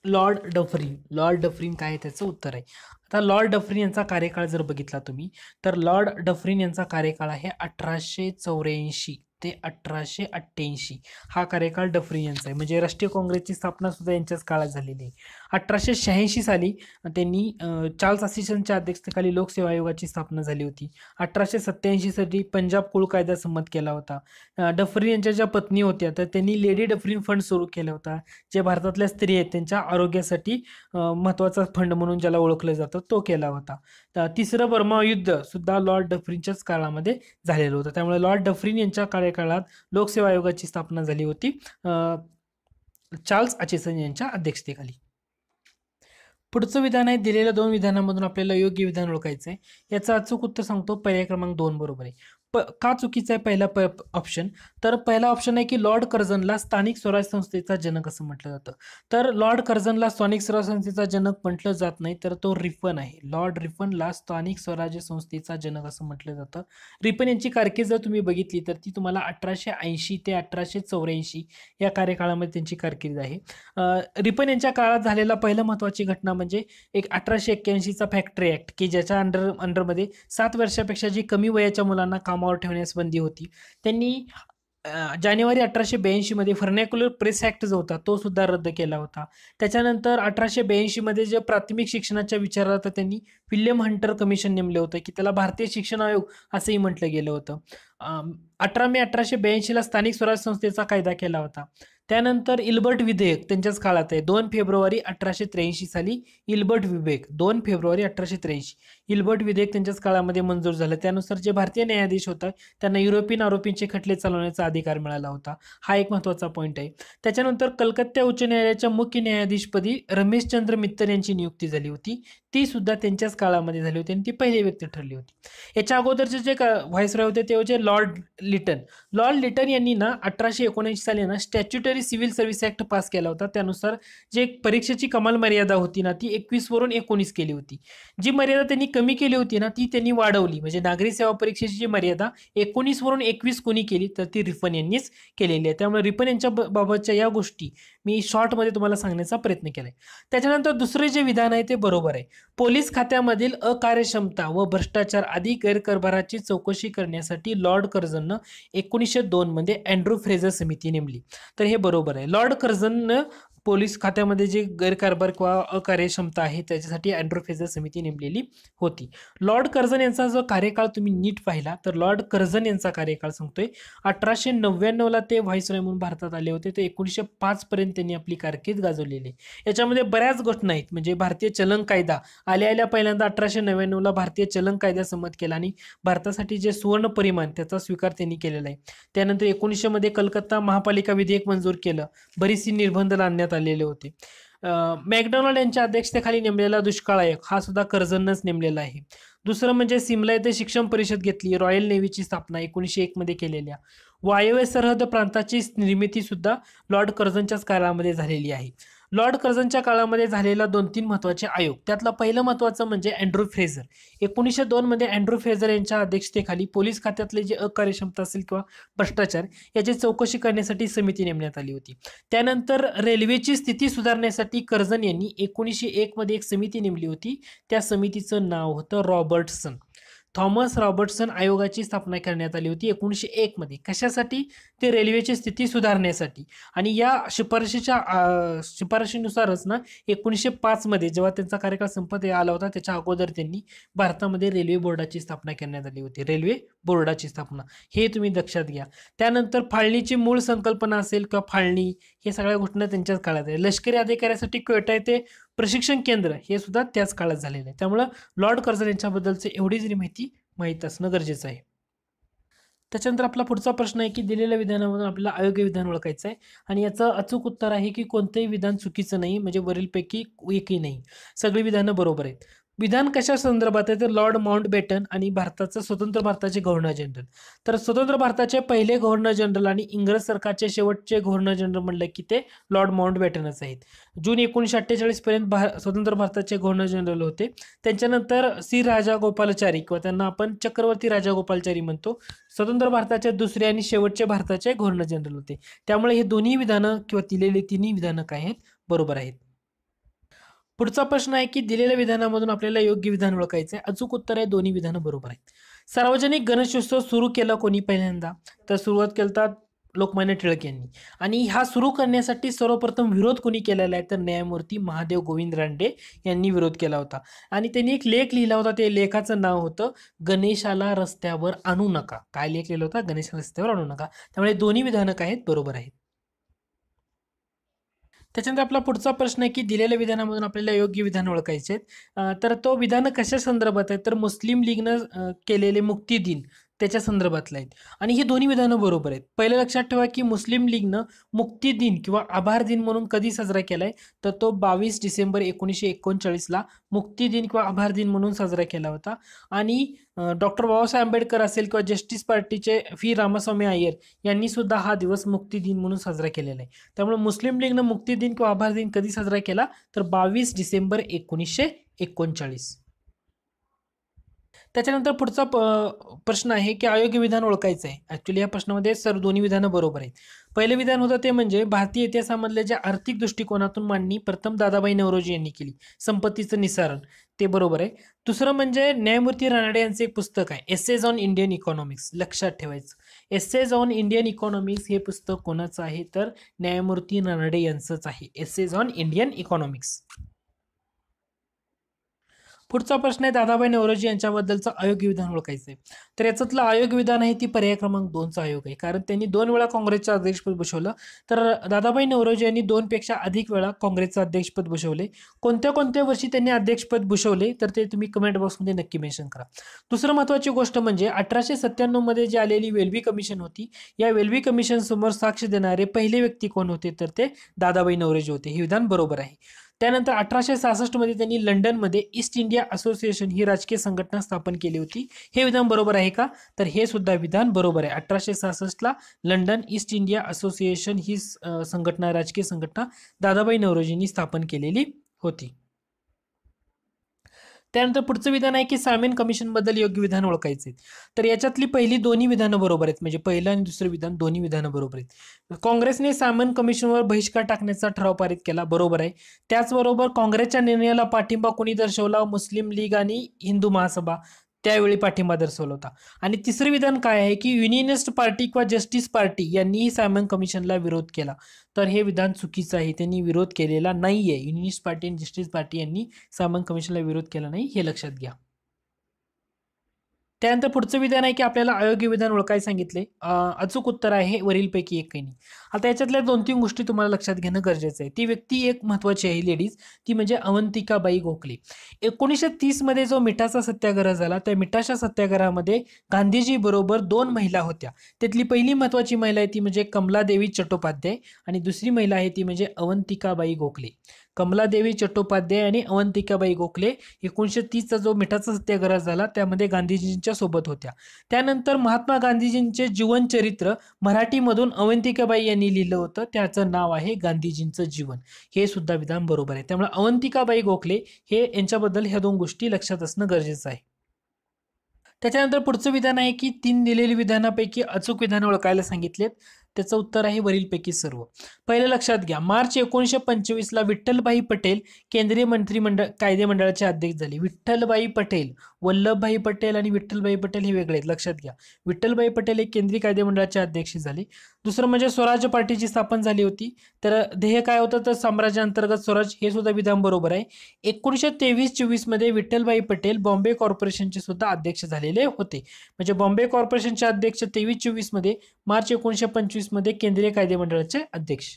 लॉर्ड डफरीन लॉर्ड डफरीन काय आहे त्याचं उत्तर आहे आता लॉर्ड डफरीन यांचा कार्यकाळ जर बघितला तुम्ही तर लॉर्ड डफरीन यांचा कार्यकाळ आहे अठराशे चौऱ्याऐंशी ते अठराशे अठ्ठ्याऐंशी हा कार्यकाळ डफरीन यांचा आहे म्हणजे राष्ट्रीय काँग्रेसची स्थापना सुद्धा यांच्याच काळात झालेली आहे अठराशे शहाऐंशी साली त्यांनी चार्ल्स असिस्टनच्या अध्यक्षतेखाली लोकसेवा आयोगाची स्थापना झाली होती अठराशे सत्त्याऐंशी साली पंजाब कुळ कायदा संमत केला होता डफरीन यांच्या ज्या पत्नी होत्या तर त्यांनी लेडी डफरीन फंड सुरू केला होता जे भारतातल्या स्त्री आहेत त्यांच्या आरोग्यासाठी महत्त्वाचा फंड म्हणून ज्याला ओळखलं जातं तो केला होता तिसरं बर्मा युद्ध सुद्धा लॉर्ड डफरीनच्याच काळामध्ये झालेलं होतं त्यामुळे लॉर्ड डफरीन यांच्या कार्यकाळात लोकसेवा आयोगाची स्थापना झाली होती चार्ल्स अचेसन यांच्या अध्यक्षतेखाली पुढचं विधान आहे दिलेल्या दोन विधानामधून आपल्याला योग्य विधान ओळखायचं आहे याचा अचूक उत्तर सांगतो पर्याय क्रमांक दोन बरोबर आहे प का चुकीचा आहे पहिला प ऑप्शन तर पहिला ऑप्शन आहे की लॉर्ड कर्जनला स्थानिक स्वराज संस्थेचा जनक असं म्हटलं जातं तर लॉर्ड कर्जनला स्थानिक स्वराज संस्थेचा जनक म्हटलं जात नाही तर तो रिफन आहे लॉर्ड रिफनला स्थानिक स्वराज्य संस्थेचा जनक असं म्हटलं जातं रिफन यांची कारकीर्द जर तुम्ही बघितली तर ती तुम्हाला अठराशे ऐंशी ते अठराशे चौऱ्याऐंशी या कार्यकाळामध्ये त्यांची कारकीर्द आहे रिपन यांच्या काळात झालेला पहिलं महत्त्वाची घटना म्हणजे एक अठराशे एक्क्याऐंशीचा फॅक्टरी ॲक्ट की ज्याच्या अंडर अंडरमध्ये सात वर्षापेक्षा जी कमी वयाच्या मुलांना कामावर ठेवण्यास बंदी होती त्यांनी जानेवारी अठराशे ब्याऐंशीमध्ये फर्नॅक्युलर प्रेस ॲक्ट जो होता तो सुद्धा रद्द केला होता त्याच्यानंतर अठराशे ब्याऐंशीमध्ये जे प्राथमिक शिक्षणाच्या विचारात त्यांनी विल्यम हंटर कमिशन नेमले होते की त्याला भारतीय शिक्षण आयोग असंही म्हटलं गेलं होतं अठरा मे अठराशे ब्याऐंशीला स्थानिक स्वराज संस्थेचा कायदा केला होता त्यानंतर इल्बर्ट विधेयक त्यांच्याच काळात आहे दोन फेब्रुवारी अठराशे त्र्याऐंशी साली इल्बर्ट विधेयक दोन फेब्रुवारी अठराशे त्र्याऐंशी इल्बर्ट विधेयक त्यांच्याच काळामध्ये मंजूर झालं त्यानुसार जे भारतीय न्यायाधीश होता त्यांना युरोपियन आरोपींचे खटले चालवण्याचा अधिकार मिळाला होता हा एक महत्त्वाचा पॉईंट आहे त्याच्यानंतर कलकत्ता उच्च न्यायालयाच्या मुख्य न्यायाधीशपदी रमेशचंद्र मित्तल यांची नियुक्ती झाली होती ती सुद्धा त्यांच्याच काळामध्ये झाली होती आणि ती पहिली व्यक्ती ठरली होती याच्या अगोदरचे जे व्हायसरॉय होते ते होते लॉर्ड लिटन लॉर्ड लिटन यांनी ना अठराशे एकोणऐंशी साली ना स्टॅच्युटरी तरी सिव्हिल सर्व्हिस ऍक्ट पास केला होता त्यानुसार जे परीक्षेची कमाल मर्यादा होती ना ती वरून एकोणीस केली होती जी मर्यादा त्यांनी कमी केली होती ना ती त्यांनी वाढवली म्हणजे नागरी सेवा परीक्षेची जी मर्यादा वरून एकवीस कोणी केली तर ती रिफन यांनीच केलेली आहे त्यामुळे रिफन यांच्या बाबतच्या या गोष्टी मी शॉर्टमध्ये तुम्हाला सांगण्याचा प्रयत्न केला आहे त्याच्यानंतर दुसरे जे विधान आहे ते बरोबर आहे पोलीस खात्यामधील अकार्यक्षमता व भ्रष्टाचार आदी गैरकरभाराची चौकशी करण्यासाठी लॉर्ड कर्झननं एकोणीसशे दोनमध्ये अँड्रू फ्रेझर समिती नेमली तर हे बरोबर आहे लॉर्ड कर्झननं पोलीस खात्यामध्ये जे गैरकारभार किंवा अकार्यक्षमता आहे त्याच्यासाठी अँड्रोफेजर समिती नेमलेली होती लॉर्ड कर्झन यांचा जो कार्यकाळ तुम्ही नीट पाहिला तर लॉर्ड कर्झन यांचा कार्यकाळ सांगतोय अठराशे नव्याण्णवला ते व्हाईसरॉय म्हणून भारतात आले होते ते एकोणीसशे पाचपर्यंत त्यांनी आपली कारकीर्द गाजवलेली याच्यामध्ये बऱ्याच घटना आहेत म्हणजे भारतीय चलन कायदा आल्या आल्या पहिल्यांदा अठराशे नव्याण्णवला भारतीय चलन कायदा संमत केला आणि भारतासाठी जे सुवर्ण परिमाण त्याचा स्वीकार त्यांनी केलेला आहे त्यानंतर एकोणीसशेमध्ये कलकत्ता महापालिका विधेयक मंजूर केलं बरीचशी निर्बंध आणण्यात आले चाललेले होते मॅकडोनाल्ड यांच्या अध्यक्षतेखाली नेमलेला दुष्काळ आयोग हा सुद्धा कर्जनच नेमलेला आहे दुसरं म्हणजे सिमला येथे शिक्षण परिषद घेतली रॉयल नेव्हीची स्थापना एकोणीसशे मध्ये केलेल्या वायव्य सरहद प्रांताची निर्मिती सुद्धा लॉर्ड कर्जनच्याच काळामध्ये झालेली आहे लॉर्ड कर्झनच्या काळामध्ये झालेला दोन तीन महत्त्वाचे आयोग त्यातला पहिलं महत्त्वाचं म्हणजे अँड्रू फ्रेझर एकोणीसशे दोनमध्ये अँड्रू फ्रेझर यांच्या अध्यक्षतेखाली पोलीस खात्यातले जे अकार्यक्षमता असेल किंवा भ्रष्टाचार याची चौकशी करण्यासाठी समिती नेमण्यात आली होती त्यानंतर रेल्वेची स्थिती सुधारण्यासाठी कर्ज़न यांनी एकोणीसशे एकमध्ये एक समिती नेमली होती त्या समितीचं नाव होतं रॉबर्टसन थॉमस रॉबर्टसन आयोगाची स्थापना करण्यात आली होती एकोणीसशे एकमध्ये कशासाठी ते रेल्वेची स्थिती सुधारण्यासाठी आणि या शिफारशीच्या शिफारशीनुसारच ना एकोणीसशे पाचमध्ये जेव्हा त्यांचा कार्यकाळ संपत आला होता त्याच्या अगोदर त्यांनी भारतामध्ये रेल्वे बोर्डाची स्थापना करण्यात आली होती रेल्वे बोर्डाची स्थापना हे तुम्ही लक्षात घ्या त्यानंतर फाळणीची मूळ संकल्पना असेल किंवा फाळणी हे सगळ्या घटना त्यांच्याच काळात आहे लष्करी अधिकाऱ्यासाठी क्वेटा ते प्रशिक्षण केंद्र हे सुद्धा त्याच काळात झालेलं आहे त्यामुळं लॉर्ड कर्झन यांच्याबद्दलचं एवढी जरी माहिती माहीत असणं गरजेचं आहे त्याच्यानंतर आपला पुढचा प्रश्न आहे की दिलेल्या विधानामधून आपल्याला आयोग्य विधान ओळखायचं आहे आणि याचं अचूक उत्तर आहे की कोणतंही विधान चुकीचं नाही म्हणजे वरीलपैकी एकही नाही सगळी विधानं बरोबर आहेत विधान कशा संदर्भात आहे तर लॉर्ड माउंट बेटन आणि भारताचं स्वतंत्र भारताचे गव्हर्नर जनरल तर स्वतंत्र भारताचे पहिले गव्हर्नर जनरल आणि इंग्रज सरकारचे शेवटचे गव्हर्नर जनरल म्हणलं की ते लॉर्ड माउंट बेटनच आहेत जून एकोणीसशे अठ्ठेचाळीस पर्यंत भार स्वतंत्र भारताचे गव्हर्नर जनरल होते त्यांच्यानंतर सी राजा गोपालाचारी किंवा त्यांना आपण चक्रवर्ती राजा म्हणतो स्वतंत्र भारताचे दुसरे आणि शेवटचे भारताचे गव्हर्नर जनरल होते त्यामुळे हे दोन्ही विधानं किंवा दिलेली तिन्ही विधानं काय आहेत बरोबर आहेत पुढचा प्रश्न आहे की दिलेल्या विधानामधून आपल्याला योग्य विधान ओळखायचं आहे अचूक उत्तर आहे दोन्ही विधानं बरोबर आहेत सार्वजनिक गणेशोत्सव सुरू केला कोणी पहिल्यांदा तर सुरुवात केलतात लोकमान्य टिळक यांनी आणि हा सुरू करण्यासाठी सर्वप्रथम विरोध कोणी केलेला आहे तर न्यायमूर्ती महादेव गोविंद रांडे यांनी विरोध केला होता आणि त्यांनी एक लेख लिहिला होता ते लेखाचं नाव होतं गणेशाला रस्त्यावर आणू नका काय लेख लिहिला होता गणेशाला रस्त्यावर आणू नका त्यामुळे दोन्ही विधानक आहेत बरोबर आहेत त्याच्यानंतर आपला पुढचा प्रश्न आहे की दिलेल्या विधानामधून आपल्याला योग्य विधान ओळखायचे आहेत तर तो विधान कशा संदर्भात आहे तर मुस्लिम लीगनं केलेले मुक्ती दिन त्याच्या संदर्भातलं आहेत आणि हे दोन्ही विधानं बरोबर आहेत पहिलं लक्षात ठेवा की मुस्लिम लीगनं मुक्ती दिन किंवा आभार दिन म्हणून कधी साजरा केला आहे तर तो बावीस डिसेंबर एकोणीसशे एकोणचाळीसला मुक्ती दिन किंवा आभार दिन म्हणून साजरा केला होता आणि डॉक्टर बाबासाहेब आंबेडकर असेल किंवा जस्टिस पार्टीचे व्ही रामास्वामी अय्यर यांनी सुद्धा हा दिवस मुक्ती दिन म्हणून साजरा केलेला आहे त्यामुळे मुस्लिम लीगनं मुक्ती दिन किंवा आभार दिन कधी साजरा केला तर बावीस डिसेंबर एकोणीसशे एकोणचाळीस त्याच्यानंतर पुढचा प्रश्न आहे की अयोग्य विधान ओळखायचं आहे ॲक्च्युली या प्रश्नामध्ये सर दोन्ही विधानं बरोबर आहेत पहिलं विधान होतं ते म्हणजे भारतीय इतिहासामधल्या ज्या आर्थिक दृष्टिकोनातून मांडणी प्रथम दादाबाई नवरोजी यांनी केली संपत्तीचं निसारण ते बरोबर आहे दुसरं म्हणजे न्यायमूर्ती रानडे यांचं एक पुस्तक आहे एसेज ऑन इंडियन इकॉनॉमिक्स लक्षात ठेवायचं एसेज ऑन इंडियन इकॉनॉमिक्स हे पुस्तक कोणाचं आहे तर न्यायमूर्ती रानडे यांचंच आहे एसेज ऑन इंडियन इकॉनॉमिक्स पुढचा प्रश्न आहे दादाबाई नवरोजी यांच्याबद्दलचं अयोग्य विधान ओळखायचं आहे तर याच्यातलं आयोग विधान आहे ती पर्याय क्रमांक दोनचा आयोग आहे कारण त्यांनी दोन वेळा काँग्रेसचं अध्यक्षपद बसवलं तर दादाबाई नवरोजी यांनी दोनपेक्षा अधिक वेळा काँग्रेसचं अध्यक्षपद बसवले कोणत्या कोणत्या वर्षी त्यांनी अध्यक्षपद भूषवले तर ते तुम्ही कमेंट बॉक्समध्ये नक्की मेन्शन करा दुसरं महत्वाची गोष्ट म्हणजे अठराशे सत्त्याण्णवमध्ये जी आलेली वेल्वी कमिशन होती या वेल्वी कमिशन समोर साक्ष देणारे पहिले व्यक्ती कोण होते तर ते दादाबाई नवरोजी होते हे विधान बरोबर आहे त्यानंतर अठराशे सहासष्टमध्ये त्यांनी लंडनमध्ये ईस्ट इंडिया असोसिएशन ही राजकीय संघटना स्थापन केली होती हे विधान बरोबर आहे का तर हे सुद्धा विधान बरोबर आहे अठराशे सहासष्टला लंडन ईस्ट इंडिया असोसिएशन ही संघटना राजकीय संघटना दादाबाई नवरोजींनी स्थापन केलेली होती त्यानंतर पुढचं विधान आहे की कमिशन कमिशनबद्दल योग्य विधान ओळखायचे तर याच्यातली पहिली दोन्ही विधानं बरोबर आहेत म्हणजे पहिलं आणि दुसरं विधान दोन्ही विधानं बरोबर आहेत काँग्रेसने सामन कमिशनवर बहिष्कार टाकण्याचा ठराव पारित केला बरोबर आहे त्याचबरोबर काँग्रेसच्या निर्णयाला पाठिंबा कोणी दर्शवला मुस्लिम लीग आणि हिंदू महासभा त्यावेळी पाठिंबा दर्शवला होता आणि तिसरं विधान काय आहे की युनियनिस्ट पार्टी किंवा जस्टिस पार्टी यांनीही सायमन कमिशनला विरोध केला तर हे विधान चुकीचं आहे त्यांनी विरोध केलेला नाही आहे युनियनिस्ट पार्टी आणि जस्टिस पार्टी यांनी सायमन कमिशनला विरोध केला नाही हे लक्षात घ्या त्यानंतर पुढचं विधान आहे की आपल्याला अयोग्य विधान ओळखायला सांगितले अचूक उत्तर आहे वरीलपैकी एक काही नाही आता याच्यातल्या दोन तीन गोष्टी तुम्हाला लक्षात घेणं गरजेचं आहे ती व्यक्ती एक महत्वाची आहे लेडीज ती म्हणजे अवंतिकाबाई गोखले एकोणीसशे तीसमध्ये जो मिठाचा सत्याग्रह झाला त्या मिठाच्या सत्याग्रहामध्ये गांधीजी बरोबर दोन महिला होत्या त्यातली पहिली महत्वाची महिला आहे ती म्हणजे कमलादेवी चट्टोपाध्याय आणि दुसरी महिला आहे ती म्हणजे अवंतिकाबाई गोखले कमलादेवी चट्टोपाध्याय आणि अवंतिकाबाई गोखले एकोणीशे तीसचा जो मिठाचा सत्याग्रह झाला त्यामध्ये गांधीजींच्या सोबत होत्या त्यानंतर महात्मा गांधीजींचे जीवनचरित्र मराठीमधून अवंतिकाबाई यांनी लिहिलं होतं त्याचं नाव आहे गांधीजींचं जीवन हे सुद्धा विधान बरोबर आहे त्यामुळे अवंतिकाबाई गोखले हे यांच्याबद्दल ह्या दोन गोष्टी लक्षात असणं गरजेचं आहे त्याच्यानंतर पुढचं विधान आहे की तीन दिलेली विधानापैकी अचूक विधान ओळखायला सांगितलेत त्याचं उत्तर आहे वरीलपैकी सर्व पहिलं लक्षात घ्या मार्च एकोणीसशे पंचवीसला विठ्ठलभाई पटेल केंद्रीय मंत्रिमंडळ मंडळाचे अध्यक्ष झाले विठ्ठलभाई पटेल वल्लभभाई पटेल आणि विठ्ठलभाई पटेल हे वेगळे आहेत लक्षात घ्या विठ्ठलभाई पटेल हे केंद्रीय कायदे मंडळाचे अध्यक्ष झाले दुसरं म्हणजे स्वराज पार्टीची स्थापना झाली होती तर ध्येय काय होतं तर साम्राज्याअंतर्गत स्वराज हे सुद्धा विधान बरोबर आहे एकोणीसशे तेवीस चोवीसमध्ये विठ्ठलभाई पटेल बॉम्बे कॉर्पोरेशनचे सुद्धा अध्यक्ष झालेले होते म्हणजे बॉम्बे कॉर्पोरेशनचे अध्यक्ष तेवीस चोवीसमध्ये मार्च एकोणीशे पंचवीस मध्ये केंद्रीय कायदेमंडळाचे अध्यक्ष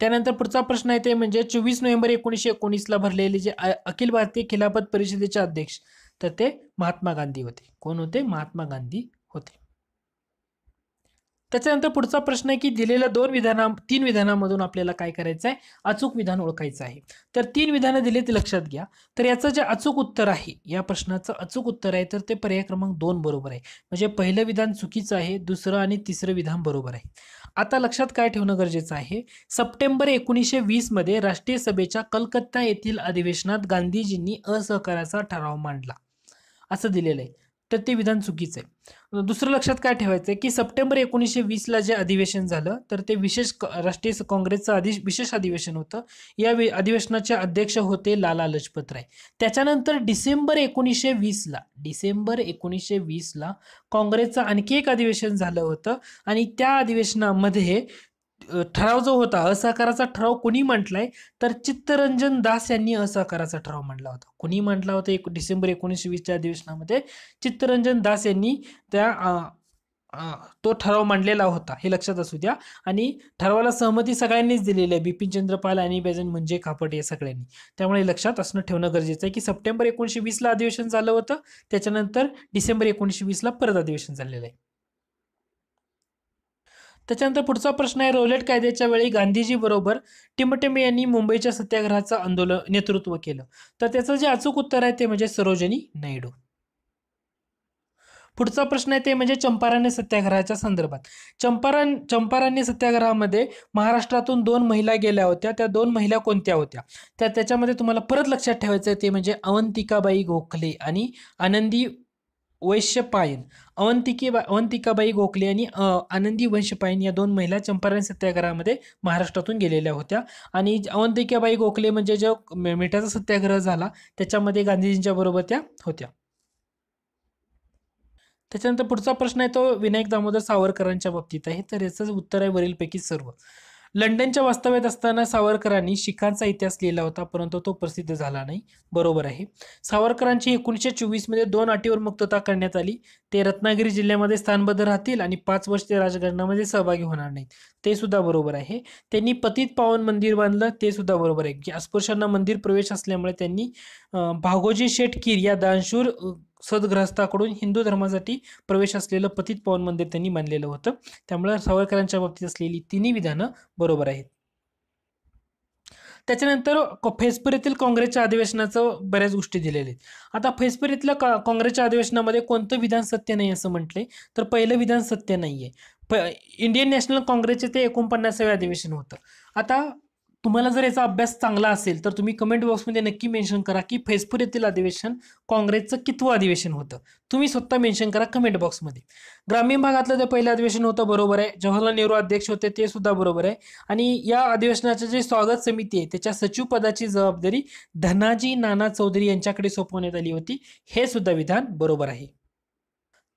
त्यानंतर पुढचा प्रश्न आहे ते म्हणजे चोवीस नोव्हेंबर एकोणीसशे एकोणीसला भरलेले जे अखिल भारतीय खिलाफत परिषदेचे अध्यक्ष तर ते महात्मा गांधी होते कोण होते महात्मा गांधी होते त्याच्यानंतर पुढचा प्रश्न आहे की दिलेल्या दोन विधाना तीन विधानामधून आपल्याला काय करायचं आहे अचूक विधान ओळखायचं आहे तर तीन विधानं दिली ते लक्षात घ्या तर याचं जे अचूक उत्तर आहे या प्रश्नाचं अचूक उत्तर आहे तर ते पर्याय क्रमांक दोन बरोबर आहे म्हणजे पहिलं विधान चुकीचं आहे दुसरं आणि तिसरं विधान बरोबर आहे आता लक्षात काय ठेवणं गरजेचं आहे सप्टेंबर एकोणीसशे वीसमध्ये राष्ट्रीय सभेच्या कलकत्ता येथील अधिवेशनात गांधीजींनी असहकाराचा ठराव मांडला असं दिलेलं आहे तर ते विधान चुकीचं आहे दुसरं लक्षात काय ठेवायचं की सप्टेंबर एकोणीसशे वीसला जे अधिवेशन झालं तर ते विशेष राष्ट्रीय काँग्रेसचं अधि विशेष अधिवेशन होतं या अधिवेशनाचे अध्यक्ष होते लाला लजपत राय त्याच्यानंतर डिसेंबर एकोणीसशे वीसला डिसेंबर एकोणीसशे वीसला काँग्रेसचं आणखी एक अधिवेशन झालं होतं आणि त्या अधिवेशनामध्ये ठराव जो होता असहकाराचा ठराव कोणी म्हटलाय तर चित्तरंजन दास यांनी असहकाराचा ठराव मांडला होता कोणी म्हटला होता एक डिसेंबर एकोणीसशे वीसच्या अधिवेशनामध्ये चित्तरंजन दास यांनी त्या तो ठराव मांडलेला होता हे लक्षात असू द्या आणि ठरावाला सहमती सगळ्यांनीच दिलेली आहे बिपिन चंद्रपाल आणि बेजन म्हणजे खापट या सगळ्यांनी त्यामुळे लक्षात असणं ठेवणं गरजेचं आहे की सप्टेंबर एकोणीसशे वीसला अधिवेशन झालं होतं त्याच्यानंतर डिसेंबर एकोणीसशे वीसला परत अधिवेशन झालेलं आहे त्याच्यानंतर पुढचा प्रश्न आहे रोलेट कायद्याच्या वेळी गांधीजीबरोबर टिमटिमे यांनी मुंबईच्या सत्याग्रहाचं आंदोलन नेतृत्व केलं तर त्याचं जे अचूक उत्तर आहे ते म्हणजे सरोजनी नायडू पुढचा प्रश्न आहे ते म्हणजे चंपारण्य सत्याग्रहाच्या संदर्भात चंपारण चंपारण्य सत्याग्रहामध्ये महाराष्ट्रातून दोन महिला गेल्या होत्या त्या दोन महिला कोणत्या होत्या त्या त्याच्यामध्ये तुम्हाला परत लक्षात ठेवायचं आहे ते म्हणजे अवंतिकाबाई गोखले आणि आनंदी वैश्यपायन अवंतिकी अवंतिकाबाई गोखले आणि आनंदी वंशपायन या दोन महिला चंपारण सत्याग्रहामध्ये महाराष्ट्रातून गेलेल्या होत्या आणि अवंतिकाबाई गोखले म्हणजे जो मिठाचा सत्याग्रह झाला त्याच्यामध्ये गांधीजींच्या बरोबर त्या होत्या त्याच्यानंतर पुढचा प्रश्न आहे तो विनायक दामोदर सावरकरांच्या बाबतीत आहे तर याचं उत्तर आहे वरीलपैकी सर्व लंडनच्या वास्तव्यात असताना सावरकरांनी शिखांचा इतिहास लिहिला होता परंतु तो प्रसिद्ध झाला नाही बरोबर आहे सावरकरांची एकोणीसशे चोवीसमध्ये दोन अटीवर मुक्तता करण्यात आली ते रत्नागिरी जिल्ह्यामध्ये स्थानबद्ध राहतील आणि पाच वर्ष ते राजकारणामध्ये सहभागी होणार नाहीत ते सुद्धा बरोबर आहे त्यांनी पतित पावन मंदिर बांधलं ते सुद्धा बरोबर आहे की अस्पृश्यांना मंदिर प्रवेश असल्यामुळे त्यांनी भागोजी शेटकीर या दानशूर सदग्रस्ताकडून हिंदू धर्मासाठी प्रवेश असलेलं पतित पवन मंदिर त्यांनी मानलेलं होतं त्यामुळे सावरकरांच्या बाबतीत असलेली तिन्ही विधानं बरोबर आहेत त्याच्यानंतर फेसपूर येथील काँग्रेसच्या अधिवेशनाचं बऱ्याच गोष्टी दिलेल्या आहेत आता फेसपूर येथील काँग्रेसच्या अधिवेशनामध्ये कोणतं विधान सत्य नाही असं म्हटले तर पहिलं विधान सत्य नाही आहे प इंडियन नॅशनल काँग्रेसचे ते एकोणपन्नासावे अधिवेशन होतं आता तुम्हाला जर याचा अभ्यास चांगला असेल तर तुम्ही कमेंट बॉक्समध्ये नक्की मेन्शन करा की फैजपूर येथील अधिवेशन काँग्रेसचं कितवं अधिवेशन होतं तुम्ही स्वतः मेन्शन करा कमेंट बॉक्समध्ये ग्रामीण भागातलं जे पहिलं अधिवेशन होतं बरोबर आहे जवाहरलाल नेहरू अध्यक्ष होते ते सुद्धा बरोबर आहे आणि या अधिवेशनाचं जे स्वागत समिती आहे त्याच्या सचिव पदाची जबाबदारी धनाजी नाना चौधरी यांच्याकडे सोपवण्यात आली होती हे सुद्धा विधान बरोबर आहे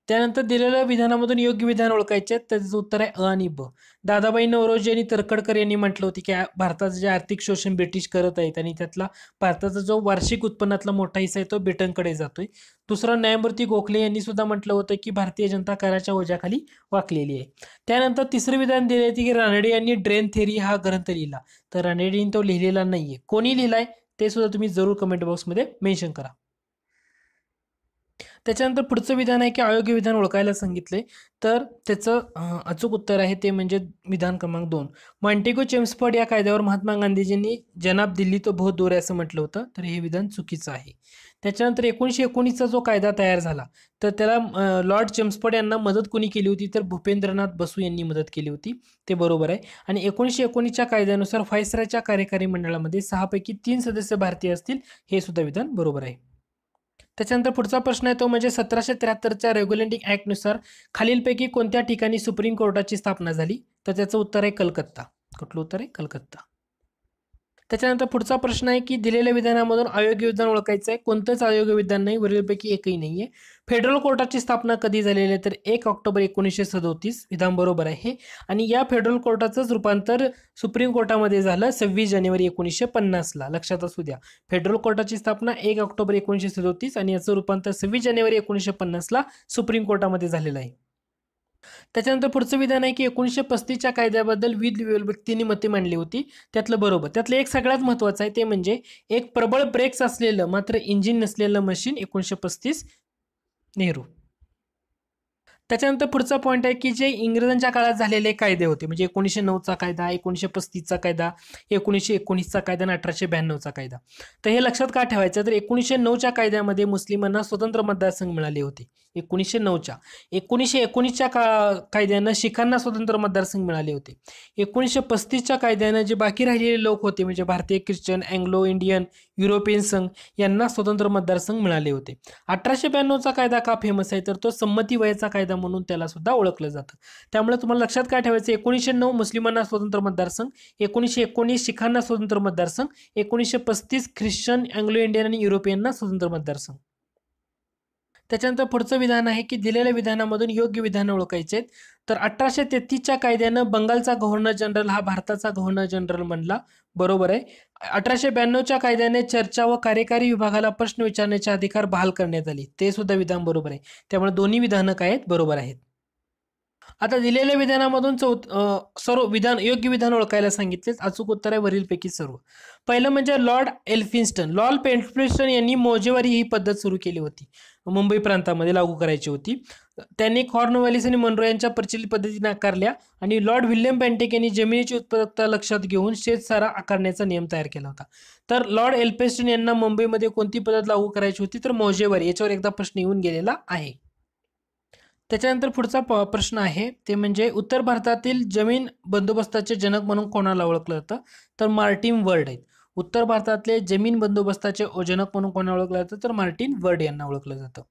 त्यानंतर दिलेल्या विधानामधून योग्य विधान ओळखायचे त्याचं उत्तर आहे अ आणि ब दादाबाई नवरोजी आणि तरखडकर यांनी म्हटलं होतं की भारताचं जे आर्थिक शोषण ब्रिटिश करत आहेत आणि त्यातला भारताचा जो वार्षिक उत्पन्नातला मोठा हिस्सा आहे तो ब्रिटनकडे जातोय दुसरा न्यायमूर्ती गोखले यांनी सुद्धा म्हटलं होतं की भारतीय जनता कराच्या ओझ्याखाली वाकलेली आहे त्यानंतर तिसरं विधान दिले होते की रानडे यांनी ड्रेन थेरी हा ग्रंथ लिहिला तर रानडे यांनी तो लिहिलेला नाहीये कोणी लिहिलाय ते सुद्धा तुम्ही जरूर कमेंट बॉक्समध्ये मेन्शन करा त्याच्यानंतर पुढचं विधान आहे की अयोग्य विधान ओळखायला सांगितले तर त्याचं अचूक उत्तर आहे ते म्हणजे विधान क्रमांक दोन मॉन्टेगो चेम्सफर्ड या कायद्यावर महात्मा गांधीजींनी जनाब दिल्ली तो बहुत दूर असं म्हटलं होतं तर हे विधान चुकीचं आहे त्याच्यानंतर एकोणीसशे एकोणीसचा जो कायदा तयार झाला तर त्याला लॉर्ड चेम्सफर्ड यांना मदत कोणी केली होती तर भूपेंद्रनाथ बसू यांनी मदत केली होती ते बरोबर आहे आणि एकोणीसशे एकोणीसच्या कायद्यानुसार फायसराच्या कार्यकारी मंडळामध्ये सहापैकी तीन सदस्य भारतीय असतील हे सुद्धा विधान बरोबर आहे त्याच्यानंतर पुढचा प्रश्न आहे तो म्हणजे सतराशे त्र्याहत्तरच्या रेग्युलेटिंग ॲक्टनुसार खालीलपैकी कोणत्या ठिकाणी सुप्रीम कोर्टाची स्थापना झाली तर त्याचं उत्तर आहे कलकत्ता कुठलं उत्तर आहे कलकत्ता त्याच्यानंतर पुढचा प्रश्न आहे की दिलेल्या विधानामधून अयोग्य विधान ओळखायचं आहे कोणतंच अयोग्य विधान नाही वरीलपैकी एकही नाही आहे फेडरल कोर्टाची स्थापना कधी झालेली आहे तर एक ऑक्टोबर एकोणीसशे सदोतीस विधान बरोबर आहे आणि या फेडरल कोर्टाचंच रूपांतर सुप्रीम कोर्टामध्ये झालं सव्वीस जानेवारी एकोणीसशे पन्नासला लक्षात असू द्या फेडरल कोर्टाची स्थापना एक ऑक्टोबर एकोणीसशे सदोतीस आणि याचं रूपांतर सव्वीस जानेवारी एकोणीसशे पन्नासला सुप्रीम कोर्टामध्ये झालेलं आहे त्याच्यानंतर पुढचं विधान आहे की एकोणीसशे पस्तीसच्या कायद्याबद्दल विविध व्यक्तींनी मते मांडली होती त्यातलं बरोबर त्यातलं एक सगळ्यात महत्वाचं आहे ते म्हणजे एक प्रबळ ब्रेक्स असलेलं मात्र इंजिन नसलेलं मशीन एकोणीसशे पस्तीस नेहरू त्याच्यानंतर पुढचा पॉईंट आहे की जे इंग्रजांच्या काळात झालेले कायदे होते म्हणजे एकोणीसशे नऊचा कायदा एकोणीसशे पस्तीसचा कायदा एकोणीसशे एकोणीसचा कायदा आणि अठराशे ब्याण्णवचा कायदा तर हे लक्षात का ठेवायचं तर एकोणीसशे नऊच्या कायद्यामध्ये मुस्लिमांना स्वतंत्र मतदारसंघ मिळाले होते एकोणीसशे नऊच्या एकोणीसशे एकोणीसच्या का कायद्यानं शिखांना स्वतंत्र मतदारसंघ मिळाले होते एकोणीसशे पस्तीसच्या कायद्यानं जे बाकी राहिलेले लोक होते म्हणजे भारतीय ख्रिश्चन अँग्लो इंडियन युरोपियन संघ यांना स्वतंत्र मतदारसंघ मिळाले होते अठराशे ब्याण्णवचा कायदा का फेमस आहे तर तो संमती वयाचा कायदा म्हणून त्याला सुद्धा ओळखलं जातं त्यामुळे तुम्हाला लक्षात काय ठेवायचं एकोणीसशे नऊ मुस्लिमांना स्वतंत्र मतदारसंघ एकोणीसशे एकोणीस शिखांना स्वतंत्र मतदारसंघ एकोणीसशे पस्तीस ख्रिश्चन अँग्लो इंडियन आणि युरोपियनना स्वतंत्र मतदारसंघ त्याच्यानंतर पुढचं विधान आहे की दिलेल्या विधानामधून योग्य विधान ओळखायचे आहेत तर अठराशे तेहतीसच्या कायद्यानं बंगालचा गव्हर्नर जनरल हा भारताचा गव्हर्नर जनरल म्हणला बरोबर आहे अठराशे ब्याण्णवच्या कायद्याने चर्चा व कार्यकारी विभागाला प्रश्न विचारण्याचे अधिकार बहाल करण्यात आले ते सुद्धा विधान बरोबर आहे त्यामुळे दोन्ही विधानं काय आहेत बरोबर आहेत आता दिलेल्या विधानामधून चौथ सर्व विधान योग्य विधान ओळखायला सांगितले अचूक उत्तर आहे वरीलपैकी सर्व पहिलं म्हणजे लॉर्ड एल्फिन्स्टन लॉर्ड पेल्फिन्स्टन यांनी मोजेवारी ही पद्धत सुरू केली होती मुंबई प्रांतामध्ये लागू करायची होती त्यांनी कॉर्नवॅलिस आणि मनरो यांच्या प्रचलित पद्धती नाकारल्या आणि लॉर्ड विल्यम बँटेक यांनी जमिनीची उत्पादकता लक्षात घेऊन शेतसारा आकारण्याचा नियम तयार केला होता तर लॉर्ड एल्पेस्टन यांना मुंबईमध्ये कोणती पद्धत लागू करायची होती तर मौजेवारी याच्यावर एकदा प्रश्न येऊन गेलेला आहे त्याच्यानंतर पुढचा प्रश्न आहे ते म्हणजे उत्तर भारतातील जमीन बंदोबस्ताचे जनक म्हणून कोणाला ओळखलं जातं तर मार्टिन वर्ल्ड आहेत उत्तर भारतातले जमीन बंदोबस्ताचे ओजनक म्हणून कोणा ओळखलं जातं तर मार्टिन वर्ड यांना ओळखलं जातं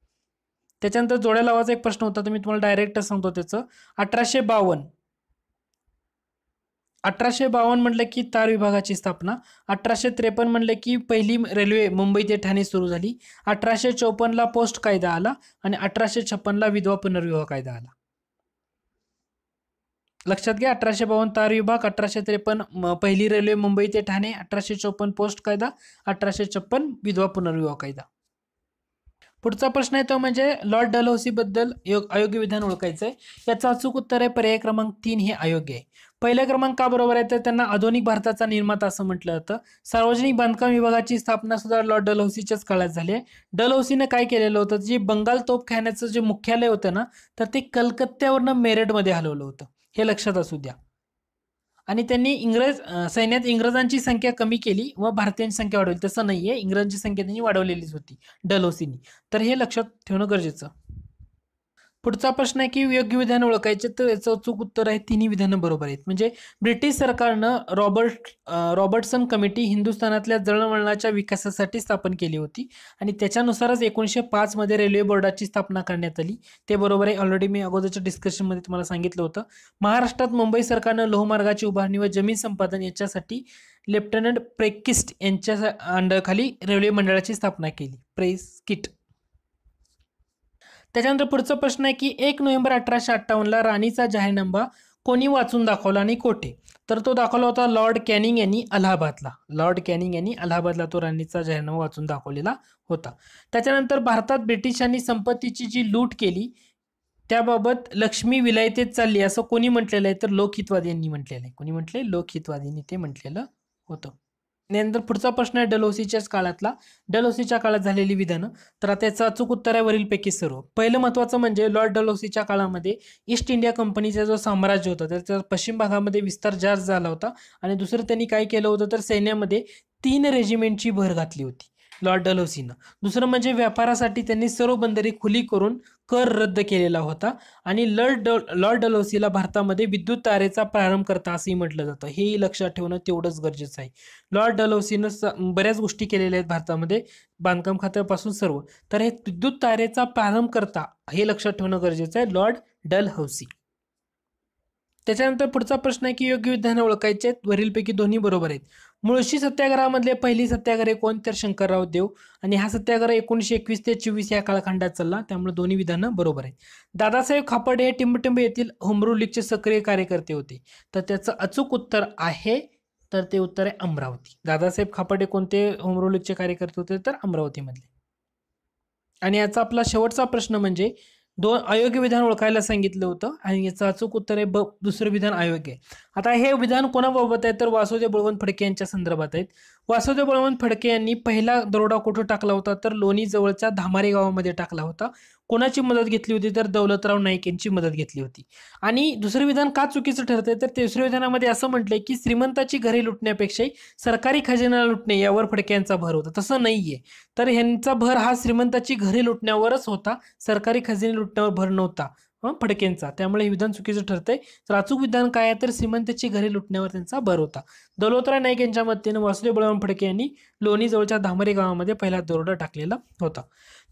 त्याच्यानंतर जोड्या लावाचा एक प्रश्न होता तर मी तुम्हाला डायरेक्ट सांगतो त्याचं अठराशे बावन्न अठराशे बावन्न म्हटलं की तार विभागाची स्थापना अठराशे त्रेपन्न म्हटलं की पहिली रेल्वे मुंबई ते ठाणे सुरू झाली अठराशे चौपन्नला पोस्ट कायदा आला आणि अठराशे छप्पनला विधवा पुनर्विवाह कायदा आला लक्षात घ्या अठराशे बावन्न तार विभाग अठराशे त्रेपन्न पहिली रेल्वे मुंबई ते ठाणे अठराशे चौपन्न पोस्ट कायदा अठराशे छप्पन विधवा पुनर्विवाह कायदा पुढचा प्रश्न आहे तो म्हणजे लॉर्ड डलहौसीबद्दल योग अयोग्य विधान ओळखायचं आहे याचं अचूक उत्तर आहे पर्याय क्रमांक तीन हे अयोग्य आहे पहिल्या क्रमांक का बरोबर आहे तर त्यांना आधुनिक भारताचा निर्माता असं म्हटलं जातं सार्वजनिक बांधकाम विभागाची स्थापना सुद्धा लॉर्ड डलहौसीच्याच काळात झाली आहे डलहौसीनं काय केलेलं होतं जे बंगाल तोपखान्याचं जे मुख्यालय होतं ना तर ते कलकत्त्यावरनं मेरठमध्ये हलवलं होतं हे लक्षात असू द्या आणि त्यांनी इंग्रज सैन्यात इंग्रजांची संख्या कमी केली व भारतीयांची संख्या वाढवली तसं नाहीये इंग्रजांची संख्या त्यांनी वाढवलेलीच होती डलोसीनी तर हे लक्षात ठेवणं गरजेचं पुढचा प्रश्न आहे की योग्य विधान ओळखायचे तर याचं अचूक उत्तर आहे तिन्ही विधानं बरोबर आहेत म्हणजे ब्रिटिश सरकारनं रॉबर्ट रॉबर्टसन कमिटी हिंदुस्थानातल्या जळणवळणाच्या विकासासाठी स्थापन केली होती आणि त्याच्यानुसारच एकोणीसशे पाचमध्ये रेल्वे बोर्डाची स्थापना करण्यात आली ते बरोबर आहे ऑलरेडी मी अगोदरच्या डिस्कशनमध्ये तुम्हाला सांगितलं होतं महाराष्ट्रात मुंबई सरकारनं लोहमार्गाची उभारणी व जमीन संपादन याच्यासाठी लेफ्टनंट प्रेकिस्ट यांच्या अंडरखाली रेल्वे मंडळाची स्थापना केली प्रेस किट त्याच्यानंतर पुढचा प्रश्न आहे की एक नोव्हेंबर अठराशे अठ्ठावन्नला राणीचा जाहीरनामा कोणी वाचून दाखवला आणि कोठे तर तो दाखवला होता लॉर्ड कॅनिंग यांनी अलाहाबादला लॉर्ड कॅनिंग यांनी अलाहाबादला तो राणीचा जाहीरनामा वाचून दाखवलेला होता त्याच्यानंतर भारतात ब्रिटिशांनी संपत्तीची जी लूट केली त्याबाबत लक्ष्मी विलायतेत चालली असं कोणी म्हटलेलं आहे तर लोकहितवादी यांनी म्हटलेलं आहे कोणी म्हटले लोकहितवादींनी ते म्हटलेलं होतं त्यानंतर पुढचा प्रश्न आहे डलोसीच्याच काळातला डलोसीच्या काळात झालेली विधानं तर आता याचं अचूक उत्तर आहे वरीलपैकी सर्व पहिलं महत्त्वाचं म्हणजे लॉर्ड डलोसीच्या काळामध्ये ईस्ट इंडिया कंपनीचा जो साम्राज्य होता त्याचा पश्चिम भागामध्ये विस्तार जास्त झाला होता आणि दुसरं त्यांनी काय केलं होतं तर सैन्यामध्ये तीन रेजिमेंटची भर घातली होती लॉर्ड डलहौसीनं दुसरं म्हणजे व्यापारासाठी त्यांनी सर्व बंदरी खुली करून कर रद्द केलेला होता आणि लॉर्ड लॉर्ड डलोसीला भारतामध्ये विद्युत तारेचा प्रारंभ करता असंही म्हटलं जातं हेही लक्षात ठेवणं तेवढंच गरजेचं आहे लॉर्ड डलोसीनं बऱ्याच गोष्टी केलेल्या आहेत भारतामध्ये बांधकाम खात्यापासून सर्व तर हे विद्युत तारेचा प्रारंभ करता हे लक्षात ठेवणं गरजेचं आहे लॉर्ड डलहौसी त्याच्यानंतर पुढचा प्रश्न आहे की योग्य विधानं ओळखायचे आहेत वरीलपैकी दोन्ही बरोबर आहेत मुळशी सत्याग्रहामधले पहिली सत्याग्रह कोण तर शंकरराव देव आणि हा सत्याग्रह एकोणीसशे एकवीस ते चोवीस या कालखंडात चालला त्यामुळे दोन्ही विधानं बरोबर आहेत दादासाहेब खापडे हे टिंबटिंब येथील होमरू लीगचे सक्रिय कार्यकर्ते होते तर त्याचं अचूक उत्तर आहे तर ते उत्तर आहे अमरावती दादासाहेब खापर्डे कोणते होमरू लीगचे कार्यकर्ते होते तर अमरावतीमधले आणि याचा आपला शेवटचा प्रश्न म्हणजे दोन अयोग्य विधान ओळखायला सांगितलं होतं आणि याचं अचूक उत्तर आहे ब दुसरं विधान अयोग्य आता हे विधान कोणाबाबत आहे तर वासुदेव बळवंत फडके यांच्या संदर्भात आहेत वासुदेव बळवंत फडके यांनी पहिला दरोडा कुठं टाकला होता तर लोणी जवळच्या धामारे गावामध्ये टाकला होता कोणाची मदत घेतली होती तर दौलतराव नाईक यांची मदत घेतली होती आणि दुसरं विधान का चुकीचं ठरतंय तर तिसऱ्या विधानामध्ये असं म्हटलंय की श्रीमंताची घरे लुटण्यापेक्षाही सरकारी खजिना लुटणे यावर फडके यांचा भर होता तसं नाहीये तर यांचा भर हा श्रीमंताची घरे लुटण्यावरच होता सरकारी खजिने लुटण्यावर भर नव्हता फडकेंचा त्यामुळे हे विधान चुकीचं ठरतंय तर अचूक विधान काय आहे तर सीमंतची घरे लुटण्यावर त्यांचा भर होता दलोतरा नाईक यांच्या मतेने वासुदेव बळवंत फडके यांनी लोणी जवळच्या धामरे गावामध्ये पहिला दरोडा टाकलेला होता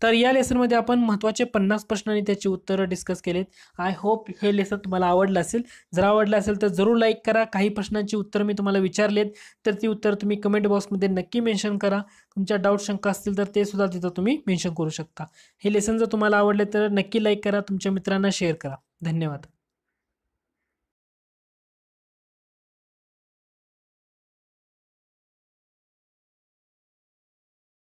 तर या लेसनमध्ये आपण महत्त्वाचे पन्नास प्रश्न आणि त्याची उत्तरं डिस्कस केलेत आय होप हे लेसन तुम्हाला आवडलं असेल जर आवडलं असेल तर जरूर लाईक करा काही प्रश्नांची उत्तरं मी तुम्हाला विचारलेत तर ती उत्तर तुम्ही कमेंट बॉक्समध्ये नक्की मेन्शन करा तुमच्या डाऊट शंका असतील तर ते सुद्धा तिथं तुम्ही मेन्शन करू शकता हे लेसन जर तुम्हाला आवडले तर नक्की लाईक करा तुमच्या मित्रांना शेअर करा धन्यवाद